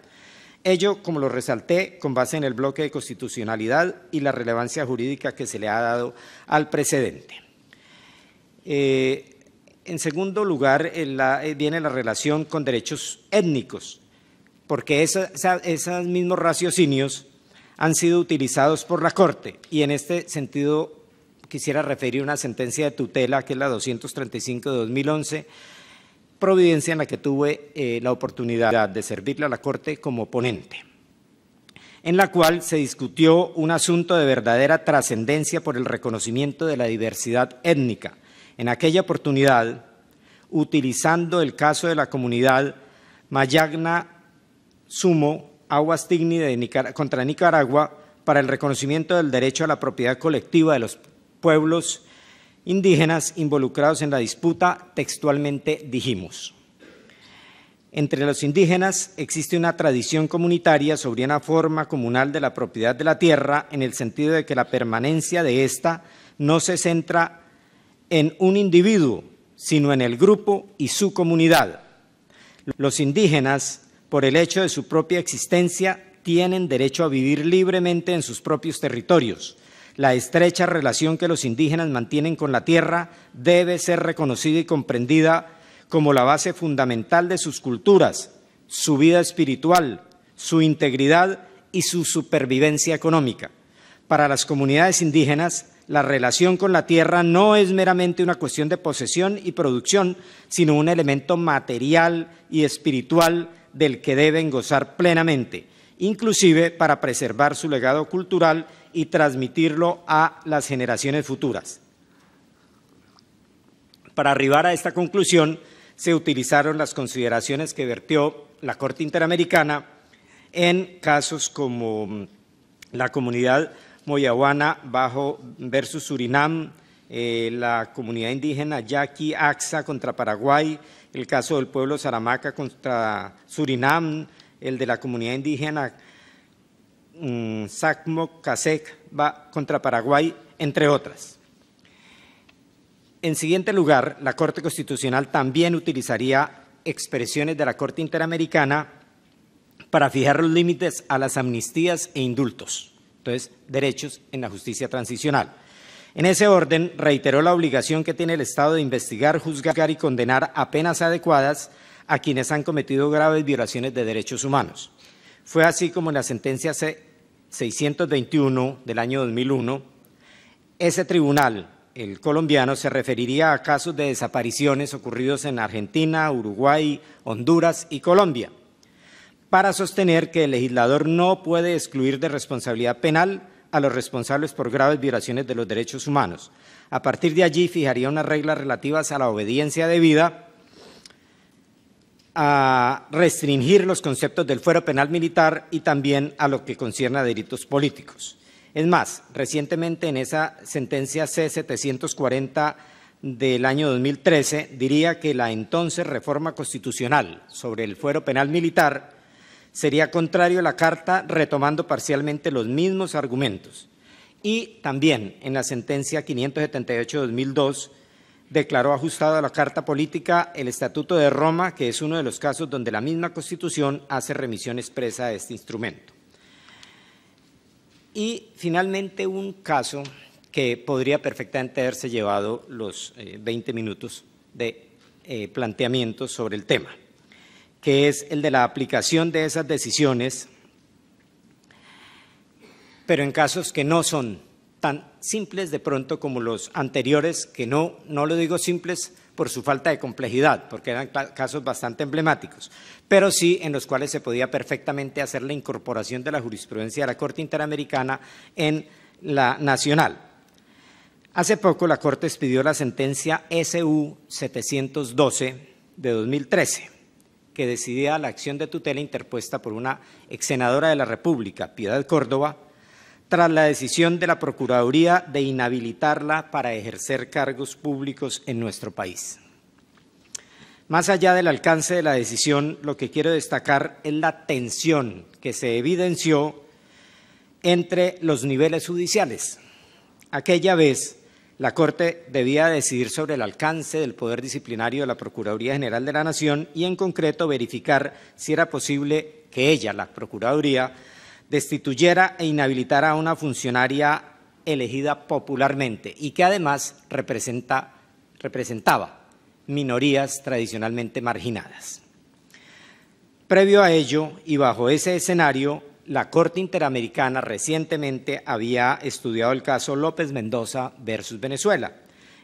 Ello, como lo resalté, con base en el bloque de constitucionalidad y la relevancia jurídica que se le ha dado al precedente. Eh, en segundo lugar, eh, eh, viene la relación con derechos étnicos, porque esos mismos raciocinios han sido utilizados por la Corte y en este sentido quisiera referir una sentencia de tutela, que es la 235 de 2011, Providencia, en la que tuve la oportunidad de servirle a la Corte como ponente, en la cual se discutió un asunto de verdadera trascendencia por el reconocimiento de la diversidad étnica en aquella oportunidad, utilizando el caso de la comunidad Mayagna Sumo Aguas Tigni contra Nicaragua para el reconocimiento del derecho a la propiedad colectiva de los pueblos indígenas involucrados en la disputa, textualmente dijimos. Entre los indígenas existe una tradición comunitaria sobre una forma comunal de la propiedad de la tierra en el sentido de que la permanencia de esta no se centra en un individuo, sino en el grupo y su comunidad. Los indígenas, por el hecho de su propia existencia, tienen derecho a vivir libremente en sus propios territorios. La estrecha relación que los indígenas mantienen con la tierra debe ser reconocida y comprendida como la base fundamental de sus culturas, su vida espiritual, su integridad y su supervivencia económica. Para las comunidades indígenas, la relación con la tierra no es meramente una cuestión de posesión y producción, sino un elemento material y espiritual del que deben gozar plenamente, inclusive para preservar su legado cultural y transmitirlo a las generaciones futuras. Para arribar a esta conclusión, se utilizaron las consideraciones que vertió la Corte Interamericana en casos como la comunidad Moyaguana bajo versus Surinam, eh, la comunidad indígena Yaqui Axa contra Paraguay, el caso del pueblo Saramaca contra Surinam, el de la comunidad indígena mm, Sacmo Casec contra Paraguay, entre otras. En siguiente lugar, la Corte Constitucional también utilizaría expresiones de la Corte Interamericana para fijar los límites a las amnistías e indultos entonces derechos en la justicia transicional. En ese orden, reiteró la obligación que tiene el Estado de investigar, juzgar y condenar a penas adecuadas a quienes han cometido graves violaciones de derechos humanos. Fue así como en la sentencia C621 del año 2001, ese tribunal, el colombiano, se referiría a casos de desapariciones ocurridos en Argentina, Uruguay, Honduras y Colombia para sostener que el legislador no puede excluir de responsabilidad penal a los responsables por graves violaciones de los derechos humanos. A partir de allí fijaría unas reglas relativas a la obediencia debida, a restringir los conceptos del fuero penal militar y también a lo que concierne a delitos políticos. Es más, recientemente en esa sentencia C-740 del año 2013 diría que la entonces reforma constitucional sobre el fuero penal militar sería contrario a la Carta retomando parcialmente los mismos argumentos. Y también en la sentencia 578-2002 declaró ajustado a la Carta Política el Estatuto de Roma, que es uno de los casos donde la misma Constitución hace remisión expresa a este instrumento. Y finalmente un caso que podría perfectamente haberse llevado los 20 eh, minutos de eh, planteamiento sobre el tema que es el de la aplicación de esas decisiones, pero en casos que no son tan simples de pronto como los anteriores, que no, no lo digo simples por su falta de complejidad, porque eran casos bastante emblemáticos, pero sí en los cuales se podía perfectamente hacer la incorporación de la jurisprudencia de la Corte Interamericana en la nacional. Hace poco la Corte expidió la sentencia SU 712 de 2013 que decidía la acción de tutela interpuesta por una ex senadora de la República, Piedad Córdoba, tras la decisión de la Procuraduría de inhabilitarla para ejercer cargos públicos en nuestro país. Más allá del alcance de la decisión, lo que quiero destacar es la tensión que se evidenció entre los niveles judiciales. Aquella vez, la Corte debía decidir sobre el alcance del poder disciplinario de la Procuraduría General de la Nación y en concreto verificar si era posible que ella, la Procuraduría, destituyera e inhabilitara a una funcionaria elegida popularmente y que además representaba minorías tradicionalmente marginadas. Previo a ello y bajo ese escenario, la Corte Interamericana recientemente había estudiado el caso López Mendoza versus Venezuela,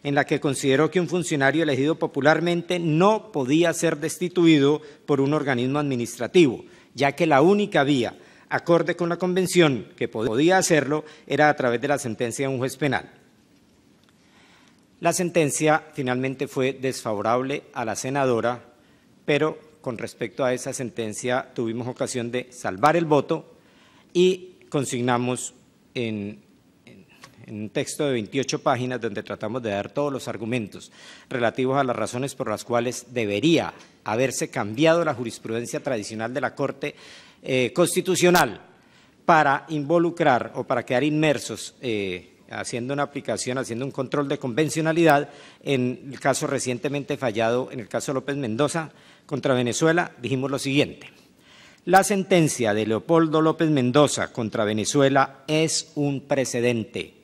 en la que consideró que un funcionario elegido popularmente no podía ser destituido por un organismo administrativo, ya que la única vía, acorde con la convención, que podía hacerlo era a través de la sentencia de un juez penal. La sentencia finalmente fue desfavorable a la senadora, pero con respecto a esa sentencia tuvimos ocasión de salvar el voto y consignamos en, un texto de 28 páginas donde tratamos de dar todos los argumentos relativos a las razones por las cuales debería haberse cambiado la jurisprudencia tradicional de la Corte eh, Constitucional para involucrar o para quedar inmersos eh, haciendo una aplicación, haciendo un control de convencionalidad en el caso recientemente fallado, en el caso López Mendoza contra Venezuela, dijimos lo siguiente. La sentencia de Leopoldo López Mendoza contra Venezuela es un precedente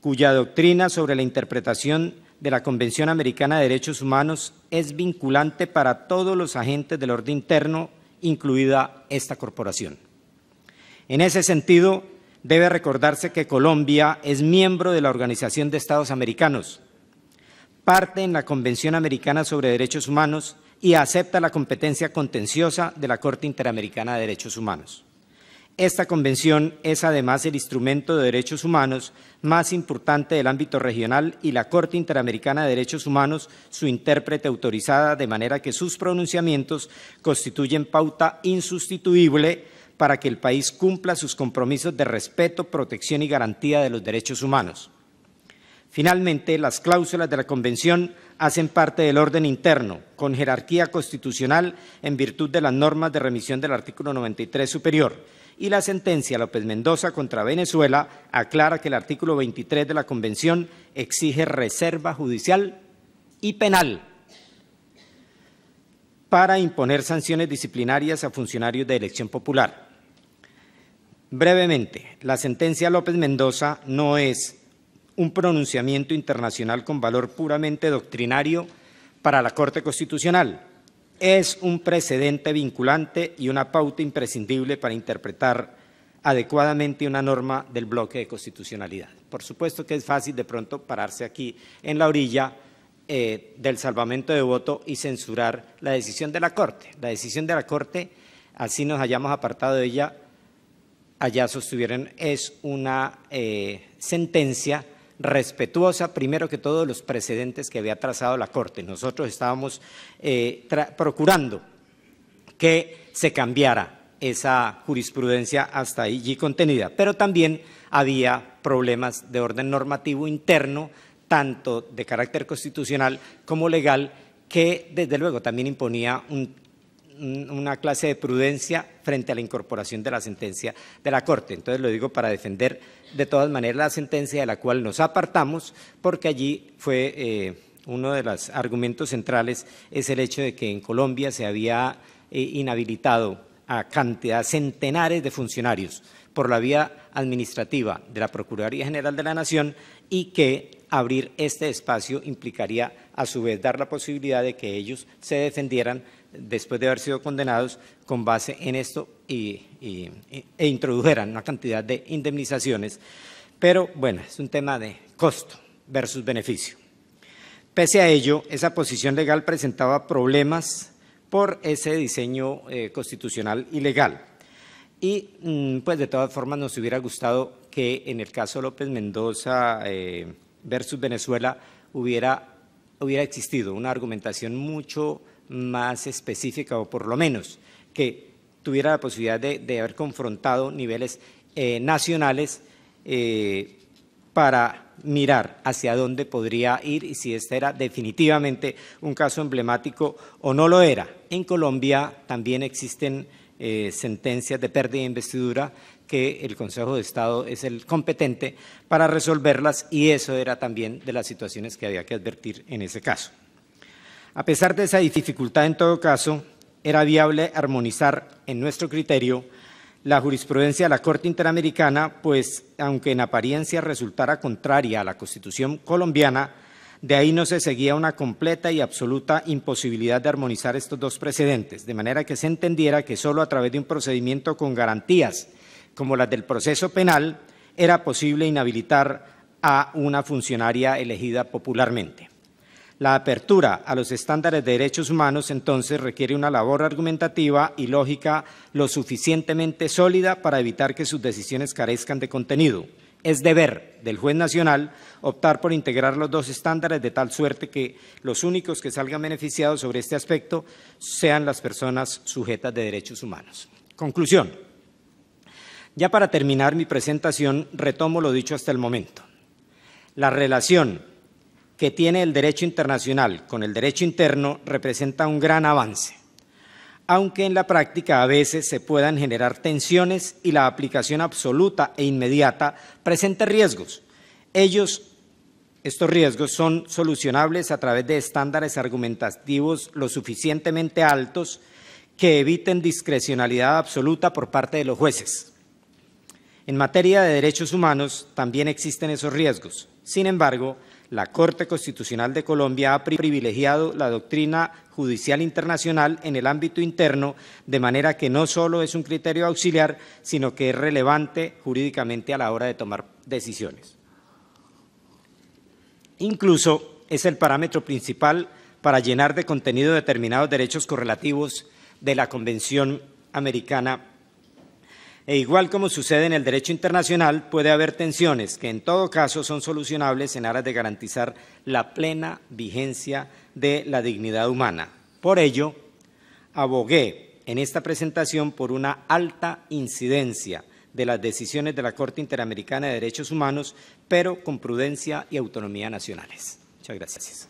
cuya doctrina sobre la interpretación de la Convención Americana de Derechos Humanos es vinculante para todos los agentes del orden interno, incluida esta corporación. En ese sentido, debe recordarse que Colombia es miembro de la Organización de Estados Americanos, parte en la Convención Americana sobre Derechos Humanos y acepta la competencia contenciosa de la Corte Interamericana de Derechos Humanos. Esta convención es además el instrumento de derechos humanos más importante del ámbito regional y la Corte Interamericana de Derechos Humanos, su intérprete autorizada, de manera que sus pronunciamientos constituyen pauta insustituible para que el país cumpla sus compromisos de respeto, protección y garantía de los derechos humanos. Finalmente, las cláusulas de la Convención hacen parte del orden interno, con jerarquía constitucional en virtud de las normas de remisión del artículo 93 superior. Y la sentencia López Mendoza contra Venezuela aclara que el artículo 23 de la Convención exige reserva judicial y penal para imponer sanciones disciplinarias a funcionarios de elección popular. Brevemente, la sentencia López Mendoza no es un pronunciamiento internacional con valor puramente doctrinario para la Corte Constitucional. Es un precedente vinculante y una pauta imprescindible para interpretar adecuadamente una norma del bloque de constitucionalidad. Por supuesto que es fácil de pronto pararse aquí en la orilla eh, del salvamento de voto y censurar la decisión de la Corte. La decisión de la Corte, así nos hayamos apartado de ella, allá sostuvieron es una eh, sentencia respetuosa, primero que todo, los precedentes que había trazado la Corte. Nosotros estábamos eh, procurando que se cambiara esa jurisprudencia hasta allí contenida, pero también había problemas de orden normativo interno, tanto de carácter constitucional como legal, que desde luego también imponía un una clase de prudencia frente a la incorporación de la sentencia de la Corte. Entonces lo digo para defender de todas maneras la sentencia de la cual nos apartamos, porque allí fue eh, uno de los argumentos centrales, es el hecho de que en Colombia se había eh, inhabilitado a cantidad, centenares de funcionarios por la vía administrativa de la Procuraduría General de la Nación y que abrir este espacio implicaría a su vez dar la posibilidad de que ellos se defendieran después de haber sido condenados con base en esto e introdujeran una cantidad de indemnizaciones. Pero bueno, es un tema de costo versus beneficio. Pese a ello, esa posición legal presentaba problemas por ese diseño eh, constitucional ilegal. Y mm, pues de todas formas nos hubiera gustado que en el caso López Mendoza eh, versus Venezuela hubiera, hubiera existido una argumentación mucho más específica o por lo menos que tuviera la posibilidad de, haber confrontado niveles eh, nacionales eh, para mirar hacia dónde podría ir y si este era definitivamente un caso emblemático o no lo era. En Colombia también existen eh, sentencias de pérdida de investidura que el Consejo de Estado es el competente para resolverlas y eso era también de las situaciones que había que advertir en ese caso. A pesar de esa dificultad, en todo caso, era viable armonizar, en nuestro criterio, la jurisprudencia de la Corte Interamericana, pues, aunque en apariencia resultara contraria a la Constitución colombiana, de ahí no se seguía una completa y absoluta imposibilidad de armonizar estos dos precedentes, de manera que se entendiera que solo a través de un procedimiento con garantías, como las del proceso penal, era posible inhabilitar a una funcionaria elegida popularmente. La apertura a los estándares de derechos humanos entonces requiere una labor argumentativa y lógica lo suficientemente sólida para evitar que sus decisiones carezcan de contenido. Es deber del juez nacional optar por integrar los dos estándares de tal suerte que los únicos que salgan beneficiados sobre este aspecto sean las personas sujetas de derechos humanos. Conclusión. Ya para terminar mi presentación, retomo lo dicho hasta el momento. La relación que tiene el derecho internacional con el derecho interno representa un gran avance, aunque en la práctica a veces se puedan generar tensiones y la aplicación absoluta e inmediata presenta riesgos. Ellos, estos riesgos son solucionables a través de estándares argumentativos lo suficientemente altos que eviten discrecionalidad absoluta por parte de los jueces. En materia de derechos humanos también existen esos riesgos. Sin embargo, la Corte Constitucional de Colombia ha privilegiado la doctrina judicial internacional en el ámbito interno, de manera que no solo es un criterio auxiliar, sino que es relevante jurídicamente a la hora de tomar decisiones. Incluso es el parámetro principal para llenar de contenido determinados derechos correlativos de la Convención Americana e igual como sucede en el derecho internacional, puede haber tensiones que en todo caso son solucionables en aras de garantizar la plena vigencia de la dignidad humana. Por ello, abogué en esta presentación por una alta incidencia de las decisiones de la Corte Interamericana de Derechos Humanos, pero con prudencia y autonomía nacionales. Muchas gracias.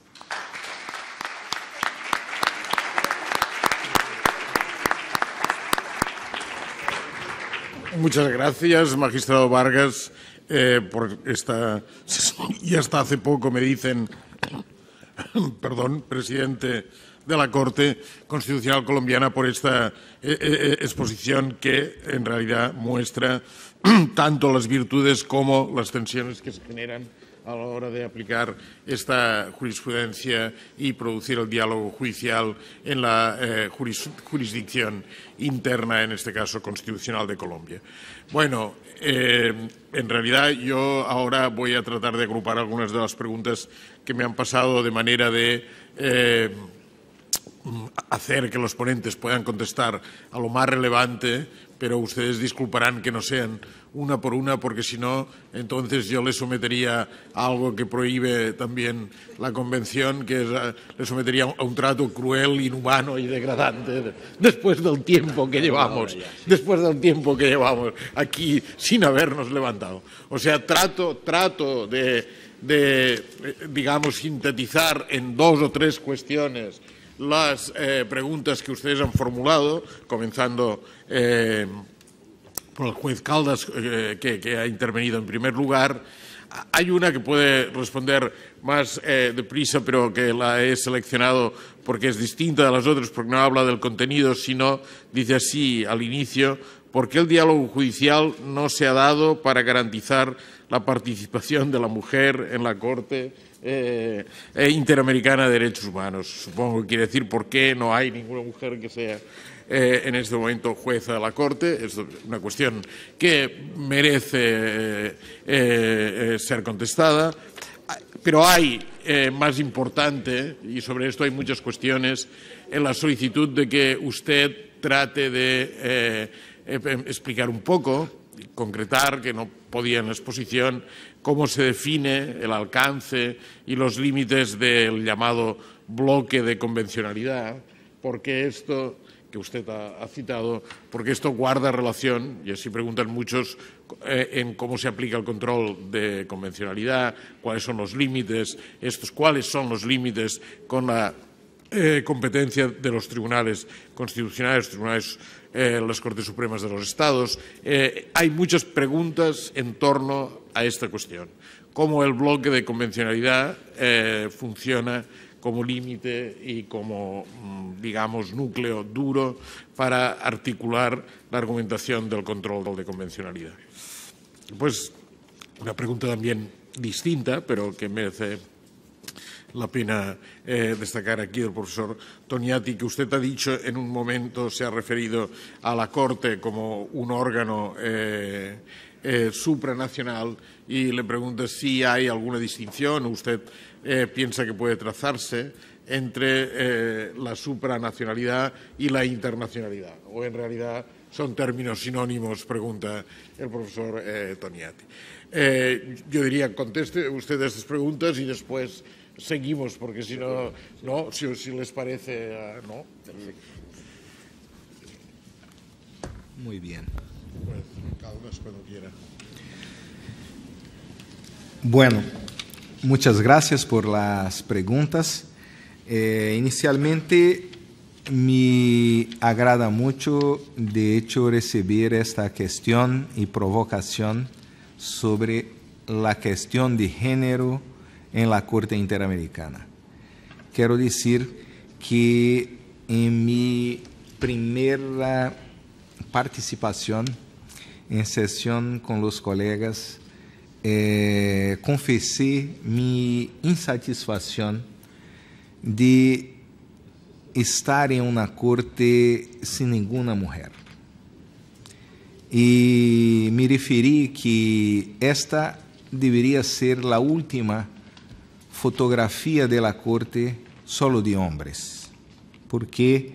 Muchas gracias, magistrado Vargas, eh, por esta. Y hasta hace poco me dicen, perdón, presidente de la Corte Constitucional Colombiana, por esta eh, eh, exposición que en realidad muestra tanto las virtudes como las tensiones que se generan a la hora de aplicar esta jurisprudencia y producir el diálogo judicial en la eh, jurisdicción interna, en este caso constitucional de Colombia. Bueno, eh, en realidad yo ahora voy a tratar de agrupar algunas de las preguntas que me han pasado de manera de... Eh, hacer que los ponentes puedan contestar a lo más relevante, pero ustedes disculparán que no sean una por una, porque si no, entonces yo le sometería a algo que prohíbe también la Convención, que es, eh, le sometería a un trato cruel, inhumano y degradante, después del tiempo que llevamos, después del tiempo que llevamos aquí sin habernos levantado. O sea, trato, trato de, eh, digamos, sintetizar en dos o tres cuestiones las eh, preguntas que ustedes han formulado, comenzando con el juez Caldas, eh, que, ha intervenido en primer lugar. Hay una que puede responder más eh, deprisa, pero que la he seleccionado porque es distinta de las otras, porque no habla del contenido, sino dice así al inicio, ¿por qué el diálogo judicial no se ha dado para garantizar la participación de la mujer en la Corte eh, e Interamericana de Derechos Humanos? Supongo que quiere decir por qué no hay ninguna mujer que sea eh, en este momento jueza de la Corte. Es una cuestión que merece eh, eh, ser contestada, pero hay más importante, y sobre esto hay muchas cuestiones, en la solicitud de que usted trate de em, em, explicar un poco, concretar, que no podía en la exposición, cómo se define el alcance y los límites del llamado bloque de convencionalidad, porque esto que usted ha, citado, porque esto guarda relación, y así preguntan muchos, eh, en cómo se aplica el control de convencionalidad, cuáles son los límites, cuáles son los límites con la eh, competencia de los tribunales constitucionales, tribunales, eh, las Cortes Supremas de los Estados. hay muchas preguntas en torno a esta cuestión. ¿Cómo el bloque de convencionalidad funciona? como límite y como, mm, digamos, núcleo duro para articular la argumentación del control de convencionalidad. Pues una pregunta también distinta, pero que merece la pena eh, destacar aquí del profesor Toniati, que usted ha dicho en un momento, se ha referido a la Corte como un órgano eh, eh, supranacional y le pregunta si hay alguna distinción. Usted eh, piensa que puede trazarse entre eh, la supranacionalidad y la internacionalidad, o en realidad son términos sinónimos, pregunta el profesor eh, Toniati. Eh, yo diría, conteste usted estas preguntas y después seguimos, porque si no, no si, les parece, ah, no. Muy bien. Pues, bueno. Muchas gracias por las preguntas. Eh, inicialmente me agrada mucho, de hecho, recibir esta cuestión y provocación sobre la cuestión de género en la Corte Interamericana. Quiero decir que en mi primera participación en sesión con los colegas eh, é, confessei minha insatisfação de estar em uma corte sem nenhuma mulher. E me referi que esta deveria ser a última fotografia da corte solo de homens, porque,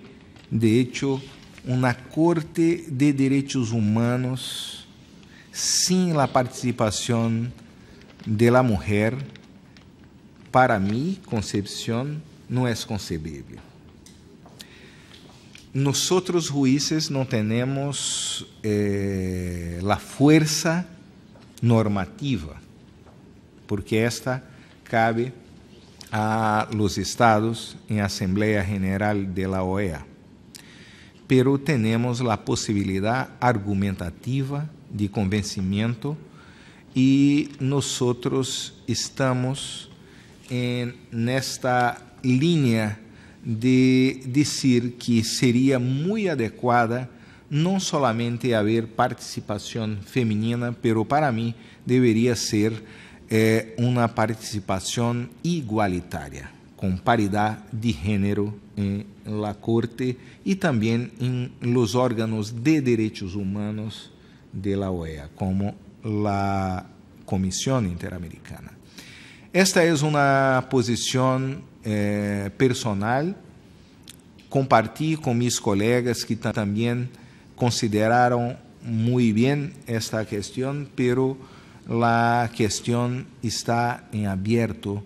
de hecho, uma corte de direitos humanos sin la participación de la mujer, para mí, concepción no es concebible. Nosotros, jueces, no tenemos eh, la fuerza normativa, porque esta cabe a los estados en Asamblea General de la OEA. Pero tenemos la posibilidad argumentativa de convencimento e nós outros estamos em, nesta linha de dizer que seria muito adequada não somente haver participação feminina, pero para mim deveria ser eh, uma participação igualitária, com paridade de gênero em la corte e também em los órgãos de direitos humanos de la OEA, como la Comisión Interamericana. Esta es una posición eh, personal. Compartí con mis colegas que también consideraron muy bien esta cuestión, pero la cuestión está en abierto.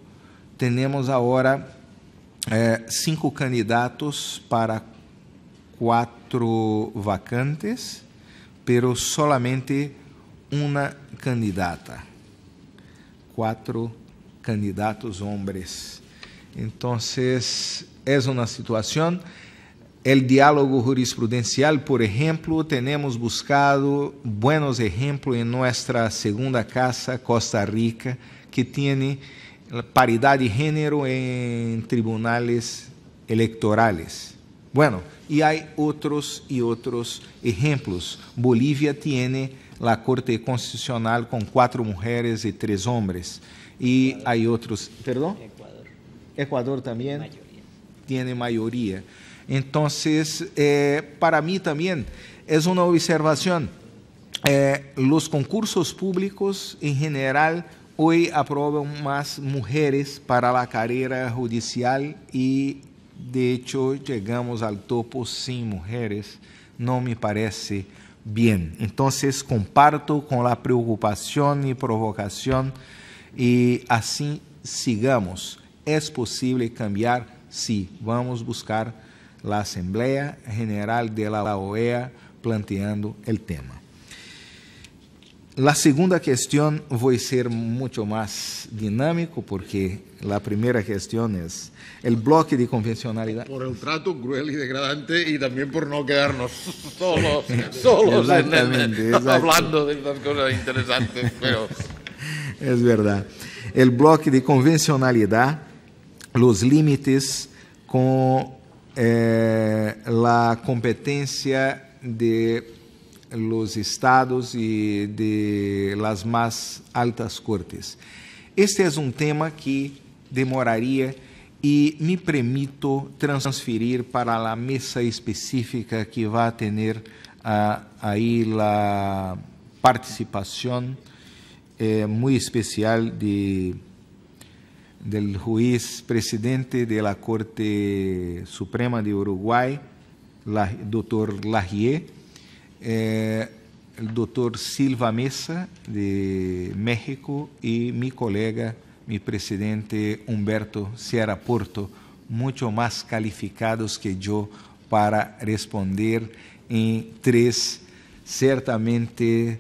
Tenemos ahora eh, cinco candidatos para cuatro vacantes. pero solamente una candidata. Cuatro candidatos hombres. Entonces, es una situación. El diálogo jurisprudencial, por ejemplo, tenemos buscado buenos ejemplos en nuestra segunda casa, Costa Rica, que tiene paridad de género en tribunales electorales. Bueno, y hay otros y otros ejemplos. Bolivia tiene la Corte Constitucional con cuatro mujeres y tres hombres. Y hay otros, perdón. Ecuador. Ecuador también tiene mayoría. Entonces, eh, para mí también es una observación. Eh, los concursos públicos en general hoy aprueban más mujeres para la carrera judicial y de hecho llegamos al topo sin mujeres, no me parece bien. Entonces comparto con la preocupación y provocación y así sigamos. Es posible cambiar, sí, vamos a buscar la Asamblea General de la OEA planteando el tema. La segunda cuestión voy a ser mucho más dinámico porque la primera cuestión es el bloque de convencionalidad. Por el trato cruel y degradante y también por no quedarnos solos, solos hablando de estas cosas interesantes. Pero... es verdad. El bloque de convencionalidad, los límites con eh, la competencia de los estados y de las más altas cortes. Este es un tema que demoraría y me permito transferir para la mesa específica que va a tener uh, ahí la participación eh, muy especial de, del juez presidente de la Corte Suprema de Uruguay, la, doctor Lagier el doctor Silva Mesa de México y e mi colega, mi presidente Humberto Sierra Porto, mucho más calificados que yo para responder en em tres ciertamente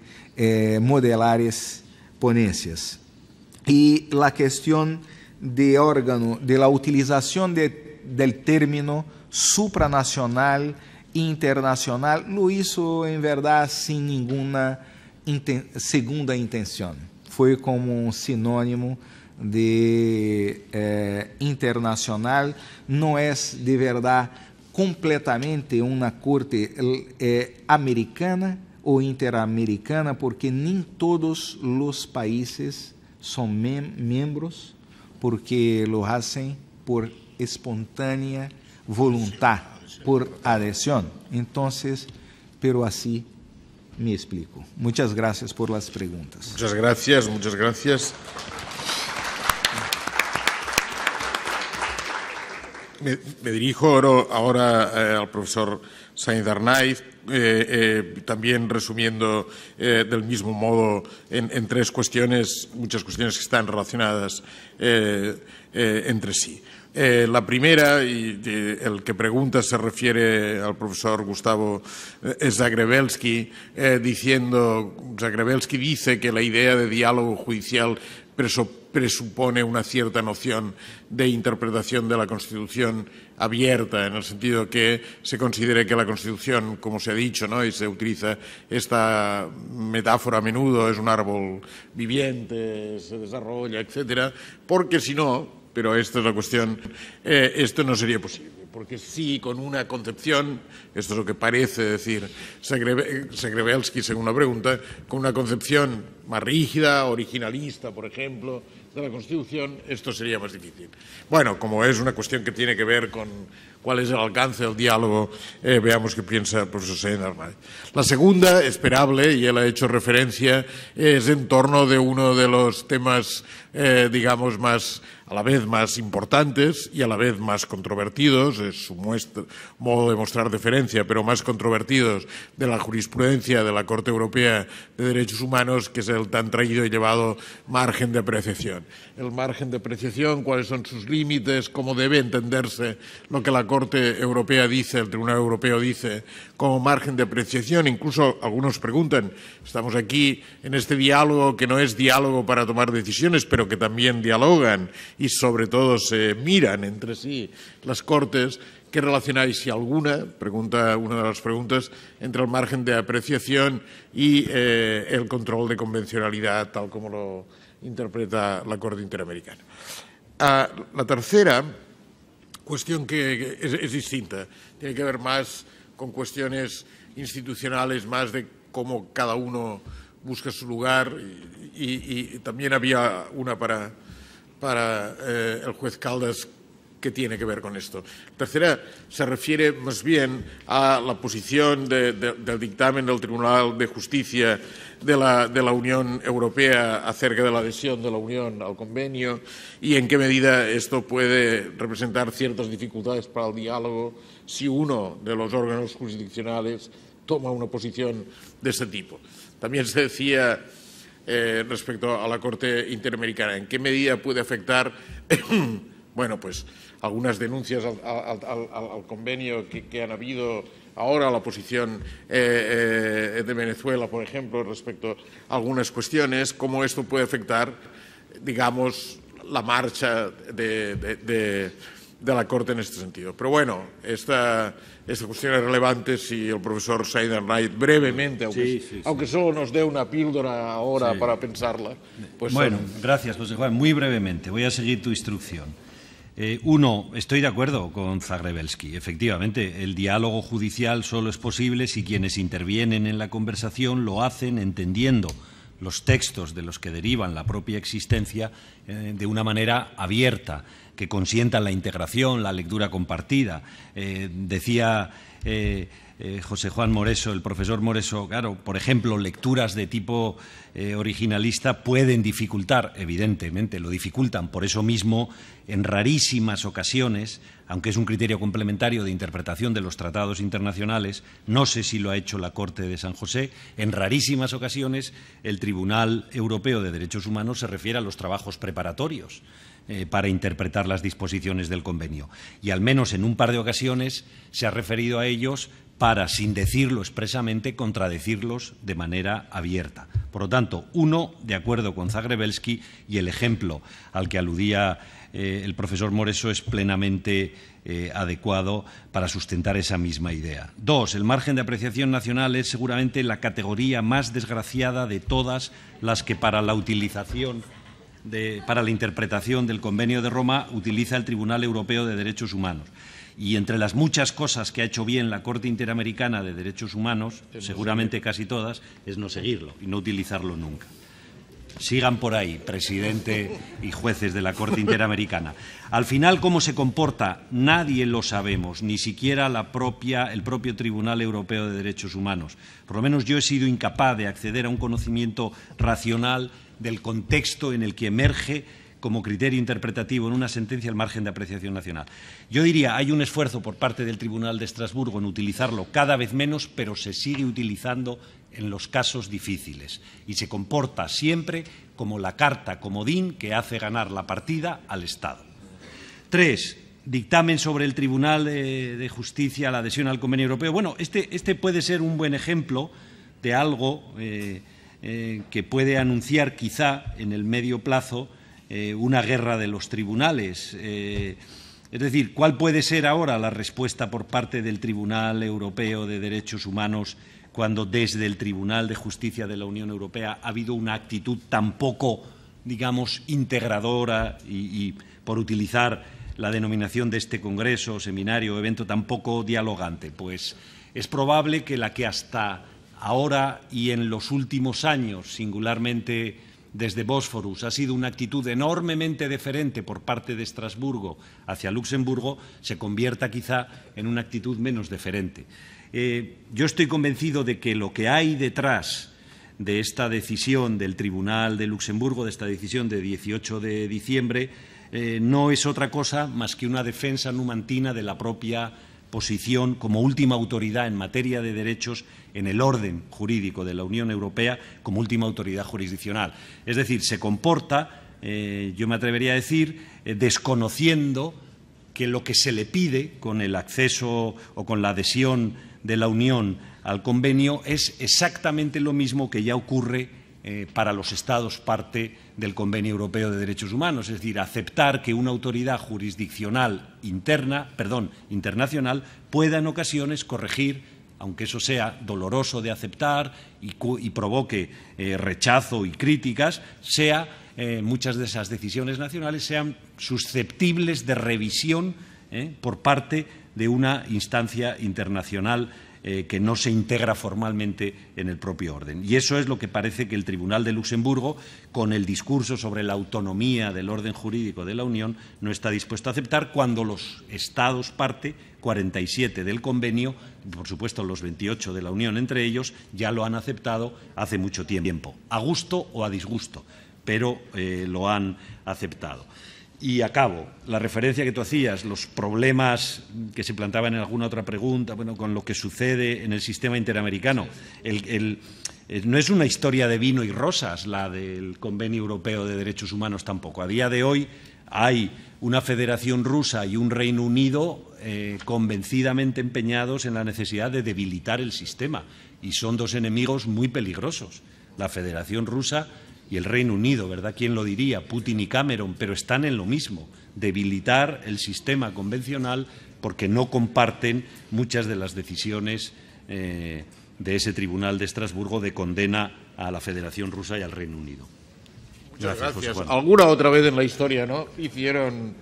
modelares ponencias. Y e la cuestión de órgano, de la utilización del término supranacional, internacional lo hizo en verdad sin ninguna inten segunda intención. Fue como un sinónimo de eh, internacional, no es de verdad completamente uma corte eh, americana ou interamericana, porque nem todos os países são membros, porque lo hacen por espontânea vontade por adhesión. Entonces, pero así me explico. Muchas gracias por las preguntas. Muchas gracias, muchas gracias. Me, dirijo ahora, eh, al profesor Sainz Arnaiz, eh, eh, también resumiendo del mismo modo en, en, tres cuestiones, muchas cuestiones que están relacionadas entre sí. Eh, la primera, y, el que pregunta se refiere al profesor Gustavo eh, Zagrebelski, eh, diciendo, Zagrebelski dice que la idea de diálogo judicial presupone una cierta noción de interpretación de la Constitución abierta, en el sentido que se considere que la Constitución, como se ha dicho, ¿no? y se utiliza esta metáfora a menudo, es un árbol viviente, se desarrolla, etcétera, porque si no, pero esta es la cuestión, eh, esto no sería posible. Porque sí, con una concepción, esto es lo que parece decir Segrebelsky según la pregunta, con una concepción más rígida, originalista, por ejemplo, de la Constitución, esto sería más difícil. Bueno, como es una cuestión que tiene que ver con cuál es el alcance del diálogo, eh, veamos qué piensa el profesor Sena La segunda, esperable, y él ha hecho referencia, es en torno de uno de los temas, eh, digamos, más a la vez más importantes y a la vez más controvertidos, es su modo de mostrar deferencia, pero más controvertidos de la jurisprudencia de la Corte Europea de Derechos Humanos, que es el tan traído y llevado margen de apreciación. El margen de apreciación, cuáles son sus límites, cómo debe entenderse lo que la Corte Europea dice, el Tribunal Europeo dice, como margen de apreciación. Incluso algunos preguntan, estamos aquí en este diálogo que no es diálogo para tomar decisiones, pero que también dialogan y sobre todo se miran entre sí las Cortes. ¿Qué relacionáis, si alguna, pregunta una de las preguntas, entre el margen de apreciación y eh, el control de convencionalidad, tal como lo interpreta la Corte Interamericana? Ah, la tercera cuestión que es, es distinta. Tiene que ver más con cuestiones institucionales, más de cómo cada uno busca su lugar y, y, y también había una para, para eh, el juez Caldas que tiene que ver con esto. tercera se refiere más bien a la posición de, de, del dictamen del Tribunal de Justicia de la, de la Unión Europea acerca de la adhesión de la Unión al convenio y en qué medida esto puede representar ciertas dificultades para el diálogo si uno de los órganos jurisdiccionales toma una posición de este tipo. También se decía eh, respecto a la Corte Interamericana, en qué medida puede afectar, bueno, pues algunas denuncias al, al, al, al convenio que, que han habido ahora la posición eh, eh, de Venezuela, por ejemplo, respecto a algunas cuestiones, cómo esto puede afectar, digamos, la marcha de, la Corte en este sentido. Pero bueno, esta, cuestión es relevante si el profesor Seiden Wright brevemente, aunque, solo nos dé una píldora ahora para pensarla. Pues bueno, gracias, José Juan. Muy brevemente, voy a seguir tu instrucción. Eh, uno, estoy de acuerdo con Zagrebelsky. Efectivamente, el diálogo judicial solo es posible si quienes intervienen en la conversación lo hacen entendiendo los textos de los que derivan la propia existencia eh, de una manera abierta, que consientan la integración, la lectura compartida. Eh, decía. Eh, José Juan Moreso, el profesor Moreso, claro, por ejemplo, lecturas de tipo eh, originalista pueden dificultar, evidentemente, lo dificultan. Por eso mismo, en rarísimas ocasiones, aunque es un criterio complementario de interpretación de los tratados internacionales, no sé si lo ha hecho la Corte de San José, en rarísimas ocasiones el Tribunal Europeo de Derechos Humanos se refiere a los trabajos preparatorios eh, para interpretar las disposiciones del convenio. Y al menos en un par de ocasiones se ha referido a ellos para, sin decirlo expresamente, contradecirlos de manera abierta. Por lo tanto, uno, de acuerdo con Zagrebelsky, y el ejemplo al que aludía eh, el profesor Moreso es plenamente eh, adecuado para sustentar esa misma idea. Dos, el margen de apreciación nacional es seguramente la categoría más desgraciada de todas las que para la utilización para la interpretación del Convenio de Roma utiliza el Tribunal Europeo de Derechos Humanos. Y entre las muchas cosas que ha hecho bien la Corte Interamericana de Derechos Humanos, seguramente casi todas, es no seguirlo y no utilizarlo nunca. Sigan por ahí, presidente y jueces de la Corte Interamericana. Al final, cómo se comporta, nadie lo sabemos, ni siquiera la propia, el propio Tribunal Europeo de Derechos Humanos. Por lo menos yo he sido incapaz de acceder a un conocimiento racional del contexto en el que emerge como criterio interpretativo en una sentencia al margen de apreciación nacional. Yo diría, hay un esfuerzo por parte del Tribunal de Estrasburgo en utilizarlo cada vez menos, pero se sigue utilizando en los casos difíciles y se comporta siempre como la carta comodín que hace ganar la partida al Estado. Tres, dictamen sobre el Tribunal de Justicia, la adhesión al Convenio Europeo. Bueno, este, este puede ser un buen ejemplo de algo eh, eh, que puede anunciar quizá en el medio plazo eh, una guerra de los tribunales. Eh, es decir, ¿cuál puede ser ahora la respuesta por parte del Tribunal Europeo de Derechos Humanos cuando desde el Tribunal de Justicia de la Unión Europea ha habido una actitud tan poco, digamos, integradora y, por utilizar la denominación de este Congreso, seminario, evento tan poco dialogante? Pues es probable que la que hasta ahora y en los últimos años, singularmente desde Bósforus ha sido una actitud enormemente deferente por parte de Estrasburgo hacia Luxemburgo, se convierta quizá en una actitud menos deferente. Eh, yo estoy convencido de que lo que hay detrás de esta decisión del Tribunal de Luxemburgo, de esta decisión de 18 de diciembre, eh, no es otra cosa más que una defensa numantina de la propia posición como última autoridad en materia de derechos en el orden jurídico de la Unión Europea, como última autoridad jurisdiccional. Es decir, se comporta, eh, yo me atrevería a decir, eh, desconociendo que lo que se le pide con el acceso o con la adhesión de la Unión al convenio es exactamente lo mismo que ya ocurre eh, para los Estados parte del Convenio Europeo de Derechos Humanos, es decir, aceptar que una autoridad jurisdiccional interna, perdón, internacional, pueda en ocasiones corregir, aunque eso sea doloroso de aceptar y, provoque eh, rechazo y críticas, sea eh, muchas de esas decisiones nacionales sean susceptibles de revisión por parte de una instancia internacional eh, que no se integra formalmente en el propio orden. Y eso es lo que parece que el Tribunal de Luxemburgo, con el discurso sobre la autonomía del orden jurídico de la Unión, no está dispuesto a aceptar cuando los Estados parte 47 del convenio, por supuesto los 28 de la Unión entre ellos, ya lo han aceptado hace mucho tiempo, a gusto o a disgusto, pero eh, lo han aceptado. Y acabo. La referencia que tú hacías, los problemas que se planteaban en alguna otra pregunta, bueno, con lo que sucede en el sistema interamericano. Eh, no es una historia de vino y rosas la del Convenio Europeo de Derechos Humanos tampoco. A día de hoy hay una Federación Rusa y un Reino Unido eh, convencidamente empeñados en la necesidad de debilitar el sistema. Y son dos enemigos muy peligrosos. La Federación Rusa y el Reino Unido, ¿verdad? ¿Quién lo diría? Putin y Cameron, pero están en lo mismo, debilitar el sistema convencional porque no comparten muchas de las decisiones eh, de ese Tribunal de Estrasburgo de condena a la Federación Rusa y al Reino Unido. Muchas gracias. Alguna otra vez en la historia, ¿no? Hicieron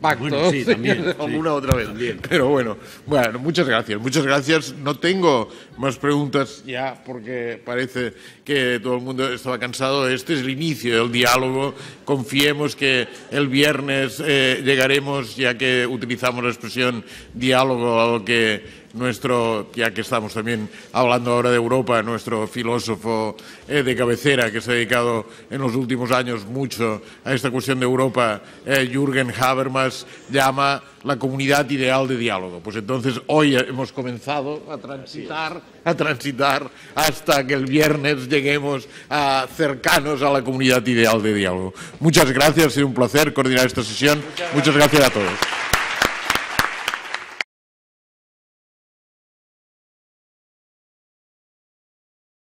bueno, sí, también, una otra vez. Pero bueno, bueno, muchas gracias. Muchas gracias. No tengo más preguntas ya porque parece que todo el mundo estaba cansado. Este es el inicio del diálogo. Confiemos que el viernes eh, llegaremos, ya que utilizamos la expresión diálogo, a lo que nuestro, ya que estamos también hablando ahora de Europa, nuestro filósofo eh, de cabecera que se ha dedicado en los últimos años mucho a esta cuestión de Europa, eh, Jürgen Habermas, llama la comunidad ideal de diálogo. Pues entonces hoy hemos comenzado a transitar, a transitar hasta que el viernes lleguemos a cercanos a la comunidad ideal de diálogo. Muchas gracias, ha sido un placer coordinar esta sesión. Muchas gracias a todos.